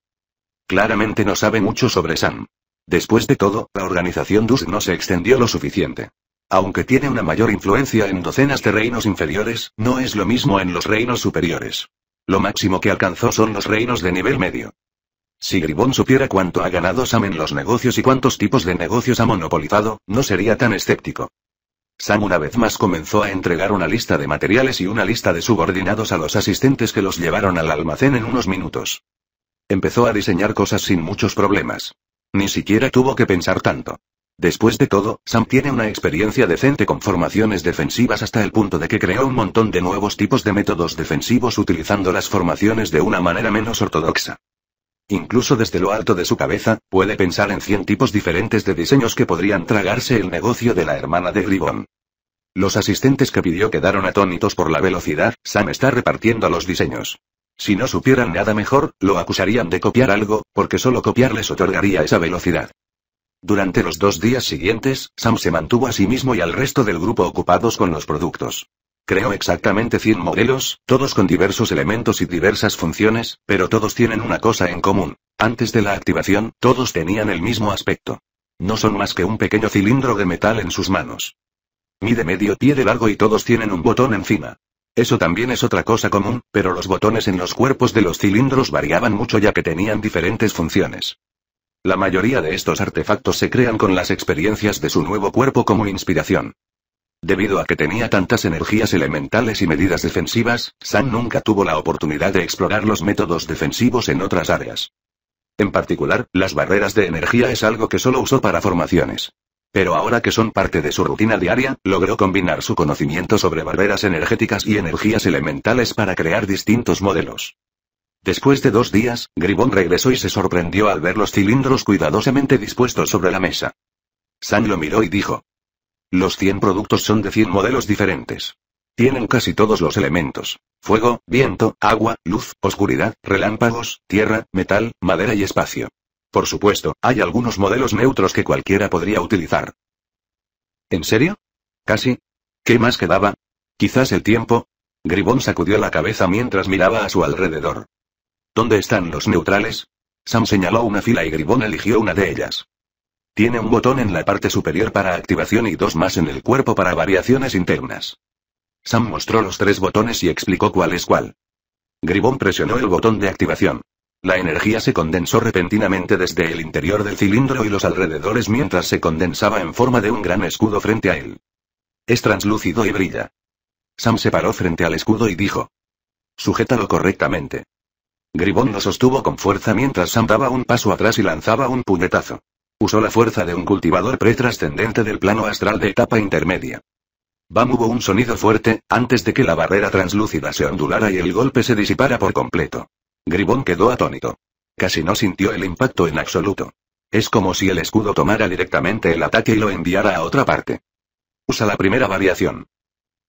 Claramente no sabe mucho sobre Sam. Después de todo, la organización DUS no se extendió lo suficiente. Aunque tiene una mayor influencia en docenas de reinos inferiores, no es lo mismo en los reinos superiores. Lo máximo que alcanzó son los reinos de nivel medio. Si Gribón supiera cuánto ha ganado Sam en los negocios y cuántos tipos de negocios ha monopolizado, no sería tan escéptico. Sam una vez más comenzó a entregar una lista de materiales y una lista de subordinados a los asistentes que los llevaron al almacén en unos minutos. Empezó a diseñar cosas sin muchos problemas. Ni siquiera tuvo que pensar tanto. Después de todo, Sam tiene una experiencia decente con formaciones defensivas hasta el punto de que creó un montón de nuevos tipos de métodos defensivos utilizando las formaciones de una manera menos ortodoxa. Incluso desde lo alto de su cabeza, puede pensar en 100 tipos diferentes de diseños que podrían tragarse el negocio de la hermana de Gribón. Los asistentes que pidió quedaron atónitos por la velocidad, Sam está repartiendo los diseños. Si no supieran nada mejor, lo acusarían de copiar algo, porque solo copiar les otorgaría esa velocidad. Durante los dos días siguientes, Sam se mantuvo a sí mismo y al resto del grupo ocupados con los productos. Creo exactamente 100 modelos, todos con diversos elementos y diversas funciones, pero todos tienen una cosa en común. Antes de la activación, todos tenían el mismo aspecto. No son más que un pequeño cilindro de metal en sus manos. Mide medio pie de largo y todos tienen un botón encima. Eso también es otra cosa común, pero los botones en los cuerpos de los cilindros variaban mucho ya que tenían diferentes funciones. La mayoría de estos artefactos se crean con las experiencias de su nuevo cuerpo como inspiración. Debido a que tenía tantas energías elementales y medidas defensivas, San nunca tuvo la oportunidad de explorar los métodos defensivos en otras áreas. En particular, las barreras de energía es algo que solo usó para formaciones. Pero ahora que son parte de su rutina diaria, logró combinar su conocimiento sobre barreras energéticas y energías elementales para crear distintos modelos. Después de dos días, Gribón regresó y se sorprendió al ver los cilindros cuidadosamente dispuestos sobre la mesa. San lo miró y dijo, los 100 productos son de 100 modelos diferentes. Tienen casi todos los elementos. Fuego, viento, agua, luz, oscuridad, relámpagos, tierra, metal, madera y espacio. Por supuesto, hay algunos modelos neutros que cualquiera podría utilizar. ¿En serio? Casi. ¿Qué más quedaba? Quizás el tiempo. Gribón sacudió la cabeza mientras miraba a su alrededor. ¿Dónde están los neutrales? Sam señaló una fila y Gribón eligió una de ellas. Tiene un botón en la parte superior para activación y dos más en el cuerpo para variaciones internas. Sam mostró los tres botones y explicó cuál es cuál. Gribón presionó el botón de activación. La energía se condensó repentinamente desde el interior del cilindro y los alrededores mientras se condensaba en forma de un gran escudo frente a él. Es translúcido y brilla. Sam se paró frente al escudo y dijo. Sujétalo correctamente. Gribón lo sostuvo con fuerza mientras Sam daba un paso atrás y lanzaba un puñetazo. Usó la fuerza de un cultivador pretrascendente del plano astral de etapa intermedia. Bam hubo un sonido fuerte, antes de que la barrera translúcida se ondulara y el golpe se disipara por completo. Gribón quedó atónito. Casi no sintió el impacto en absoluto. Es como si el escudo tomara directamente el ataque y lo enviara a otra parte. Usa la primera variación.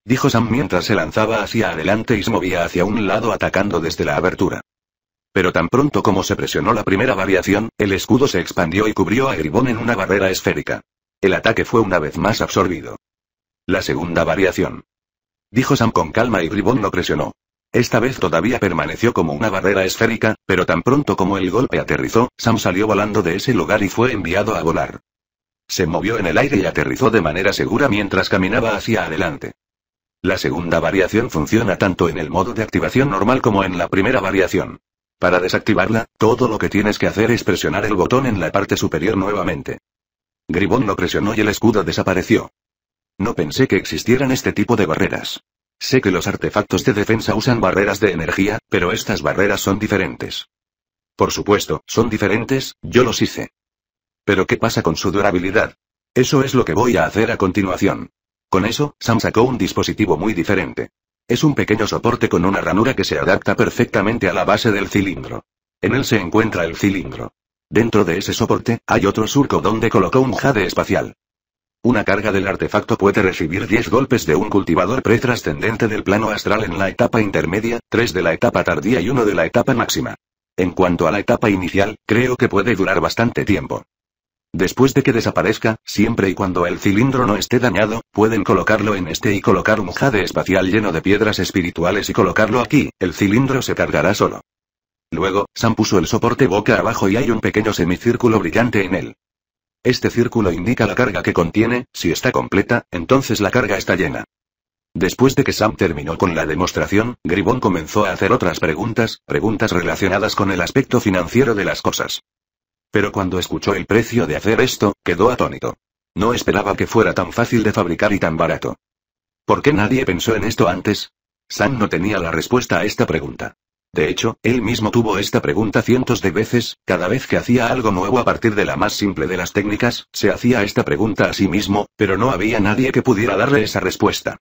Dijo Sam mientras se lanzaba hacia adelante y se movía hacia un lado atacando desde la abertura. Pero tan pronto como se presionó la primera variación, el escudo se expandió y cubrió a Gribón en una barrera esférica. El ataque fue una vez más absorbido. La segunda variación. Dijo Sam con calma y Gribón lo presionó. Esta vez todavía permaneció como una barrera esférica, pero tan pronto como el golpe aterrizó, Sam salió volando de ese lugar y fue enviado a volar. Se movió en el aire y aterrizó de manera segura mientras caminaba hacia adelante. La segunda variación funciona tanto en el modo de activación normal como en la primera variación. Para desactivarla, todo lo que tienes que hacer es presionar el botón en la parte superior nuevamente. Gribón lo presionó y el escudo desapareció. No pensé que existieran este tipo de barreras. Sé que los artefactos de defensa usan barreras de energía, pero estas barreras son diferentes. Por supuesto, son diferentes, yo los hice. Pero ¿qué pasa con su durabilidad? Eso es lo que voy a hacer a continuación. Con eso, Sam sacó un dispositivo muy diferente. Es un pequeño soporte con una ranura que se adapta perfectamente a la base del cilindro. En él se encuentra el cilindro. Dentro de ese soporte, hay otro surco donde colocó un jade espacial. Una carga del artefacto puede recibir 10 golpes de un cultivador pretrascendente del plano astral en la etapa intermedia, 3 de la etapa tardía y 1 de la etapa máxima. En cuanto a la etapa inicial, creo que puede durar bastante tiempo. Después de que desaparezca, siempre y cuando el cilindro no esté dañado, pueden colocarlo en este y colocar un jade espacial lleno de piedras espirituales y colocarlo aquí, el cilindro se cargará solo. Luego, Sam puso el soporte boca abajo y hay un pequeño semicírculo brillante en él. Este círculo indica la carga que contiene, si está completa, entonces la carga está llena. Después de que Sam terminó con la demostración, Gribón comenzó a hacer otras preguntas, preguntas relacionadas con el aspecto financiero de las cosas. Pero cuando escuchó el precio de hacer esto, quedó atónito. No esperaba que fuera tan fácil de fabricar y tan barato. ¿Por qué nadie pensó en esto antes? Sam no tenía la respuesta a esta pregunta. De hecho, él mismo tuvo esta pregunta cientos de veces, cada vez que hacía algo nuevo a partir de la más simple de las técnicas, se hacía esta pregunta a sí mismo, pero no había nadie que pudiera darle esa respuesta.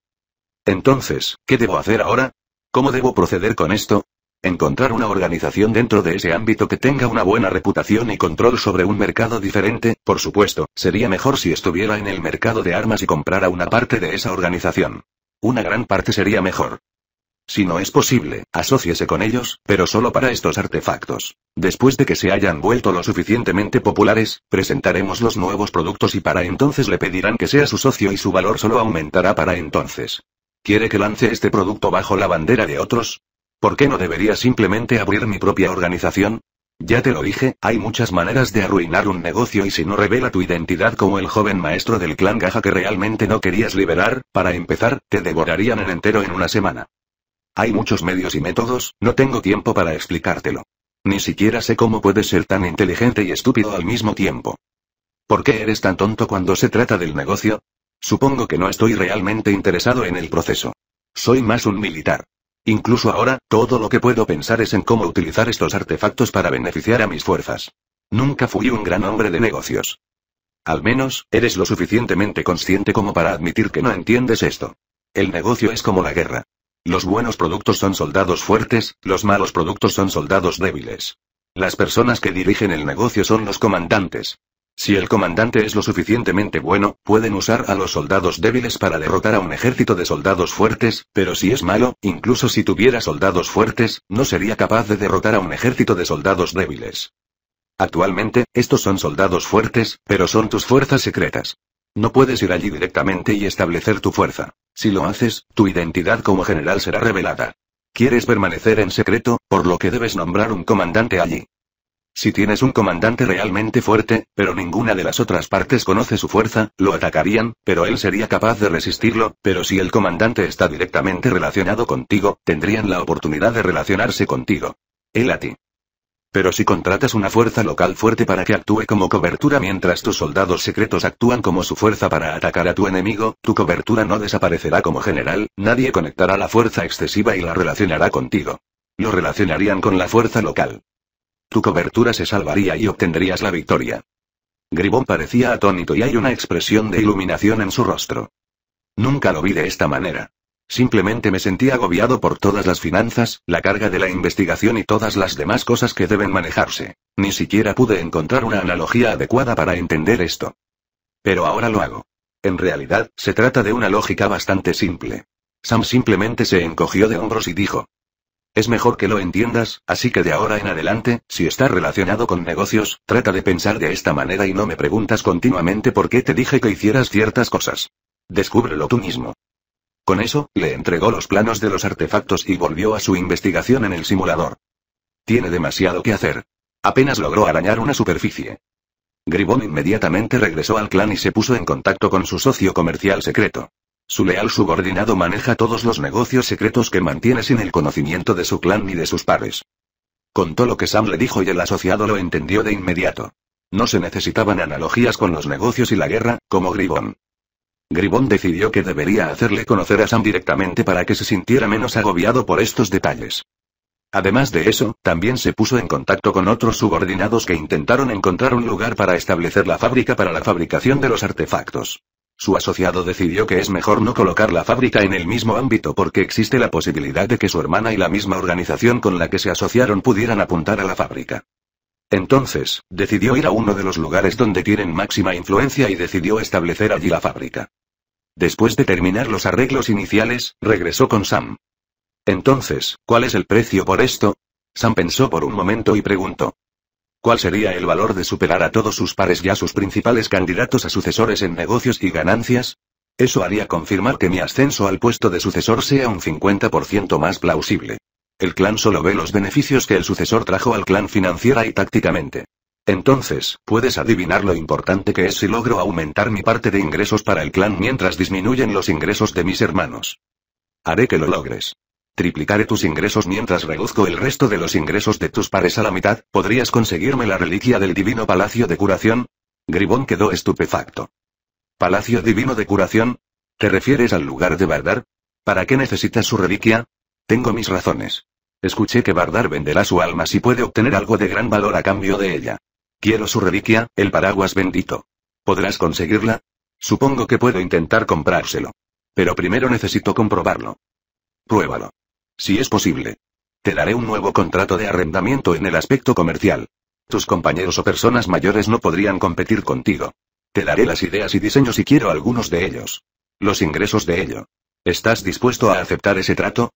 Entonces, ¿qué debo hacer ahora? ¿Cómo debo proceder con esto? Encontrar una organización dentro de ese ámbito que tenga una buena reputación y control sobre un mercado diferente, por supuesto, sería mejor si estuviera en el mercado de armas y comprara una parte de esa organización. Una gran parte sería mejor. Si no es posible, asóciese con ellos, pero solo para estos artefactos. Después de que se hayan vuelto lo suficientemente populares, presentaremos los nuevos productos y para entonces le pedirán que sea su socio y su valor solo aumentará para entonces. ¿Quiere que lance este producto bajo la bandera de otros? ¿Por qué no debería simplemente abrir mi propia organización? Ya te lo dije, hay muchas maneras de arruinar un negocio y si no revela tu identidad como el joven maestro del clan Gaja que realmente no querías liberar, para empezar, te devorarían en entero en una semana. Hay muchos medios y métodos, no tengo tiempo para explicártelo. Ni siquiera sé cómo puedes ser tan inteligente y estúpido al mismo tiempo. ¿Por qué eres tan tonto cuando se trata del negocio? Supongo que no estoy realmente interesado en el proceso. Soy más un militar. Incluso ahora, todo lo que puedo pensar es en cómo utilizar estos artefactos para beneficiar a mis fuerzas. Nunca fui un gran hombre de negocios. Al menos, eres lo suficientemente consciente como para admitir que no entiendes esto. El negocio es como la guerra. Los buenos productos son soldados fuertes, los malos productos son soldados débiles. Las personas que dirigen el negocio son los comandantes. Si el comandante es lo suficientemente bueno, pueden usar a los soldados débiles para derrotar a un ejército de soldados fuertes, pero si es malo, incluso si tuviera soldados fuertes, no sería capaz de derrotar a un ejército de soldados débiles. Actualmente, estos son soldados fuertes, pero son tus fuerzas secretas. No puedes ir allí directamente y establecer tu fuerza. Si lo haces, tu identidad como general será revelada. Quieres permanecer en secreto, por lo que debes nombrar un comandante allí. Si tienes un comandante realmente fuerte, pero ninguna de las otras partes conoce su fuerza, lo atacarían, pero él sería capaz de resistirlo, pero si el comandante está directamente relacionado contigo, tendrían la oportunidad de relacionarse contigo. Él a ti. Pero si contratas una fuerza local fuerte para que actúe como cobertura mientras tus soldados secretos actúan como su fuerza para atacar a tu enemigo, tu cobertura no desaparecerá como general, nadie conectará la fuerza excesiva y la relacionará contigo. Lo relacionarían con la fuerza local. Tu cobertura se salvaría y obtendrías la victoria. Gribón parecía atónito y hay una expresión de iluminación en su rostro. Nunca lo vi de esta manera. Simplemente me sentí agobiado por todas las finanzas, la carga de la investigación y todas las demás cosas que deben manejarse. Ni siquiera pude encontrar una analogía adecuada para entender esto. Pero ahora lo hago. En realidad, se trata de una lógica bastante simple. Sam simplemente se encogió de hombros y dijo, es mejor que lo entiendas, así que de ahora en adelante, si está relacionado con negocios, trata de pensar de esta manera y no me preguntas continuamente por qué te dije que hicieras ciertas cosas. Descúbrelo tú mismo. Con eso, le entregó los planos de los artefactos y volvió a su investigación en el simulador. Tiene demasiado que hacer. Apenas logró arañar una superficie. Gribón inmediatamente regresó al clan y se puso en contacto con su socio comercial secreto. Su leal subordinado maneja todos los negocios secretos que mantiene sin el conocimiento de su clan ni de sus pares. Contó lo que Sam le dijo y el asociado lo entendió de inmediato. No se necesitaban analogías con los negocios y la guerra, como Gribón. Gribón decidió que debería hacerle conocer a Sam directamente para que se sintiera menos agobiado por estos detalles. Además de eso, también se puso en contacto con otros subordinados que intentaron encontrar un lugar para establecer la fábrica para la fabricación de los artefactos. Su asociado decidió que es mejor no colocar la fábrica en el mismo ámbito porque existe la posibilidad de que su hermana y la misma organización con la que se asociaron pudieran apuntar a la fábrica. Entonces, decidió ir a uno de los lugares donde tienen máxima influencia y decidió establecer allí la fábrica. Después de terminar los arreglos iniciales, regresó con Sam. Entonces, ¿cuál es el precio por esto? Sam pensó por un momento y preguntó cuál sería el valor de superar a todos sus pares y a sus principales candidatos a sucesores en negocios y ganancias? Eso haría confirmar que mi ascenso al puesto de sucesor sea un 50% más plausible. El clan solo ve los beneficios que el sucesor trajo al clan financiera y tácticamente. Entonces, puedes adivinar lo importante que es si logro aumentar mi parte de ingresos para el clan mientras disminuyen los ingresos de mis hermanos. Haré que lo logres triplicaré tus ingresos mientras reduzco el resto de los ingresos de tus pares a la mitad, ¿podrías conseguirme la reliquia del divino palacio de curación? Gribón quedó estupefacto. ¿Palacio divino de curación? ¿Te refieres al lugar de Bardar? ¿Para qué necesitas su reliquia? Tengo mis razones. Escuché que Bardar venderá su alma si puede obtener algo de gran valor a cambio de ella. Quiero su reliquia, el paraguas bendito. ¿Podrás conseguirla? Supongo que puedo intentar comprárselo. Pero primero necesito comprobarlo. Pruébalo. Si es posible. Te daré un nuevo contrato de arrendamiento en el aspecto comercial. Tus compañeros o personas mayores no podrían competir contigo. Te daré las ideas y diseños si quiero algunos de ellos. Los ingresos de ello. ¿Estás dispuesto a aceptar ese trato?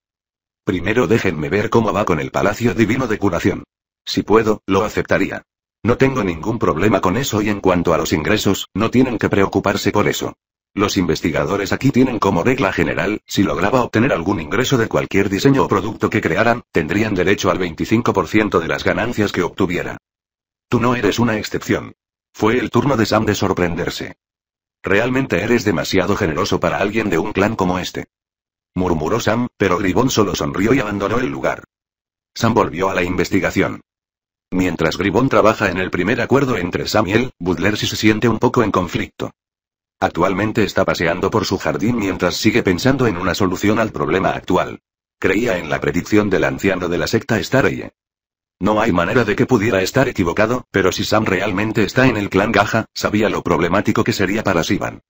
Primero déjenme ver cómo va con el Palacio Divino de Curación. Si puedo, lo aceptaría. No tengo ningún problema con eso y en cuanto a los ingresos, no tienen que preocuparse por eso. Los investigadores aquí tienen como regla general, si lograba obtener algún ingreso de cualquier diseño o producto que crearan, tendrían derecho al 25% de las ganancias que obtuviera. Tú no eres una excepción. Fue el turno de Sam de sorprenderse. Realmente eres demasiado generoso para alguien de un clan como este. Murmuró Sam, pero Gribón solo sonrió y abandonó el lugar. Sam volvió a la investigación. Mientras Gribón trabaja en el primer acuerdo entre Sam y él, Butler sí se siente un poco en conflicto. Actualmente está paseando por su jardín mientras sigue pensando en una solución al problema actual. Creía en la predicción del anciano de la secta Stareye. No hay manera de que pudiera estar equivocado, pero si Sam realmente está en el clan Gaja, sabía lo problemático que sería para Sivan.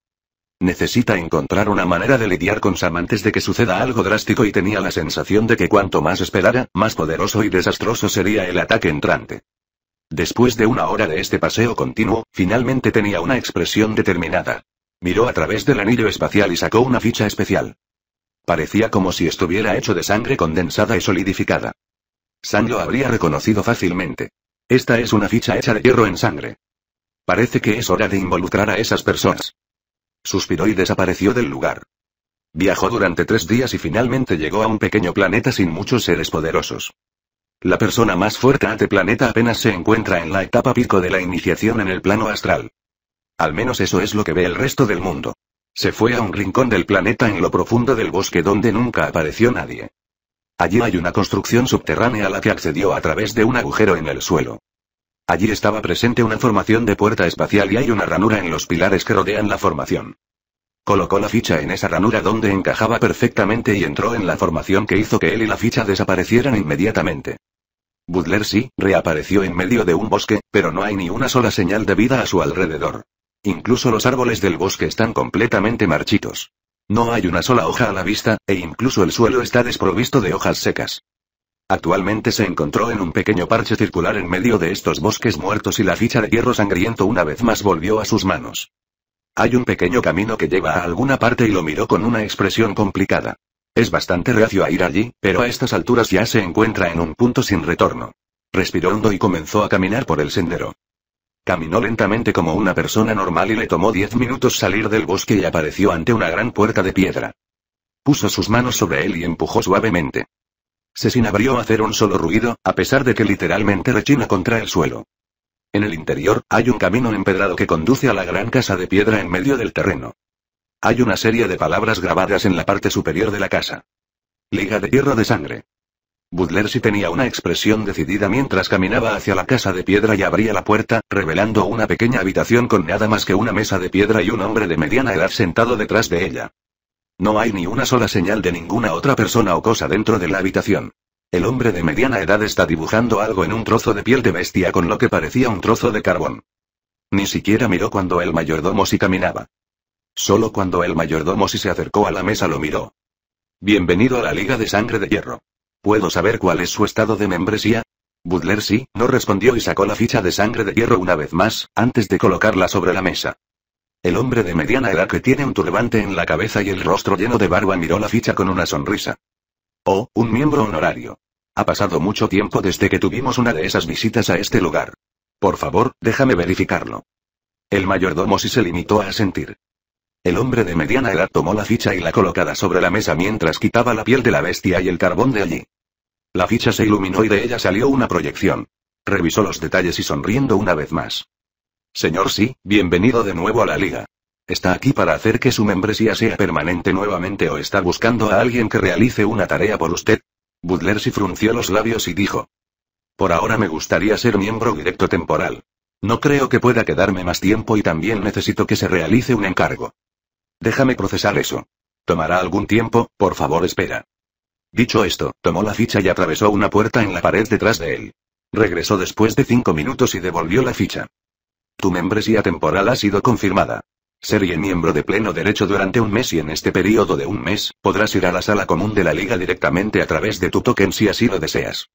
Necesita encontrar una manera de lidiar con Sam antes de que suceda algo drástico y tenía la sensación de que cuanto más esperara, más poderoso y desastroso sería el ataque entrante. Después de una hora de este paseo continuo, finalmente tenía una expresión determinada. Miró a través del anillo espacial y sacó una ficha especial. Parecía como si estuviera hecho de sangre condensada y solidificada. San lo habría reconocido fácilmente. Esta es una ficha hecha de hierro en sangre. Parece que es hora de involucrar a esas personas. Suspiró y desapareció del lugar. Viajó durante tres días y finalmente llegó a un pequeño planeta sin muchos seres poderosos. La persona más fuerte de planeta apenas se encuentra en la etapa pico de la iniciación en el plano astral. Al menos eso es lo que ve el resto del mundo. Se fue a un rincón del planeta en lo profundo del bosque donde nunca apareció nadie. Allí hay una construcción subterránea a la que accedió a través de un agujero en el suelo. Allí estaba presente una formación de puerta espacial y hay una ranura en los pilares que rodean la formación. Colocó la ficha en esa ranura donde encajaba perfectamente y entró en la formación que hizo que él y la ficha desaparecieran inmediatamente. Butler sí, reapareció en medio de un bosque, pero no hay ni una sola señal de vida a su alrededor. Incluso los árboles del bosque están completamente marchitos. No hay una sola hoja a la vista, e incluso el suelo está desprovisto de hojas secas. Actualmente se encontró en un pequeño parche circular en medio de estos bosques muertos y la ficha de hierro sangriento una vez más volvió a sus manos. Hay un pequeño camino que lleva a alguna parte y lo miró con una expresión complicada. Es bastante reacio a ir allí, pero a estas alturas ya se encuentra en un punto sin retorno. Respiró hondo y comenzó a caminar por el sendero. Caminó lentamente como una persona normal y le tomó diez minutos salir del bosque y apareció ante una gran puerta de piedra. Puso sus manos sobre él y empujó suavemente. sin abrió a hacer un solo ruido, a pesar de que literalmente rechina contra el suelo. En el interior, hay un camino empedrado que conduce a la gran casa de piedra en medio del terreno. Hay una serie de palabras grabadas en la parte superior de la casa. Liga de hierro de sangre sí tenía una expresión decidida mientras caminaba hacia la casa de piedra y abría la puerta, revelando una pequeña habitación con nada más que una mesa de piedra y un hombre de mediana edad sentado detrás de ella. No hay ni una sola señal de ninguna otra persona o cosa dentro de la habitación. El hombre de mediana edad está dibujando algo en un trozo de piel de bestia con lo que parecía un trozo de carbón. Ni siquiera miró cuando el mayordomo si caminaba. Solo cuando el mayordomo si se acercó a la mesa lo miró. Bienvenido a la Liga de Sangre de Hierro. ¿Puedo saber cuál es su estado de membresía? Butler sí, no respondió y sacó la ficha de sangre de hierro una vez más, antes de colocarla sobre la mesa. El hombre de mediana edad que tiene un turbante en la cabeza y el rostro lleno de barba miró la ficha con una sonrisa. Oh, un miembro honorario. Ha pasado mucho tiempo desde que tuvimos una de esas visitas a este lugar. Por favor, déjame verificarlo. El mayordomo sí se limitó a sentir. El hombre de mediana edad tomó la ficha y la colocada sobre la mesa mientras quitaba la piel de la bestia y el carbón de allí. La ficha se iluminó y de ella salió una proyección. Revisó los detalles y sonriendo una vez más. Señor Sí, bienvenido de nuevo a la liga. ¿Está aquí para hacer que su membresía sea permanente nuevamente o está buscando a alguien que realice una tarea por usted? Butler sí frunció los labios y dijo. Por ahora me gustaría ser miembro directo temporal. No creo que pueda quedarme más tiempo y también necesito que se realice un encargo. Déjame procesar eso. Tomará algún tiempo, por favor espera. Dicho esto, tomó la ficha y atravesó una puerta en la pared detrás de él. Regresó después de cinco minutos y devolvió la ficha. Tu membresía temporal ha sido confirmada. Serie miembro de pleno derecho durante un mes y en este periodo de un mes, podrás ir a la sala común de la liga directamente a través de tu token si así lo deseas.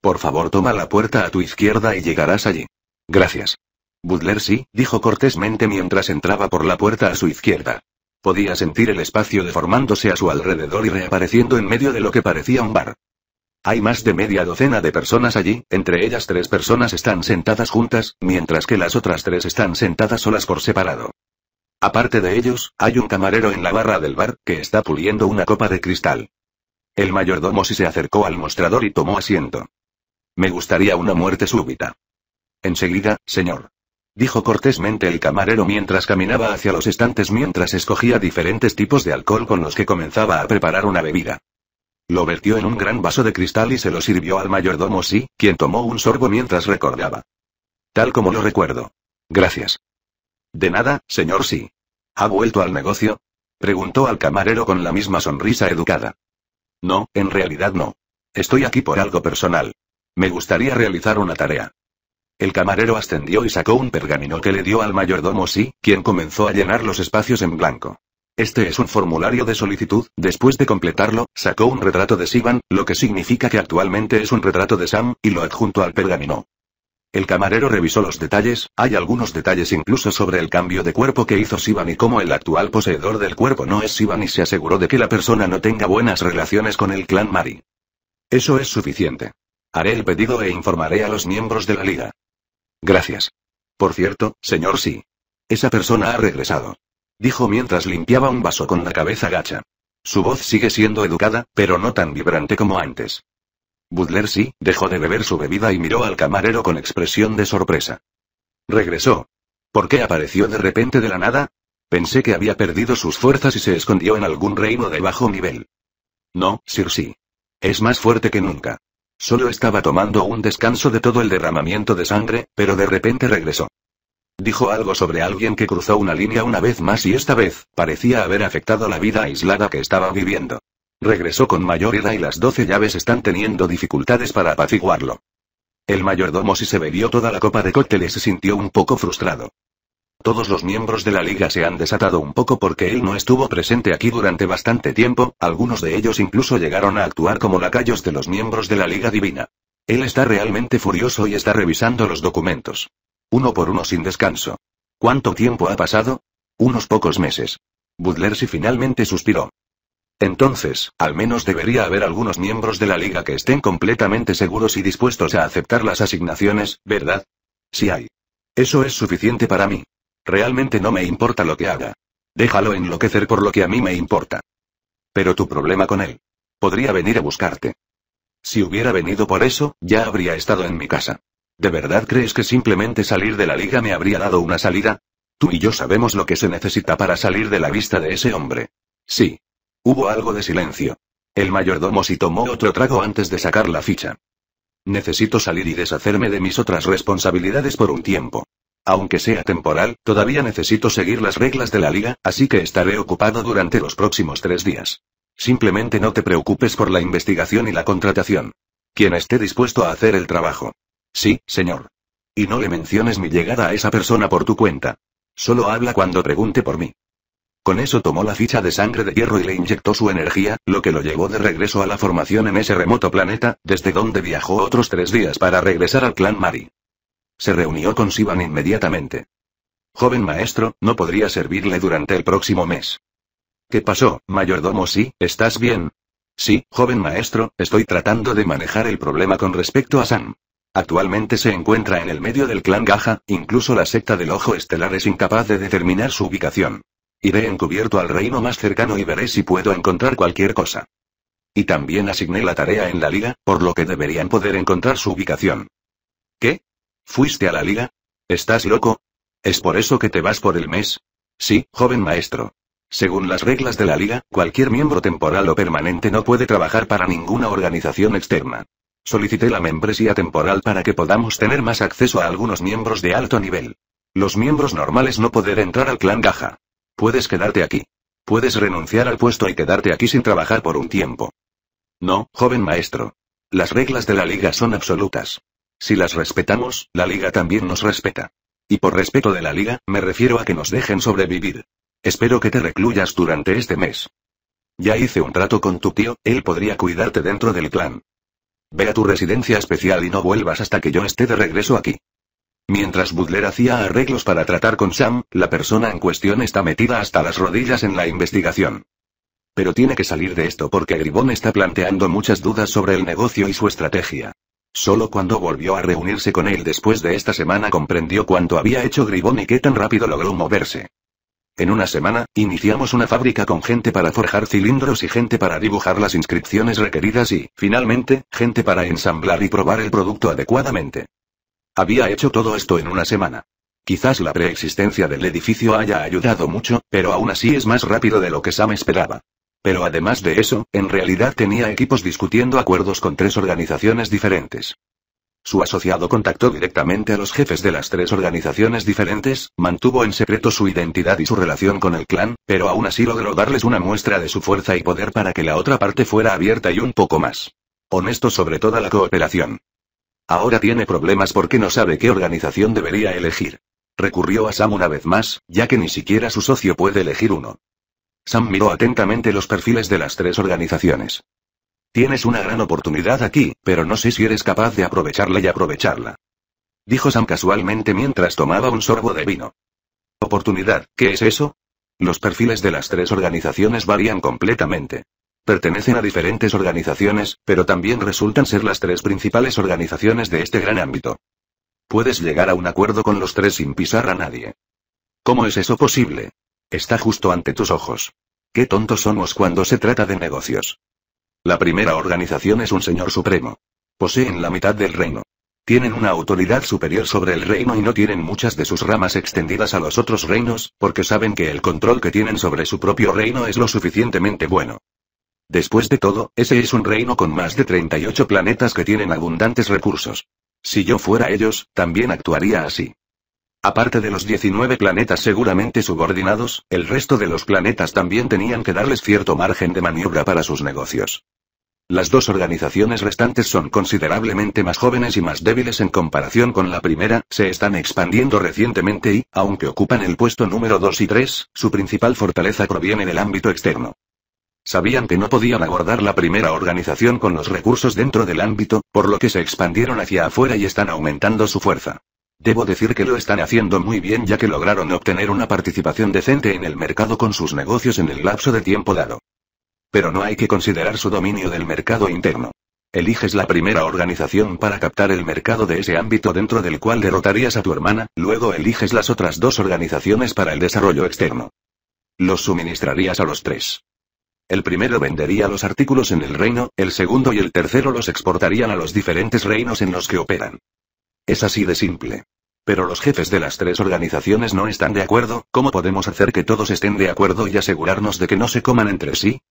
Por favor toma la puerta a tu izquierda y llegarás allí. Gracias. Butler sí, dijo cortésmente mientras entraba por la puerta a su izquierda. Podía sentir el espacio deformándose a su alrededor y reapareciendo en medio de lo que parecía un bar. Hay más de media docena de personas allí, entre ellas tres personas están sentadas juntas, mientras que las otras tres están sentadas solas por separado. Aparte de ellos, hay un camarero en la barra del bar, que está puliendo una copa de cristal. El mayordomo se acercó al mostrador y tomó asiento. Me gustaría una muerte súbita. Enseguida, señor dijo cortésmente el camarero mientras caminaba hacia los estantes mientras escogía diferentes tipos de alcohol con los que comenzaba a preparar una bebida. Lo vertió en un gran vaso de cristal y se lo sirvió al mayordomo Sí, quien tomó un sorbo mientras recordaba. Tal como lo recuerdo. Gracias. De nada, señor Sí. ¿Ha vuelto al negocio? Preguntó al camarero con la misma sonrisa educada. No, en realidad no. Estoy aquí por algo personal. Me gustaría realizar una tarea. El camarero ascendió y sacó un pergamino que le dio al mayordomo Sí, quien comenzó a llenar los espacios en blanco. Este es un formulario de solicitud, después de completarlo, sacó un retrato de Sivan, lo que significa que actualmente es un retrato de Sam, y lo adjunto al pergamino. El camarero revisó los detalles, hay algunos detalles incluso sobre el cambio de cuerpo que hizo Sivan y cómo el actual poseedor del cuerpo no es Sivan y se aseguró de que la persona no tenga buenas relaciones con el clan Mari. Eso es suficiente. Haré el pedido e informaré a los miembros de la liga. Gracias. Por cierto, señor sí. Esa persona ha regresado. Dijo mientras limpiaba un vaso con la cabeza gacha. Su voz sigue siendo educada, pero no tan vibrante como antes. Butler sí, dejó de beber su bebida y miró al camarero con expresión de sorpresa. Regresó. ¿Por qué apareció de repente de la nada? Pensé que había perdido sus fuerzas y se escondió en algún reino de bajo nivel. No, Sir sí. Es más fuerte que nunca. Solo estaba tomando un descanso de todo el derramamiento de sangre, pero de repente regresó. Dijo algo sobre alguien que cruzó una línea una vez más y esta vez, parecía haber afectado la vida aislada que estaba viviendo. Regresó con mayor ira y las doce llaves están teniendo dificultades para apaciguarlo. El mayordomo si se bebió toda la copa de cócteles se sintió un poco frustrado. Todos los miembros de la liga se han desatado un poco porque él no estuvo presente aquí durante bastante tiempo, algunos de ellos incluso llegaron a actuar como lacayos de los miembros de la liga divina. Él está realmente furioso y está revisando los documentos. Uno por uno sin descanso. ¿Cuánto tiempo ha pasado? Unos pocos meses. Butler si finalmente suspiró. Entonces, al menos debería haber algunos miembros de la liga que estén completamente seguros y dispuestos a aceptar las asignaciones, ¿verdad? Si hay. Eso es suficiente para mí. Realmente no me importa lo que haga. Déjalo enloquecer por lo que a mí me importa. Pero tu problema con él. Podría venir a buscarte. Si hubiera venido por eso, ya habría estado en mi casa. ¿De verdad crees que simplemente salir de la liga me habría dado una salida? Tú y yo sabemos lo que se necesita para salir de la vista de ese hombre. Sí. Hubo algo de silencio. El mayordomo sí tomó otro trago antes de sacar la ficha. Necesito salir y deshacerme de mis otras responsabilidades por un tiempo aunque sea temporal, todavía necesito seguir las reglas de la liga, así que estaré ocupado durante los próximos tres días. Simplemente no te preocupes por la investigación y la contratación. Quien esté dispuesto a hacer el trabajo. Sí, señor. Y no le menciones mi llegada a esa persona por tu cuenta. Solo habla cuando pregunte por mí. Con eso tomó la ficha de sangre de hierro y le inyectó su energía, lo que lo llevó de regreso a la formación en ese remoto planeta, desde donde viajó otros tres días para regresar al clan Mari. Se reunió con Sivan inmediatamente. Joven maestro, no podría servirle durante el próximo mes. ¿Qué pasó, mayordomo? Sí, ¿estás bien? Sí, joven maestro, estoy tratando de manejar el problema con respecto a Sam. Actualmente se encuentra en el medio del clan Gaja, incluso la secta del Ojo Estelar es incapaz de determinar su ubicación. Iré encubierto al reino más cercano y veré si puedo encontrar cualquier cosa. Y también asigné la tarea en la liga, por lo que deberían poder encontrar su ubicación. ¿Qué? ¿Fuiste a la liga? ¿Estás loco? ¿Es por eso que te vas por el mes? Sí, joven maestro. Según las reglas de la liga, cualquier miembro temporal o permanente no puede trabajar para ninguna organización externa. Solicité la membresía temporal para que podamos tener más acceso a algunos miembros de alto nivel. Los miembros normales no pueden entrar al clan Gaja. Puedes quedarte aquí. Puedes renunciar al puesto y quedarte aquí sin trabajar por un tiempo. No, joven maestro. Las reglas de la liga son absolutas. Si las respetamos, la liga también nos respeta. Y por respeto de la liga, me refiero a que nos dejen sobrevivir. Espero que te recluyas durante este mes. Ya hice un trato con tu tío, él podría cuidarte dentro del clan. Ve a tu residencia especial y no vuelvas hasta que yo esté de regreso aquí. Mientras Butler hacía arreglos para tratar con Sam, la persona en cuestión está metida hasta las rodillas en la investigación. Pero tiene que salir de esto porque Gribón está planteando muchas dudas sobre el negocio y su estrategia. Solo cuando volvió a reunirse con él después de esta semana comprendió cuánto había hecho Gribón y qué tan rápido logró moverse. En una semana, iniciamos una fábrica con gente para forjar cilindros y gente para dibujar las inscripciones requeridas y, finalmente, gente para ensamblar y probar el producto adecuadamente. Había hecho todo esto en una semana. Quizás la preexistencia del edificio haya ayudado mucho, pero aún así es más rápido de lo que Sam esperaba. Pero además de eso, en realidad tenía equipos discutiendo acuerdos con tres organizaciones diferentes. Su asociado contactó directamente a los jefes de las tres organizaciones diferentes, mantuvo en secreto su identidad y su relación con el clan, pero aún así logró darles una muestra de su fuerza y poder para que la otra parte fuera abierta y un poco más honesto sobre toda la cooperación. Ahora tiene problemas porque no sabe qué organización debería elegir. Recurrió a Sam una vez más, ya que ni siquiera su socio puede elegir uno. Sam miró atentamente los perfiles de las tres organizaciones. Tienes una gran oportunidad aquí, pero no sé si eres capaz de aprovecharla y aprovecharla. Dijo Sam casualmente mientras tomaba un sorbo de vino. Oportunidad, ¿qué es eso? Los perfiles de las tres organizaciones varían completamente. Pertenecen a diferentes organizaciones, pero también resultan ser las tres principales organizaciones de este gran ámbito. Puedes llegar a un acuerdo con los tres sin pisar a nadie. ¿Cómo es eso posible? Está justo ante tus ojos. Qué tontos somos cuando se trata de negocios. La primera organización es un señor supremo. Poseen la mitad del reino. Tienen una autoridad superior sobre el reino y no tienen muchas de sus ramas extendidas a los otros reinos, porque saben que el control que tienen sobre su propio reino es lo suficientemente bueno. Después de todo, ese es un reino con más de 38 planetas que tienen abundantes recursos. Si yo fuera ellos, también actuaría así. Aparte de los 19 planetas seguramente subordinados, el resto de los planetas también tenían que darles cierto margen de maniobra para sus negocios. Las dos organizaciones restantes son considerablemente más jóvenes y más débiles en comparación con la primera, se están expandiendo recientemente y, aunque ocupan el puesto número 2 y 3, su principal fortaleza proviene del ámbito externo. Sabían que no podían abordar la primera organización con los recursos dentro del ámbito, por lo que se expandieron hacia afuera y están aumentando su fuerza. Debo decir que lo están haciendo muy bien ya que lograron obtener una participación decente en el mercado con sus negocios en el lapso de tiempo dado. Pero no hay que considerar su dominio del mercado interno. Eliges la primera organización para captar el mercado de ese ámbito dentro del cual derrotarías a tu hermana, luego eliges las otras dos organizaciones para el desarrollo externo. Los suministrarías a los tres. El primero vendería los artículos en el reino, el segundo y el tercero los exportarían a los diferentes reinos en los que operan. Es así de simple. Pero los jefes de las tres organizaciones no están de acuerdo, ¿cómo podemos hacer que todos estén de acuerdo y asegurarnos de que no se coman entre sí?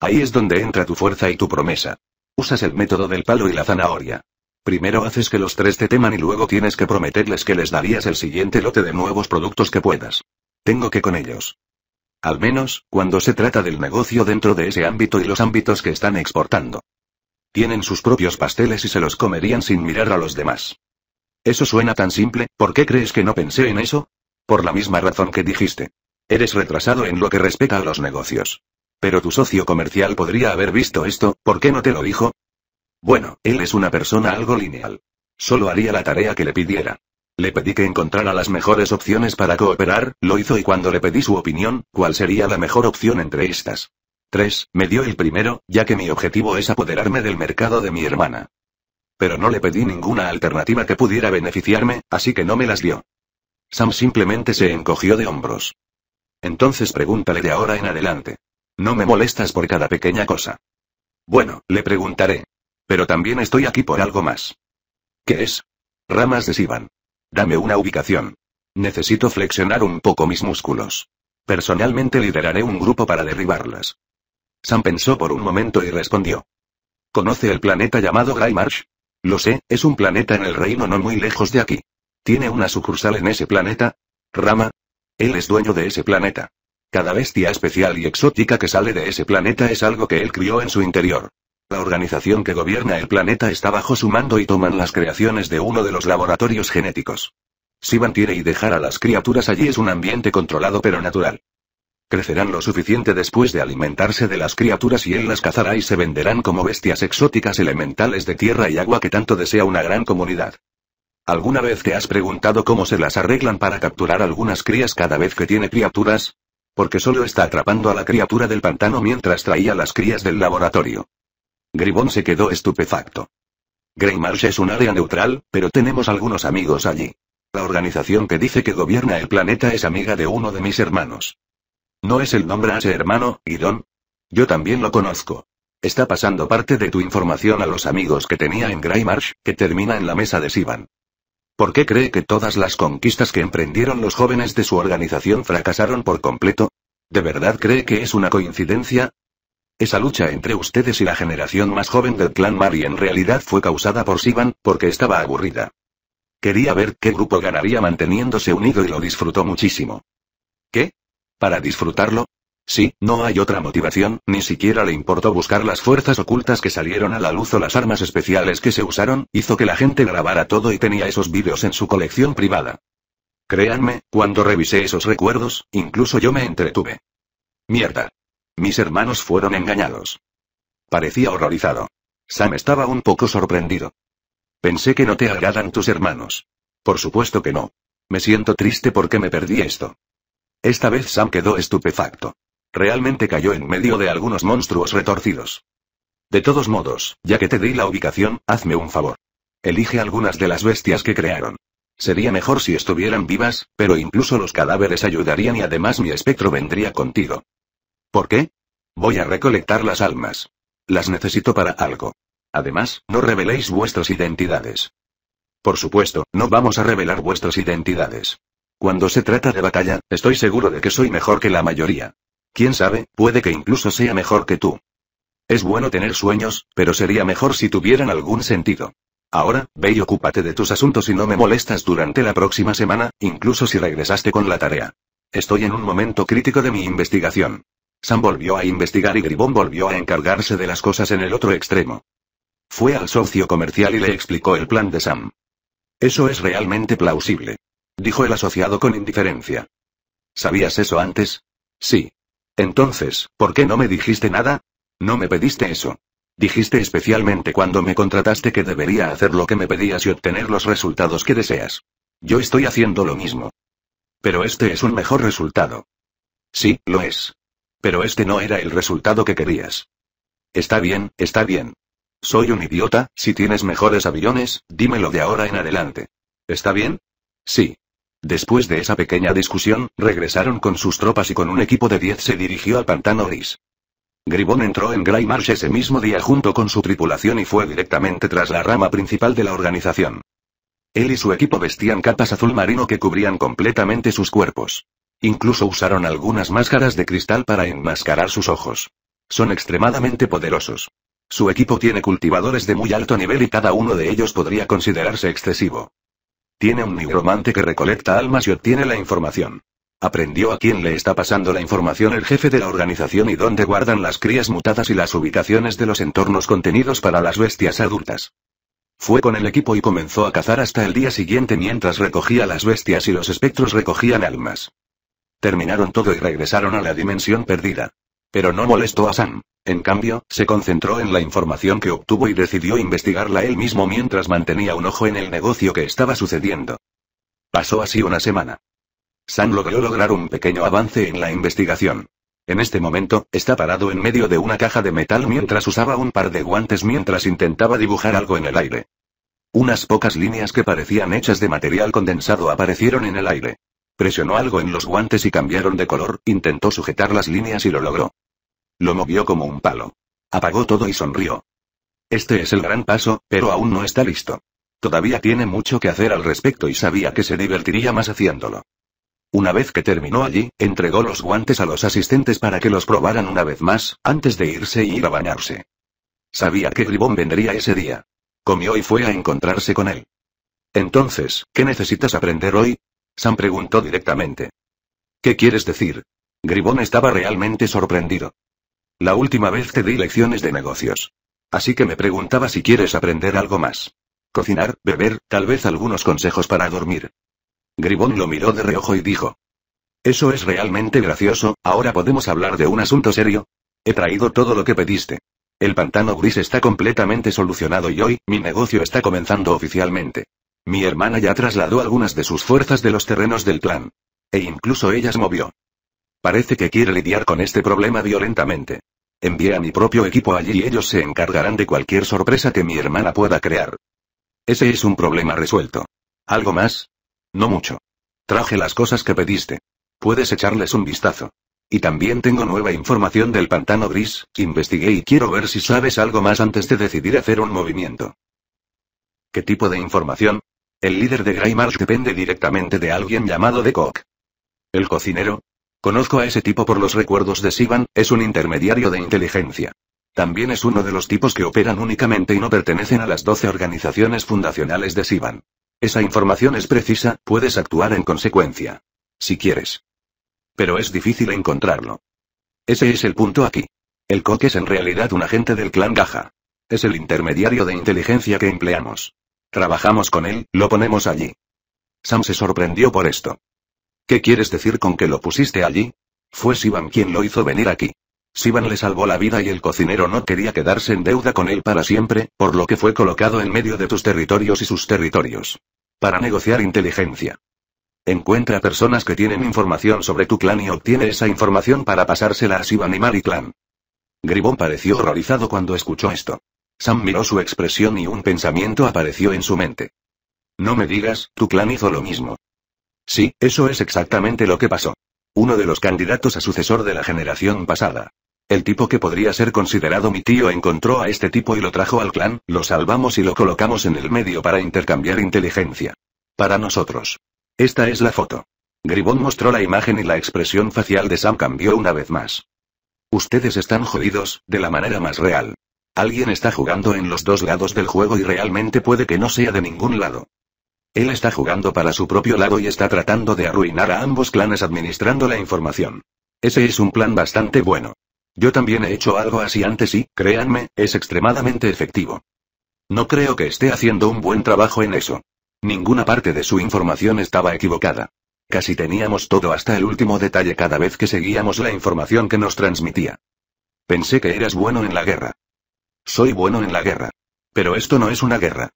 Ahí es donde entra tu fuerza y tu promesa. Usas el método del palo y la zanahoria. Primero haces que los tres te teman y luego tienes que prometerles que les darías el siguiente lote de nuevos productos que puedas. Tengo que con ellos. Al menos, cuando se trata del negocio dentro de ese ámbito y los ámbitos que están exportando. Tienen sus propios pasteles y se los comerían sin mirar a los demás. Eso suena tan simple, ¿por qué crees que no pensé en eso? Por la misma razón que dijiste. Eres retrasado en lo que respecta a los negocios. Pero tu socio comercial podría haber visto esto, ¿por qué no te lo dijo? Bueno, él es una persona algo lineal. Solo haría la tarea que le pidiera. Le pedí que encontrara las mejores opciones para cooperar, lo hizo y cuando le pedí su opinión, cuál sería la mejor opción entre estas. 3. Me dio el primero, ya que mi objetivo es apoderarme del mercado de mi hermana pero no le pedí ninguna alternativa que pudiera beneficiarme, así que no me las dio. Sam simplemente se encogió de hombros. Entonces pregúntale de ahora en adelante. No me molestas por cada pequeña cosa. Bueno, le preguntaré. Pero también estoy aquí por algo más. ¿Qué es? Ramas de Sivan. Dame una ubicación. Necesito flexionar un poco mis músculos. Personalmente lideraré un grupo para derribarlas. Sam pensó por un momento y respondió. ¿Conoce el planeta llamado Grey lo sé, es un planeta en el reino no muy lejos de aquí. Tiene una sucursal en ese planeta. Rama. Él es dueño de ese planeta. Cada bestia especial y exótica que sale de ese planeta es algo que él crió en su interior. La organización que gobierna el planeta está bajo su mando y toman las creaciones de uno de los laboratorios genéticos. Si mantiene y dejar a las criaturas allí es un ambiente controlado pero natural. Crecerán lo suficiente después de alimentarse de las criaturas y él las cazará y se venderán como bestias exóticas elementales de tierra y agua que tanto desea una gran comunidad. ¿Alguna vez te has preguntado cómo se las arreglan para capturar algunas crías cada vez que tiene criaturas? Porque solo está atrapando a la criatura del pantano mientras traía las crías del laboratorio. Gribón se quedó estupefacto. Grey Marsh es un área neutral, pero tenemos algunos amigos allí. La organización que dice que gobierna el planeta es amiga de uno de mis hermanos. ¿No es el nombre H, ese hermano, Guidón? Yo también lo conozco. Está pasando parte de tu información a los amigos que tenía en Greymarsh, que termina en la mesa de Sivan. ¿Por qué cree que todas las conquistas que emprendieron los jóvenes de su organización fracasaron por completo? ¿De verdad cree que es una coincidencia? Esa lucha entre ustedes y la generación más joven del clan Mari en realidad fue causada por Sivan, porque estaba aburrida. Quería ver qué grupo ganaría manteniéndose unido y lo disfrutó muchísimo. ¿Qué? ¿Para disfrutarlo? Sí, no hay otra motivación, ni siquiera le importó buscar las fuerzas ocultas que salieron a la luz o las armas especiales que se usaron, hizo que la gente grabara todo y tenía esos vídeos en su colección privada. Créanme, cuando revisé esos recuerdos, incluso yo me entretuve. Mierda. Mis hermanos fueron engañados. Parecía horrorizado. Sam estaba un poco sorprendido. Pensé que no te agradan tus hermanos. Por supuesto que no. Me siento triste porque me perdí esto. Esta vez Sam quedó estupefacto. Realmente cayó en medio de algunos monstruos retorcidos. De todos modos, ya que te di la ubicación, hazme un favor. Elige algunas de las bestias que crearon. Sería mejor si estuvieran vivas, pero incluso los cadáveres ayudarían y además mi espectro vendría contigo. ¿Por qué? Voy a recolectar las almas. Las necesito para algo. Además, no reveléis vuestras identidades. Por supuesto, no vamos a revelar vuestras identidades. Cuando se trata de batalla, estoy seguro de que soy mejor que la mayoría. Quién sabe, puede que incluso sea mejor que tú. Es bueno tener sueños, pero sería mejor si tuvieran algún sentido. Ahora, ve y ocúpate de tus asuntos y no me molestas durante la próxima semana, incluso si regresaste con la tarea. Estoy en un momento crítico de mi investigación. Sam volvió a investigar y Gribón volvió a encargarse de las cosas en el otro extremo. Fue al socio comercial y le explicó el plan de Sam. Eso es realmente plausible dijo el asociado con indiferencia. ¿Sabías eso antes? Sí. Entonces, ¿por qué no me dijiste nada? No me pediste eso. Dijiste especialmente cuando me contrataste que debería hacer lo que me pedías y obtener los resultados que deseas. Yo estoy haciendo lo mismo. Pero este es un mejor resultado. Sí, lo es. Pero este no era el resultado que querías. Está bien, está bien. Soy un idiota, si tienes mejores aviones, dímelo de ahora en adelante. ¿Está bien? Sí. Después de esa pequeña discusión, regresaron con sus tropas y con un equipo de 10 se dirigió al pantano gris. Gribón entró en Grey Marsh ese mismo día junto con su tripulación y fue directamente tras la rama principal de la organización. Él y su equipo vestían capas azul marino que cubrían completamente sus cuerpos. Incluso usaron algunas máscaras de cristal para enmascarar sus ojos. Son extremadamente poderosos. Su equipo tiene cultivadores de muy alto nivel y cada uno de ellos podría considerarse excesivo. Tiene un nigromante que recolecta almas y obtiene la información. Aprendió a quién le está pasando la información el jefe de la organización y dónde guardan las crías mutadas y las ubicaciones de los entornos contenidos para las bestias adultas. Fue con el equipo y comenzó a cazar hasta el día siguiente mientras recogía las bestias y los espectros recogían almas. Terminaron todo y regresaron a la dimensión perdida. Pero no molestó a Sam. En cambio, se concentró en la información que obtuvo y decidió investigarla él mismo mientras mantenía un ojo en el negocio que estaba sucediendo. Pasó así una semana. San logró lograr un pequeño avance en la investigación. En este momento, está parado en medio de una caja de metal mientras usaba un par de guantes mientras intentaba dibujar algo en el aire. Unas pocas líneas que parecían hechas de material condensado aparecieron en el aire. Presionó algo en los guantes y cambiaron de color, intentó sujetar las líneas y lo logró. Lo movió como un palo. Apagó todo y sonrió. Este es el gran paso, pero aún no está listo. Todavía tiene mucho que hacer al respecto y sabía que se divertiría más haciéndolo. Una vez que terminó allí, entregó los guantes a los asistentes para que los probaran una vez más, antes de irse y ir a bañarse. Sabía que Gribón vendría ese día. Comió y fue a encontrarse con él. Entonces, ¿qué necesitas aprender hoy? Sam preguntó directamente. ¿Qué quieres decir? Gribón estaba realmente sorprendido. La última vez te di lecciones de negocios. Así que me preguntaba si quieres aprender algo más. Cocinar, beber, tal vez algunos consejos para dormir. Gribón lo miró de reojo y dijo. Eso es realmente gracioso, ahora podemos hablar de un asunto serio. He traído todo lo que pediste. El pantano gris está completamente solucionado y hoy, mi negocio está comenzando oficialmente. Mi hermana ya trasladó algunas de sus fuerzas de los terrenos del clan. E incluso ellas movió Parece que quiere lidiar con este problema violentamente. Envié a mi propio equipo allí y ellos se encargarán de cualquier sorpresa que mi hermana pueda crear. Ese es un problema resuelto. ¿Algo más? No mucho. Traje las cosas que pediste. Puedes echarles un vistazo. Y también tengo nueva información del pantano gris, investigué y quiero ver si sabes algo más antes de decidir hacer un movimiento. ¿Qué tipo de información? El líder de Greymarsh depende directamente de alguien llamado The Cock. El cocinero, Conozco a ese tipo por los recuerdos de Sivan, es un intermediario de inteligencia. También es uno de los tipos que operan únicamente y no pertenecen a las 12 organizaciones fundacionales de Sivan. Esa información es precisa, puedes actuar en consecuencia. Si quieres. Pero es difícil encontrarlo. Ese es el punto aquí. El Coque es en realidad un agente del clan Gaja. Es el intermediario de inteligencia que empleamos. Trabajamos con él, lo ponemos allí. Sam se sorprendió por esto. ¿Qué quieres decir con que lo pusiste allí? Fue Sivan quien lo hizo venir aquí. Sivan le salvó la vida y el cocinero no quería quedarse en deuda con él para siempre, por lo que fue colocado en medio de tus territorios y sus territorios. Para negociar inteligencia. Encuentra personas que tienen información sobre tu clan y obtiene esa información para pasársela a Sivan y Mariclan. Gribón pareció horrorizado cuando escuchó esto. Sam miró su expresión y un pensamiento apareció en su mente. No me digas, tu clan hizo lo mismo. Sí, eso es exactamente lo que pasó. Uno de los candidatos a sucesor de la generación pasada. El tipo que podría ser considerado mi tío encontró a este tipo y lo trajo al clan, lo salvamos y lo colocamos en el medio para intercambiar inteligencia. Para nosotros. Esta es la foto. Gribón mostró la imagen y la expresión facial de Sam cambió una vez más. Ustedes están jodidos, de la manera más real. Alguien está jugando en los dos lados del juego y realmente puede que no sea de ningún lado. Él está jugando para su propio lado y está tratando de arruinar a ambos clanes administrando la información. Ese es un plan bastante bueno. Yo también he hecho algo así antes y, créanme, es extremadamente efectivo. No creo que esté haciendo un buen trabajo en eso. Ninguna parte de su información estaba equivocada. Casi teníamos todo hasta el último detalle cada vez que seguíamos la información que nos transmitía. Pensé que eras bueno en la guerra. Soy bueno en la guerra. Pero esto no es una guerra.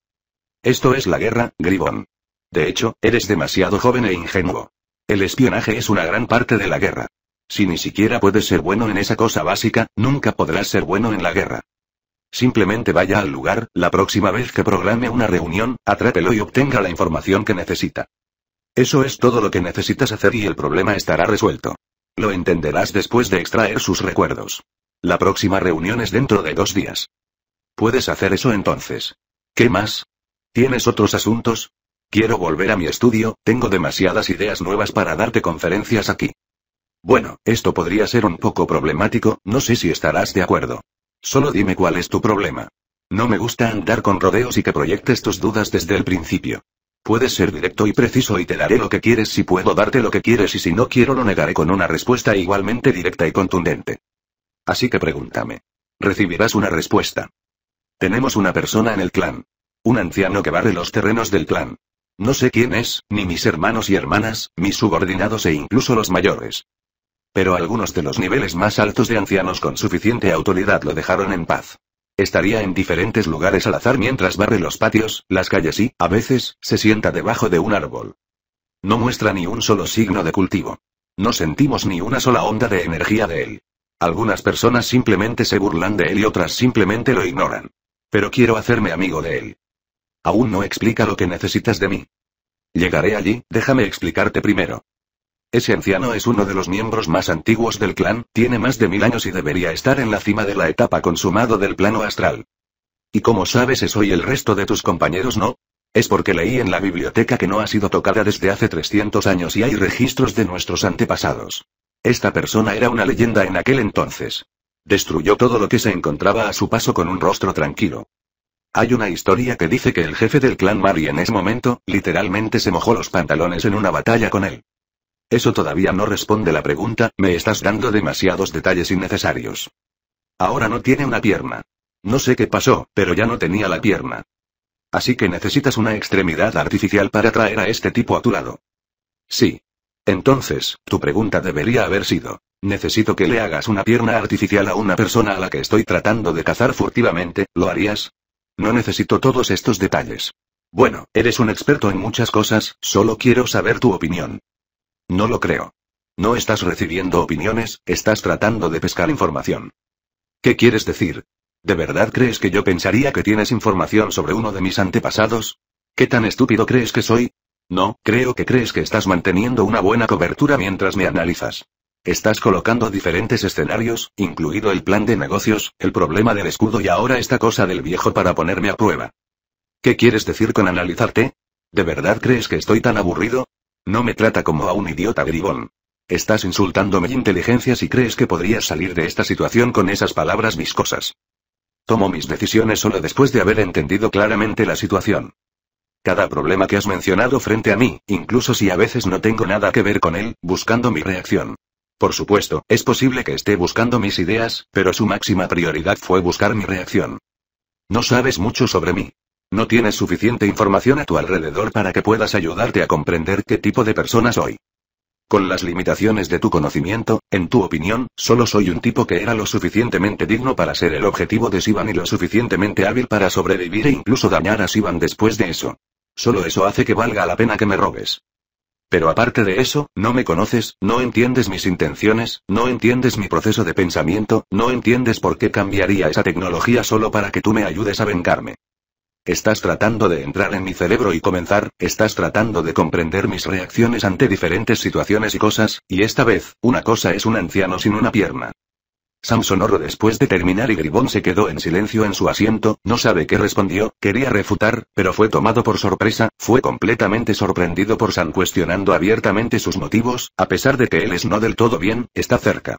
Esto es la guerra, Gribón. De hecho, eres demasiado joven e ingenuo. El espionaje es una gran parte de la guerra. Si ni siquiera puedes ser bueno en esa cosa básica, nunca podrás ser bueno en la guerra. Simplemente vaya al lugar, la próxima vez que programe una reunión, atrápelo y obtenga la información que necesita. Eso es todo lo que necesitas hacer y el problema estará resuelto. Lo entenderás después de extraer sus recuerdos. La próxima reunión es dentro de dos días. Puedes hacer eso entonces. ¿Qué más? ¿Tienes otros asuntos? Quiero volver a mi estudio, tengo demasiadas ideas nuevas para darte conferencias aquí. Bueno, esto podría ser un poco problemático, no sé si estarás de acuerdo. Solo dime cuál es tu problema. No me gusta andar con rodeos y que proyectes tus dudas desde el principio. Puedes ser directo y preciso y te daré lo que quieres si puedo darte lo que quieres y si no quiero lo negaré con una respuesta igualmente directa y contundente. Así que pregúntame. Recibirás una respuesta. Tenemos una persona en el clan. Un anciano que barre los terrenos del clan. No sé quién es, ni mis hermanos y hermanas, mis subordinados e incluso los mayores. Pero algunos de los niveles más altos de ancianos con suficiente autoridad lo dejaron en paz. Estaría en diferentes lugares al azar mientras barre los patios, las calles y, a veces, se sienta debajo de un árbol. No muestra ni un solo signo de cultivo. No sentimos ni una sola onda de energía de él. Algunas personas simplemente se burlan de él y otras simplemente lo ignoran. Pero quiero hacerme amigo de él. Aún no explica lo que necesitas de mí. Llegaré allí, déjame explicarte primero. Ese anciano es uno de los miembros más antiguos del clan, tiene más de mil años y debería estar en la cima de la etapa consumado del plano astral. ¿Y como sabes eso y el resto de tus compañeros no? Es porque leí en la biblioteca que no ha sido tocada desde hace 300 años y hay registros de nuestros antepasados. Esta persona era una leyenda en aquel entonces. Destruyó todo lo que se encontraba a su paso con un rostro tranquilo. Hay una historia que dice que el jefe del clan Mari en ese momento, literalmente se mojó los pantalones en una batalla con él. Eso todavía no responde la pregunta, me estás dando demasiados detalles innecesarios. Ahora no tiene una pierna. No sé qué pasó, pero ya no tenía la pierna. Así que necesitas una extremidad artificial para traer a este tipo a tu lado. Sí. Entonces, tu pregunta debería haber sido, necesito que le hagas una pierna artificial a una persona a la que estoy tratando de cazar furtivamente, ¿lo harías? No necesito todos estos detalles. Bueno, eres un experto en muchas cosas, solo quiero saber tu opinión. No lo creo. No estás recibiendo opiniones, estás tratando de pescar información. ¿Qué quieres decir? ¿De verdad crees que yo pensaría que tienes información sobre uno de mis antepasados? ¿Qué tan estúpido crees que soy? No, creo que crees que estás manteniendo una buena cobertura mientras me analizas. Estás colocando diferentes escenarios, incluido el plan de negocios, el problema del escudo y ahora esta cosa del viejo para ponerme a prueba. ¿Qué quieres decir con analizarte? ¿De verdad crees que estoy tan aburrido? No me trata como a un idiota bribón. Estás insultando mi inteligencia si crees que podrías salir de esta situación con esas palabras viscosas. Tomo mis decisiones solo después de haber entendido claramente la situación. Cada problema que has mencionado frente a mí, incluso si a veces no tengo nada que ver con él, buscando mi reacción. Por supuesto, es posible que esté buscando mis ideas, pero su máxima prioridad fue buscar mi reacción. No sabes mucho sobre mí. No tienes suficiente información a tu alrededor para que puedas ayudarte a comprender qué tipo de persona soy. Con las limitaciones de tu conocimiento, en tu opinión, solo soy un tipo que era lo suficientemente digno para ser el objetivo de Sivan y lo suficientemente hábil para sobrevivir e incluso dañar a Sivan después de eso. Solo eso hace que valga la pena que me robes. Pero aparte de eso, no me conoces, no entiendes mis intenciones, no entiendes mi proceso de pensamiento, no entiendes por qué cambiaría esa tecnología solo para que tú me ayudes a vengarme. Estás tratando de entrar en mi cerebro y comenzar, estás tratando de comprender mis reacciones ante diferentes situaciones y cosas, y esta vez, una cosa es un anciano sin una pierna, Sam Sonoro después de terminar y Gribón se quedó en silencio en su asiento, no sabe qué respondió, quería refutar, pero fue tomado por sorpresa, fue completamente sorprendido por Sam cuestionando abiertamente sus motivos, a pesar de que él es no del todo bien, está cerca.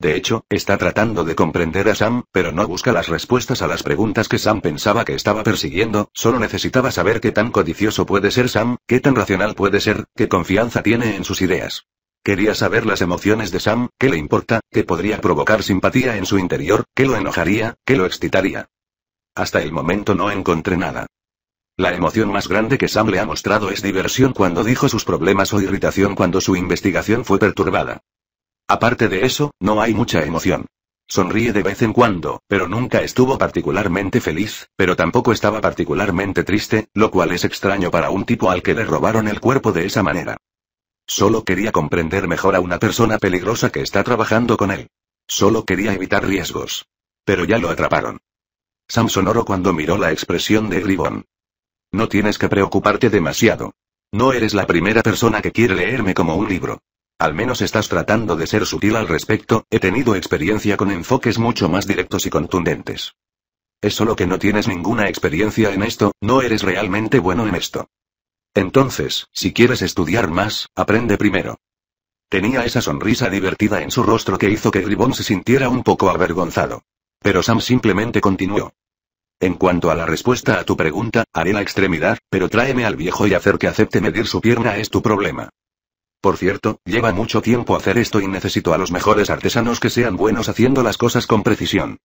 De hecho, está tratando de comprender a Sam, pero no busca las respuestas a las preguntas que Sam pensaba que estaba persiguiendo, solo necesitaba saber qué tan codicioso puede ser Sam, qué tan racional puede ser, qué confianza tiene en sus ideas. Quería saber las emociones de Sam, qué le importa, qué podría provocar simpatía en su interior, qué lo enojaría, qué lo excitaría. Hasta el momento no encontré nada. La emoción más grande que Sam le ha mostrado es diversión cuando dijo sus problemas o irritación cuando su investigación fue perturbada. Aparte de eso, no hay mucha emoción. Sonríe de vez en cuando, pero nunca estuvo particularmente feliz, pero tampoco estaba particularmente triste, lo cual es extraño para un tipo al que le robaron el cuerpo de esa manera. Solo quería comprender mejor a una persona peligrosa que está trabajando con él. Solo quería evitar riesgos. Pero ya lo atraparon. Sam cuando miró la expresión de Ribbon. No tienes que preocuparte demasiado. No eres la primera persona que quiere leerme como un libro. Al menos estás tratando de ser sutil al respecto, he tenido experiencia con enfoques mucho más directos y contundentes. Es solo que no tienes ninguna experiencia en esto, no eres realmente bueno en esto. Entonces, si quieres estudiar más, aprende primero. Tenía esa sonrisa divertida en su rostro que hizo que Ribón se sintiera un poco avergonzado. Pero Sam simplemente continuó. En cuanto a la respuesta a tu pregunta, haré la extremidad, pero tráeme al viejo y hacer que acepte medir su pierna es tu problema. Por cierto, lleva mucho tiempo hacer esto y necesito a los mejores artesanos que sean buenos haciendo las cosas con precisión.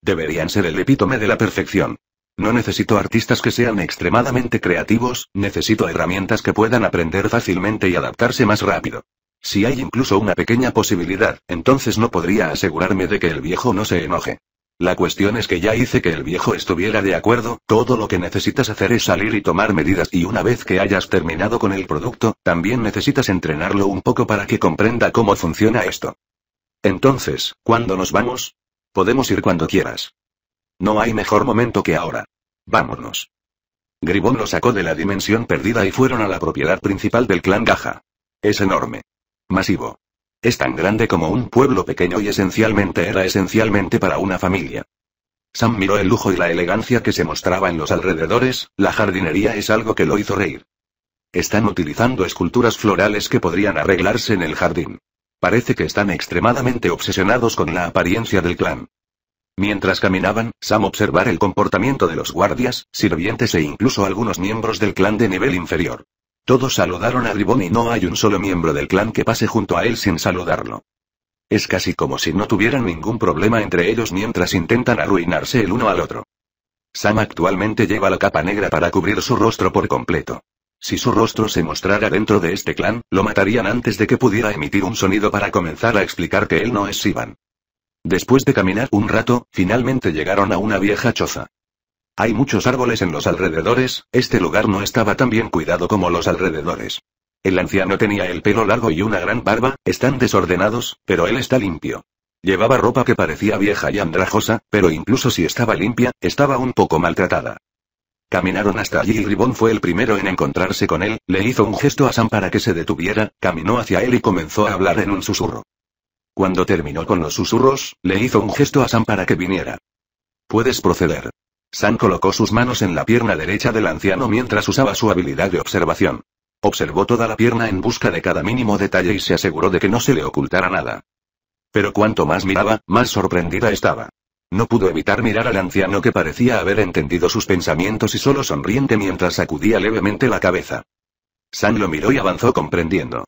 Deberían ser el epítome de la perfección. No necesito artistas que sean extremadamente creativos, necesito herramientas que puedan aprender fácilmente y adaptarse más rápido. Si hay incluso una pequeña posibilidad, entonces no podría asegurarme de que el viejo no se enoje. La cuestión es que ya hice que el viejo estuviera de acuerdo, todo lo que necesitas hacer es salir y tomar medidas y una vez que hayas terminado con el producto, también necesitas entrenarlo un poco para que comprenda cómo funciona esto. Entonces, ¿cuándo nos vamos? Podemos ir cuando quieras. No hay mejor momento que ahora. Vámonos. Gribón lo sacó de la dimensión perdida y fueron a la propiedad principal del clan Gaja. Es enorme. Masivo. Es tan grande como un pueblo pequeño y esencialmente era esencialmente para una familia. Sam miró el lujo y la elegancia que se mostraba en los alrededores, la jardinería es algo que lo hizo reír. Están utilizando esculturas florales que podrían arreglarse en el jardín. Parece que están extremadamente obsesionados con la apariencia del clan. Mientras caminaban, Sam observar el comportamiento de los guardias, sirvientes e incluso algunos miembros del clan de nivel inferior. Todos saludaron a Ribon y no hay un solo miembro del clan que pase junto a él sin saludarlo. Es casi como si no tuvieran ningún problema entre ellos mientras intentan arruinarse el uno al otro. Sam actualmente lleva la capa negra para cubrir su rostro por completo. Si su rostro se mostrara dentro de este clan, lo matarían antes de que pudiera emitir un sonido para comenzar a explicar que él no es Sivan. Después de caminar un rato, finalmente llegaron a una vieja choza. Hay muchos árboles en los alrededores, este lugar no estaba tan bien cuidado como los alrededores. El anciano tenía el pelo largo y una gran barba, están desordenados, pero él está limpio. Llevaba ropa que parecía vieja y andrajosa, pero incluso si estaba limpia, estaba un poco maltratada. Caminaron hasta allí y Ribón fue el primero en encontrarse con él, le hizo un gesto a Sam para que se detuviera, caminó hacia él y comenzó a hablar en un susurro. Cuando terminó con los susurros, le hizo un gesto a Sam para que viniera. Puedes proceder. San colocó sus manos en la pierna derecha del anciano mientras usaba su habilidad de observación. Observó toda la pierna en busca de cada mínimo detalle y se aseguró de que no se le ocultara nada. Pero cuanto más miraba, más sorprendida estaba. No pudo evitar mirar al anciano que parecía haber entendido sus pensamientos y solo sonriente mientras sacudía levemente la cabeza. San lo miró y avanzó comprendiendo.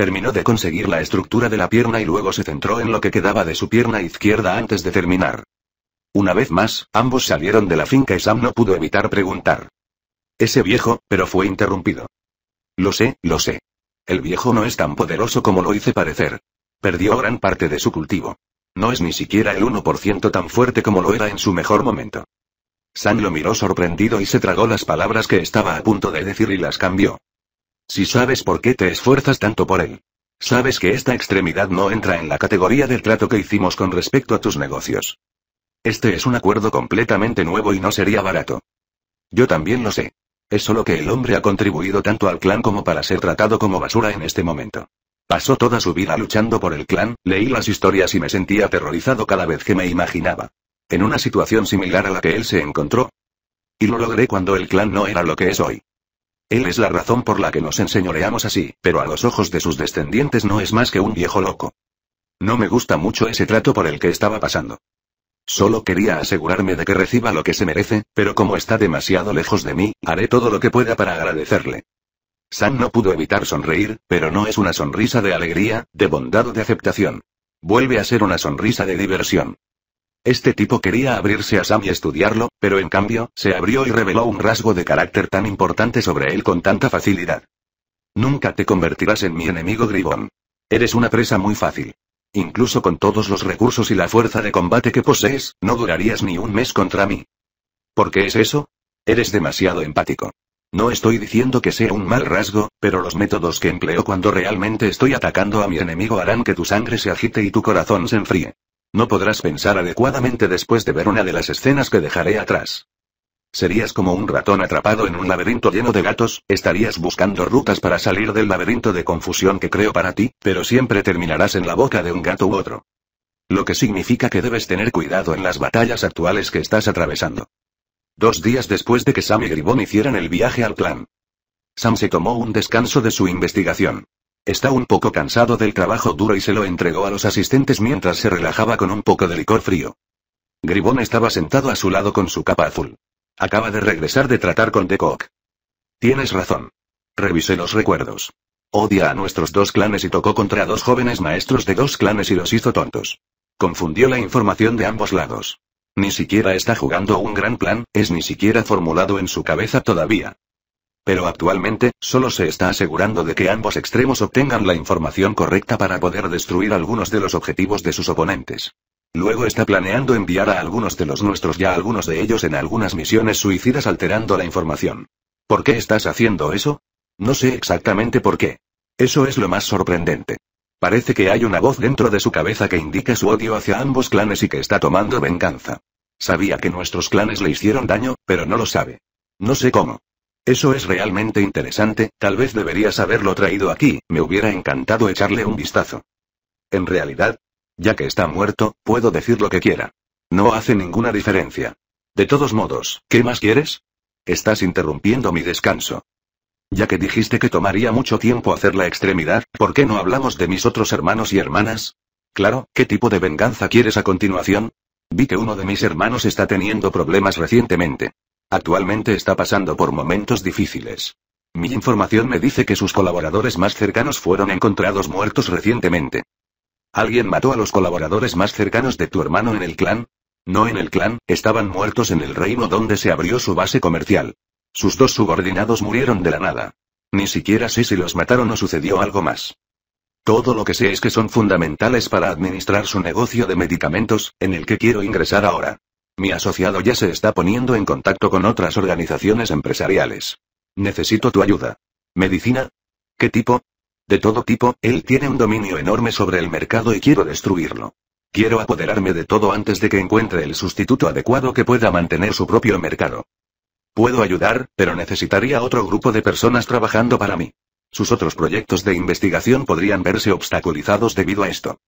Terminó de conseguir la estructura de la pierna y luego se centró en lo que quedaba de su pierna izquierda antes de terminar. Una vez más, ambos salieron de la finca y Sam no pudo evitar preguntar. Ese viejo, pero fue interrumpido. Lo sé, lo sé. El viejo no es tan poderoso como lo hice parecer. Perdió gran parte de su cultivo. No es ni siquiera el 1% tan fuerte como lo era en su mejor momento. Sam lo miró sorprendido y se tragó las palabras que estaba a punto de decir y las cambió. Si sabes por qué te esfuerzas tanto por él. Sabes que esta extremidad no entra en la categoría del trato que hicimos con respecto a tus negocios. Este es un acuerdo completamente nuevo y no sería barato. Yo también lo sé. Es solo que el hombre ha contribuido tanto al clan como para ser tratado como basura en este momento. Pasó toda su vida luchando por el clan, leí las historias y me sentí aterrorizado cada vez que me imaginaba. En una situación similar a la que él se encontró. Y lo logré cuando el clan no era lo que es hoy. Él es la razón por la que nos enseñoreamos así, pero a los ojos de sus descendientes no es más que un viejo loco. No me gusta mucho ese trato por el que estaba pasando. Solo quería asegurarme de que reciba lo que se merece, pero como está demasiado lejos de mí, haré todo lo que pueda para agradecerle. Sam no pudo evitar sonreír, pero no es una sonrisa de alegría, de bondad o de aceptación. Vuelve a ser una sonrisa de diversión. Este tipo quería abrirse a Sam y estudiarlo, pero en cambio, se abrió y reveló un rasgo de carácter tan importante sobre él con tanta facilidad. Nunca te convertirás en mi enemigo Gribón. Eres una presa muy fácil. Incluso con todos los recursos y la fuerza de combate que posees, no durarías ni un mes contra mí. ¿Por qué es eso? Eres demasiado empático. No estoy diciendo que sea un mal rasgo, pero los métodos que empleo cuando realmente estoy atacando a mi enemigo harán que tu sangre se agite y tu corazón se enfríe. No podrás pensar adecuadamente después de ver una de las escenas que dejaré atrás. Serías como un ratón atrapado en un laberinto lleno de gatos, estarías buscando rutas para salir del laberinto de confusión que creo para ti, pero siempre terminarás en la boca de un gato u otro. Lo que significa que debes tener cuidado en las batallas actuales que estás atravesando. Dos días después de que Sam y Gribón hicieran el viaje al clan, Sam se tomó un descanso de su investigación. Está un poco cansado del trabajo duro y se lo entregó a los asistentes mientras se relajaba con un poco de licor frío. Gribón estaba sentado a su lado con su capa azul. Acaba de regresar de tratar con Decock. Tienes razón. Revisé los recuerdos. Odia a nuestros dos clanes y tocó contra dos jóvenes maestros de dos clanes y los hizo tontos. Confundió la información de ambos lados. Ni siquiera está jugando un gran plan, es ni siquiera formulado en su cabeza todavía. Pero actualmente, solo se está asegurando de que ambos extremos obtengan la información correcta para poder destruir algunos de los objetivos de sus oponentes. Luego está planeando enviar a algunos de los nuestros y a algunos de ellos en algunas misiones suicidas alterando la información. ¿Por qué estás haciendo eso? No sé exactamente por qué. Eso es lo más sorprendente. Parece que hay una voz dentro de su cabeza que indica su odio hacia ambos clanes y que está tomando venganza. Sabía que nuestros clanes le hicieron daño, pero no lo sabe. No sé cómo. Eso es realmente interesante, tal vez deberías haberlo traído aquí, me hubiera encantado echarle un vistazo. En realidad, ya que está muerto, puedo decir lo que quiera. No hace ninguna diferencia. De todos modos, ¿qué más quieres? Estás interrumpiendo mi descanso. Ya que dijiste que tomaría mucho tiempo hacer la extremidad, ¿por qué no hablamos de mis otros hermanos y hermanas? Claro, ¿qué tipo de venganza quieres a continuación? Vi que uno de mis hermanos está teniendo problemas recientemente. Actualmente está pasando por momentos difíciles. Mi información me dice que sus colaboradores más cercanos fueron encontrados muertos recientemente. ¿Alguien mató a los colaboradores más cercanos de tu hermano en el clan? No en el clan, estaban muertos en el reino donde se abrió su base comercial. Sus dos subordinados murieron de la nada. Ni siquiera sé si los mataron o sucedió algo más. Todo lo que sé es que son fundamentales para administrar su negocio de medicamentos, en el que quiero ingresar ahora. Mi asociado ya se está poniendo en contacto con otras organizaciones empresariales. Necesito tu ayuda. ¿Medicina? ¿Qué tipo? De todo tipo, él tiene un dominio enorme sobre el mercado y quiero destruirlo. Quiero apoderarme de todo antes de que encuentre el sustituto adecuado que pueda mantener su propio mercado. Puedo ayudar, pero necesitaría otro grupo de personas trabajando para mí. Sus otros proyectos de investigación podrían verse obstaculizados debido a esto.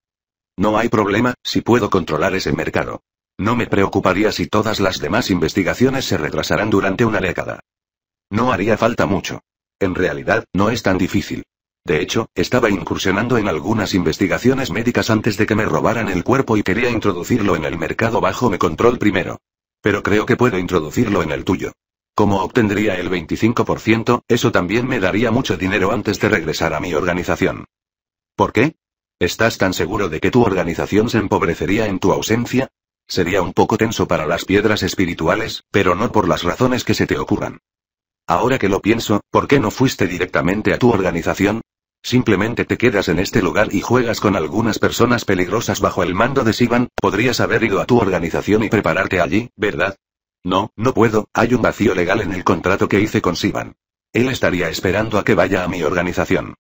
No hay problema, si puedo controlar ese mercado. No me preocuparía si todas las demás investigaciones se retrasarán durante una década. No haría falta mucho. En realidad, no es tan difícil. De hecho, estaba incursionando en algunas investigaciones médicas antes de que me robaran el cuerpo y quería introducirlo en el mercado bajo mi control primero. Pero creo que puedo introducirlo en el tuyo. Como obtendría el 25%, eso también me daría mucho dinero antes de regresar a mi organización. ¿Por qué? ¿Estás tan seguro de que tu organización se empobrecería en tu ausencia? Sería un poco tenso para las piedras espirituales, pero no por las razones que se te ocurran. Ahora que lo pienso, ¿por qué no fuiste directamente a tu organización? Simplemente te quedas en este lugar y juegas con algunas personas peligrosas bajo el mando de Sivan, podrías haber ido a tu organización y prepararte allí, ¿verdad? No, no puedo, hay un vacío legal en el contrato que hice con Sivan. Él estaría esperando a que vaya a mi organización.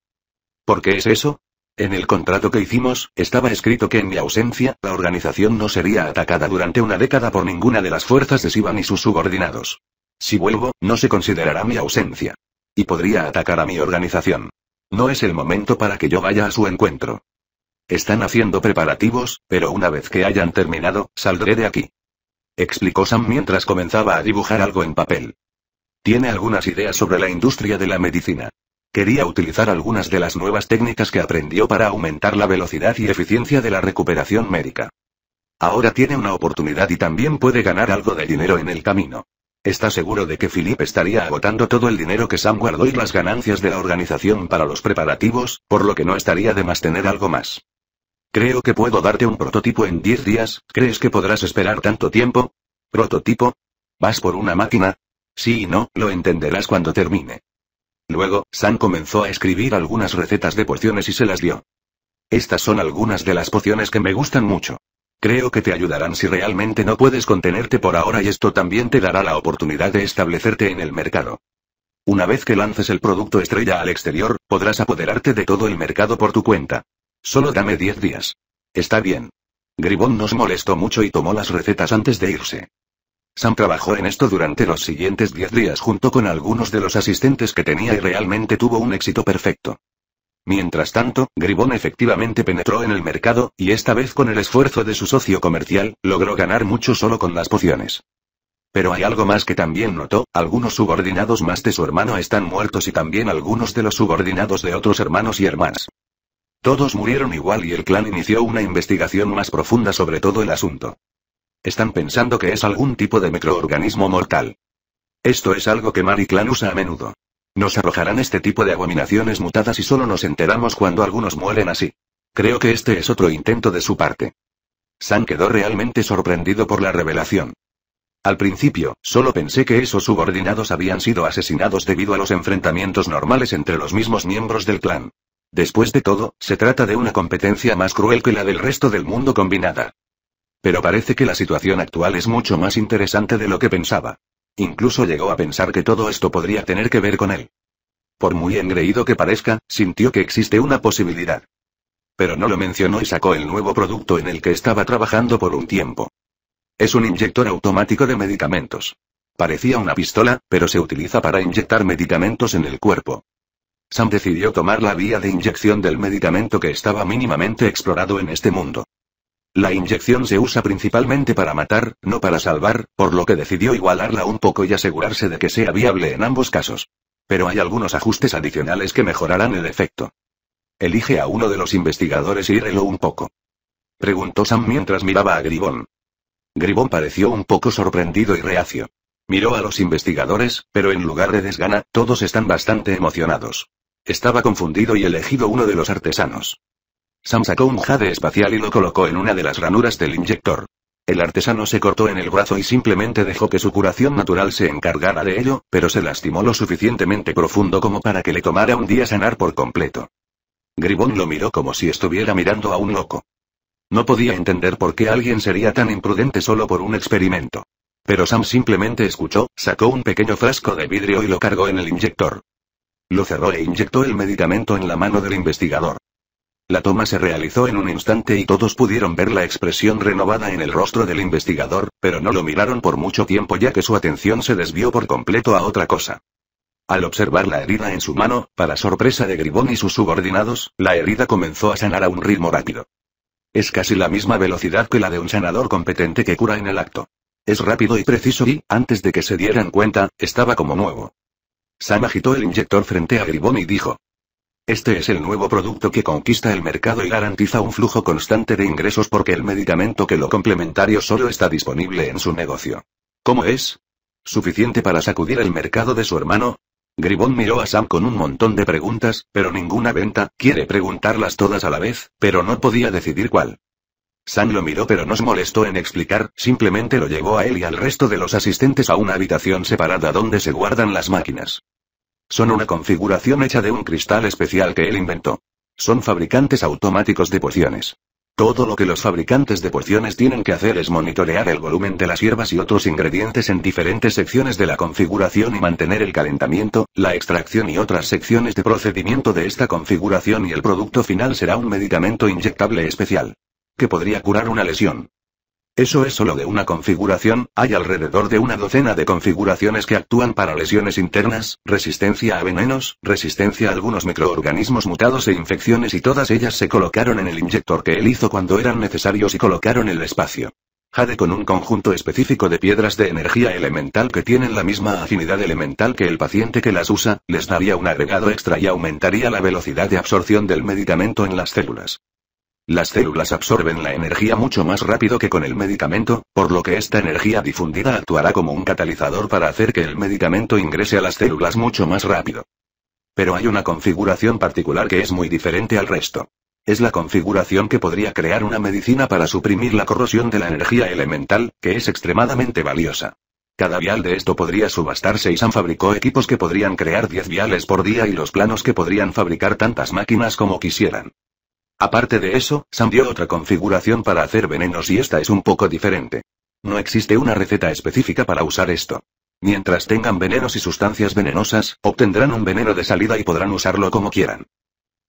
¿Por qué es eso? En el contrato que hicimos, estaba escrito que en mi ausencia, la organización no sería atacada durante una década por ninguna de las fuerzas de Sivan y sus subordinados. Si vuelvo, no se considerará mi ausencia. Y podría atacar a mi organización. No es el momento para que yo vaya a su encuentro. Están haciendo preparativos, pero una vez que hayan terminado, saldré de aquí. Explicó Sam mientras comenzaba a dibujar algo en papel. Tiene algunas ideas sobre la industria de la medicina. Quería utilizar algunas de las nuevas técnicas que aprendió para aumentar la velocidad y eficiencia de la recuperación médica. Ahora tiene una oportunidad y también puede ganar algo de dinero en el camino. Está seguro de que Philip estaría agotando todo el dinero que Sam guardó y las ganancias de la organización para los preparativos, por lo que no estaría de más tener algo más. Creo que puedo darte un prototipo en 10 días, ¿crees que podrás esperar tanto tiempo? ¿Prototipo? ¿Vas por una máquina? Sí y no, lo entenderás cuando termine. Luego, San comenzó a escribir algunas recetas de pociones y se las dio. Estas son algunas de las pociones que me gustan mucho. Creo que te ayudarán si realmente no puedes contenerte por ahora y esto también te dará la oportunidad de establecerte en el mercado. Una vez que lances el producto estrella al exterior, podrás apoderarte de todo el mercado por tu cuenta. Solo dame 10 días. Está bien. Gribón nos molestó mucho y tomó las recetas antes de irse. Sam trabajó en esto durante los siguientes 10 días junto con algunos de los asistentes que tenía y realmente tuvo un éxito perfecto. Mientras tanto, Gribón efectivamente penetró en el mercado, y esta vez con el esfuerzo de su socio comercial, logró ganar mucho solo con las pociones. Pero hay algo más que también notó, algunos subordinados más de su hermano están muertos y también algunos de los subordinados de otros hermanos y hermanas. Todos murieron igual y el clan inició una investigación más profunda sobre todo el asunto. Están pensando que es algún tipo de microorganismo mortal. Esto es algo que Mariclan Clan usa a menudo. Nos arrojarán este tipo de abominaciones mutadas y solo nos enteramos cuando algunos mueren así. Creo que este es otro intento de su parte. San quedó realmente sorprendido por la revelación. Al principio, solo pensé que esos subordinados habían sido asesinados debido a los enfrentamientos normales entre los mismos miembros del clan. Después de todo, se trata de una competencia más cruel que la del resto del mundo combinada. Pero parece que la situación actual es mucho más interesante de lo que pensaba. Incluso llegó a pensar que todo esto podría tener que ver con él. Por muy engreído que parezca, sintió que existe una posibilidad. Pero no lo mencionó y sacó el nuevo producto en el que estaba trabajando por un tiempo. Es un inyector automático de medicamentos. Parecía una pistola, pero se utiliza para inyectar medicamentos en el cuerpo. Sam decidió tomar la vía de inyección del medicamento que estaba mínimamente explorado en este mundo. La inyección se usa principalmente para matar, no para salvar, por lo que decidió igualarla un poco y asegurarse de que sea viable en ambos casos. Pero hay algunos ajustes adicionales que mejorarán el efecto. Elige a uno de los investigadores y reló un poco. Preguntó Sam mientras miraba a Gribón. Gribón pareció un poco sorprendido y reacio. Miró a los investigadores, pero en lugar de desgana, todos están bastante emocionados. Estaba confundido y elegido uno de los artesanos. Sam sacó un jade espacial y lo colocó en una de las ranuras del inyector. El artesano se cortó en el brazo y simplemente dejó que su curación natural se encargara de ello, pero se lastimó lo suficientemente profundo como para que le tomara un día sanar por completo. Gribón lo miró como si estuviera mirando a un loco. No podía entender por qué alguien sería tan imprudente solo por un experimento. Pero Sam simplemente escuchó, sacó un pequeño frasco de vidrio y lo cargó en el inyector. Lo cerró e inyectó el medicamento en la mano del investigador. La toma se realizó en un instante y todos pudieron ver la expresión renovada en el rostro del investigador, pero no lo miraron por mucho tiempo ya que su atención se desvió por completo a otra cosa. Al observar la herida en su mano, para sorpresa de Gribón y sus subordinados, la herida comenzó a sanar a un ritmo rápido. Es casi la misma velocidad que la de un sanador competente que cura en el acto. Es rápido y preciso y, antes de que se dieran cuenta, estaba como nuevo. Sam agitó el inyector frente a Gribón y dijo, este es el nuevo producto que conquista el mercado y garantiza un flujo constante de ingresos porque el medicamento que lo complementario solo está disponible en su negocio. ¿Cómo es? ¿Suficiente para sacudir el mercado de su hermano? Gribón miró a Sam con un montón de preguntas, pero ninguna venta, quiere preguntarlas todas a la vez, pero no podía decidir cuál. Sam lo miró pero no se molestó en explicar, simplemente lo llevó a él y al resto de los asistentes a una habitación separada donde se guardan las máquinas. Son una configuración hecha de un cristal especial que él inventó. Son fabricantes automáticos de porciones. Todo lo que los fabricantes de porciones tienen que hacer es monitorear el volumen de las hierbas y otros ingredientes en diferentes secciones de la configuración y mantener el calentamiento, la extracción y otras secciones de procedimiento de esta configuración y el producto final será un medicamento inyectable especial. Que podría curar una lesión. Eso es solo de una configuración, hay alrededor de una docena de configuraciones que actúan para lesiones internas, resistencia a venenos, resistencia a algunos microorganismos mutados e infecciones y todas ellas se colocaron en el inyector que él hizo cuando eran necesarios y colocaron el espacio. Jade con un conjunto específico de piedras de energía elemental que tienen la misma afinidad elemental que el paciente que las usa, les daría un agregado extra y aumentaría la velocidad de absorción del medicamento en las células. Las células absorben la energía mucho más rápido que con el medicamento, por lo que esta energía difundida actuará como un catalizador para hacer que el medicamento ingrese a las células mucho más rápido. Pero hay una configuración particular que es muy diferente al resto. Es la configuración que podría crear una medicina para suprimir la corrosión de la energía elemental, que es extremadamente valiosa. Cada vial de esto podría subastarse y Sam fabricó equipos que podrían crear 10 viales por día y los planos que podrían fabricar tantas máquinas como quisieran. Aparte de eso, Sam dio otra configuración para hacer venenos y esta es un poco diferente. No existe una receta específica para usar esto. Mientras tengan venenos y sustancias venenosas, obtendrán un veneno de salida y podrán usarlo como quieran.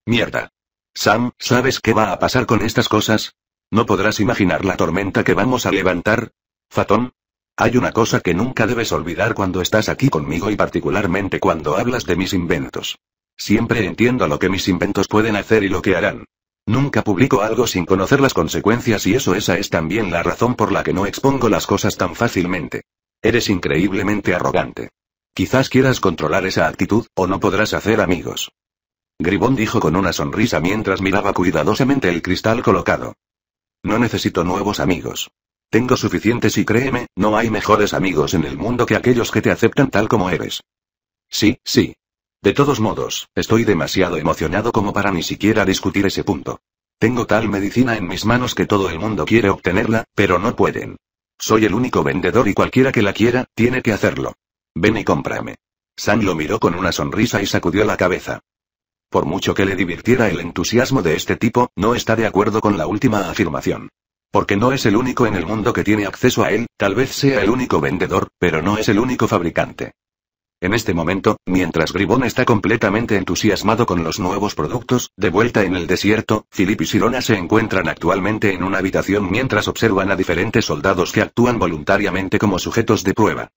Mierda. Sam, ¿sabes qué va a pasar con estas cosas? ¿No podrás imaginar la tormenta que vamos a levantar? Fatón. Hay una cosa que nunca debes olvidar cuando estás aquí conmigo y particularmente cuando hablas de mis inventos. Siempre entiendo lo que mis inventos pueden hacer y lo que harán. Nunca publico algo sin conocer las consecuencias y eso esa es también la razón por la que no expongo las cosas tan fácilmente. Eres increíblemente arrogante. Quizás quieras controlar esa actitud, o no podrás hacer amigos. Gribón dijo con una sonrisa mientras miraba cuidadosamente el cristal colocado. No necesito nuevos amigos. Tengo suficientes y créeme, no hay mejores amigos en el mundo que aquellos que te aceptan tal como eres. Sí, sí, de todos modos, estoy demasiado emocionado como para ni siquiera discutir ese punto. Tengo tal medicina en mis manos que todo el mundo quiere obtenerla, pero no pueden. Soy el único vendedor y cualquiera que la quiera, tiene que hacerlo. Ven y cómprame. San lo miró con una sonrisa y sacudió la cabeza. Por mucho que le divirtiera el entusiasmo de este tipo, no está de acuerdo con la última afirmación. Porque no es el único en el mundo que tiene acceso a él, tal vez sea el único vendedor, pero no es el único fabricante. En este momento, mientras Gribón está completamente entusiasmado con los nuevos productos, de vuelta en el desierto, Philip y Sirona se encuentran actualmente en una habitación mientras observan a diferentes soldados que actúan voluntariamente como sujetos de prueba.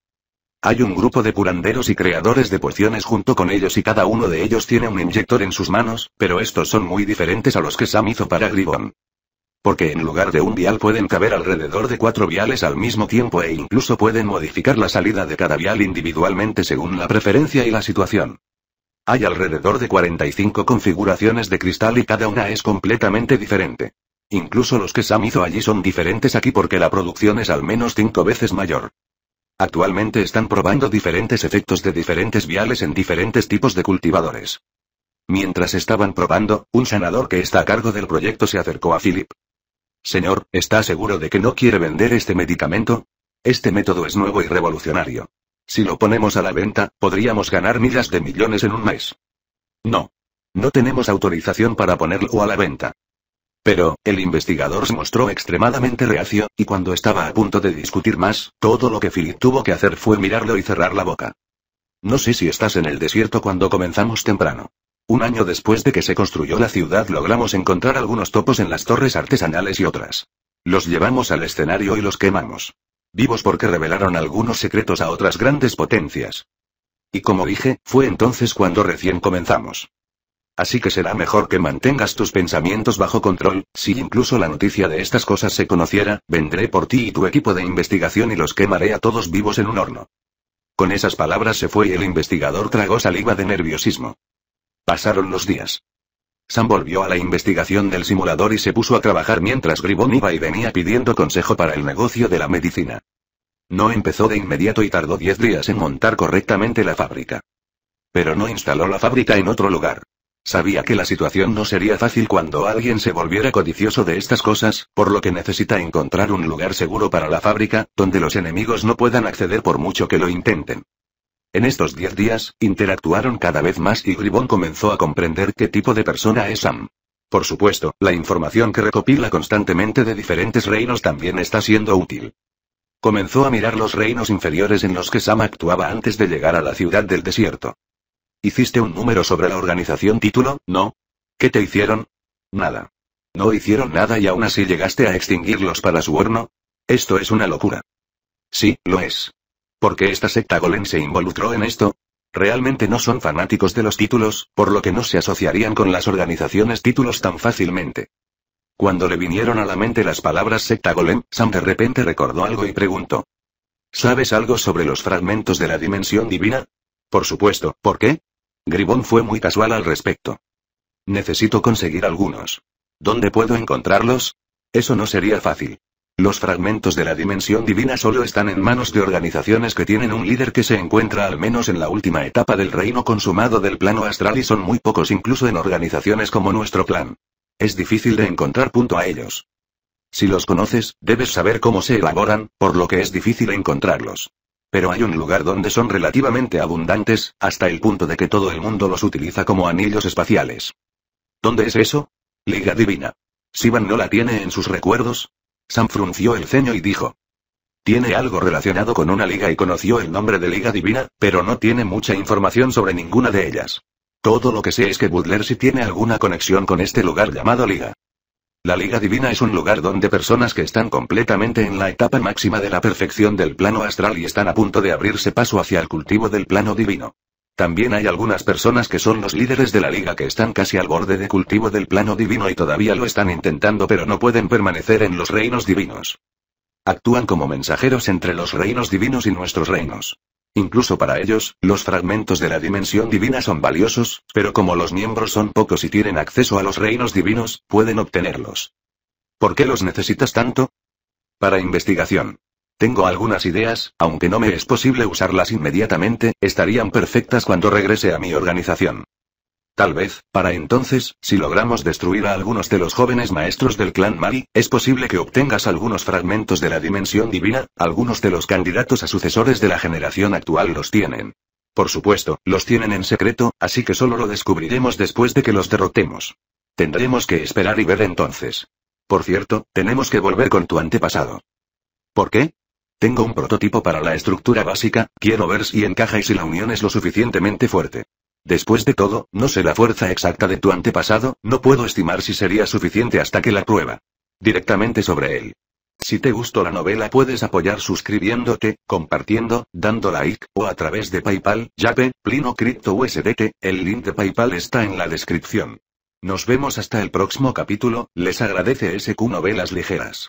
Hay un grupo de curanderos y creadores de pociones junto con ellos y cada uno de ellos tiene un inyector en sus manos, pero estos son muy diferentes a los que Sam hizo para Gribón. Porque en lugar de un vial pueden caber alrededor de cuatro viales al mismo tiempo e incluso pueden modificar la salida de cada vial individualmente según la preferencia y la situación. Hay alrededor de 45 configuraciones de cristal y cada una es completamente diferente. Incluso los que Sam hizo allí son diferentes aquí porque la producción es al menos cinco veces mayor. Actualmente están probando diferentes efectos de diferentes viales en diferentes tipos de cultivadores. Mientras estaban probando, un sanador que está a cargo del proyecto se acercó a Philip. Señor, ¿está seguro de que no quiere vender este medicamento? Este método es nuevo y revolucionario. Si lo ponemos a la venta, podríamos ganar miles de millones en un mes. No. No tenemos autorización para ponerlo a la venta. Pero, el investigador se mostró extremadamente reacio, y cuando estaba a punto de discutir más, todo lo que Philip tuvo que hacer fue mirarlo y cerrar la boca. No sé si estás en el desierto cuando comenzamos temprano. Un año después de que se construyó la ciudad logramos encontrar algunos topos en las torres artesanales y otras. Los llevamos al escenario y los quemamos. Vivos porque revelaron algunos secretos a otras grandes potencias. Y como dije, fue entonces cuando recién comenzamos. Así que será mejor que mantengas tus pensamientos bajo control, si incluso la noticia de estas cosas se conociera, vendré por ti y tu equipo de investigación y los quemaré a todos vivos en un horno. Con esas palabras se fue y el investigador tragó saliva de nerviosismo. Pasaron los días. Sam volvió a la investigación del simulador y se puso a trabajar mientras Gribón iba y venía pidiendo consejo para el negocio de la medicina. No empezó de inmediato y tardó 10 días en montar correctamente la fábrica. Pero no instaló la fábrica en otro lugar. Sabía que la situación no sería fácil cuando alguien se volviera codicioso de estas cosas, por lo que necesita encontrar un lugar seguro para la fábrica, donde los enemigos no puedan acceder por mucho que lo intenten. En estos 10 días, interactuaron cada vez más y Gribón comenzó a comprender qué tipo de persona es Sam. Por supuesto, la información que recopila constantemente de diferentes reinos también está siendo útil. Comenzó a mirar los reinos inferiores en los que Sam actuaba antes de llegar a la ciudad del desierto. ¿Hiciste un número sobre la organización título, no? ¿Qué te hicieron? Nada. No hicieron nada y aún así llegaste a extinguirlos para su horno. Esto es una locura. Sí, lo es. ¿Por qué esta secta Golem se involucró en esto? Realmente no son fanáticos de los títulos, por lo que no se asociarían con las organizaciones títulos tan fácilmente. Cuando le vinieron a la mente las palabras secta Golem, Sam de repente recordó algo y preguntó. ¿Sabes algo sobre los fragmentos de la dimensión divina? Por supuesto, ¿por qué? Gribón fue muy casual al respecto. Necesito conseguir algunos. ¿Dónde puedo encontrarlos? Eso no sería fácil. Los fragmentos de la dimensión divina solo están en manos de organizaciones que tienen un líder que se encuentra al menos en la última etapa del reino consumado del plano astral y son muy pocos incluso en organizaciones como nuestro clan. Es difícil de encontrar punto a ellos. Si los conoces, debes saber cómo se elaboran, por lo que es difícil encontrarlos. Pero hay un lugar donde son relativamente abundantes, hasta el punto de que todo el mundo los utiliza como anillos espaciales. ¿Dónde es eso? Liga Divina. Sivan no la tiene en sus recuerdos, Sam frunció el ceño y dijo. Tiene algo relacionado con una liga y conoció el nombre de Liga Divina, pero no tiene mucha información sobre ninguna de ellas. Todo lo que sé es que Butler sí tiene alguna conexión con este lugar llamado Liga. La Liga Divina es un lugar donde personas que están completamente en la etapa máxima de la perfección del plano astral y están a punto de abrirse paso hacia el cultivo del plano divino. También hay algunas personas que son los líderes de la liga que están casi al borde de cultivo del plano divino y todavía lo están intentando pero no pueden permanecer en los reinos divinos. Actúan como mensajeros entre los reinos divinos y nuestros reinos. Incluso para ellos, los fragmentos de la dimensión divina son valiosos, pero como los miembros son pocos y tienen acceso a los reinos divinos, pueden obtenerlos. ¿Por qué los necesitas tanto? Para investigación. Tengo algunas ideas, aunque no me es posible usarlas inmediatamente, estarían perfectas cuando regrese a mi organización. Tal vez, para entonces, si logramos destruir a algunos de los jóvenes maestros del clan Mari, es posible que obtengas algunos fragmentos de la dimensión divina, algunos de los candidatos a sucesores de la generación actual los tienen. Por supuesto, los tienen en secreto, así que solo lo descubriremos después de que los derrotemos. Tendremos que esperar y ver entonces. Por cierto, tenemos que volver con tu antepasado. ¿Por qué? Tengo un prototipo para la estructura básica, quiero ver si encaja y si la unión es lo suficientemente fuerte. Después de todo, no sé la fuerza exacta de tu antepasado, no puedo estimar si sería suficiente hasta que la prueba. Directamente sobre él. Si te gustó la novela puedes apoyar suscribiéndote, compartiendo, dando like, o a través de Paypal, Yape, Plino Crypto USDT, el link de Paypal está en la descripción. Nos vemos hasta el próximo capítulo, les agradece SQ Novelas Ligeras.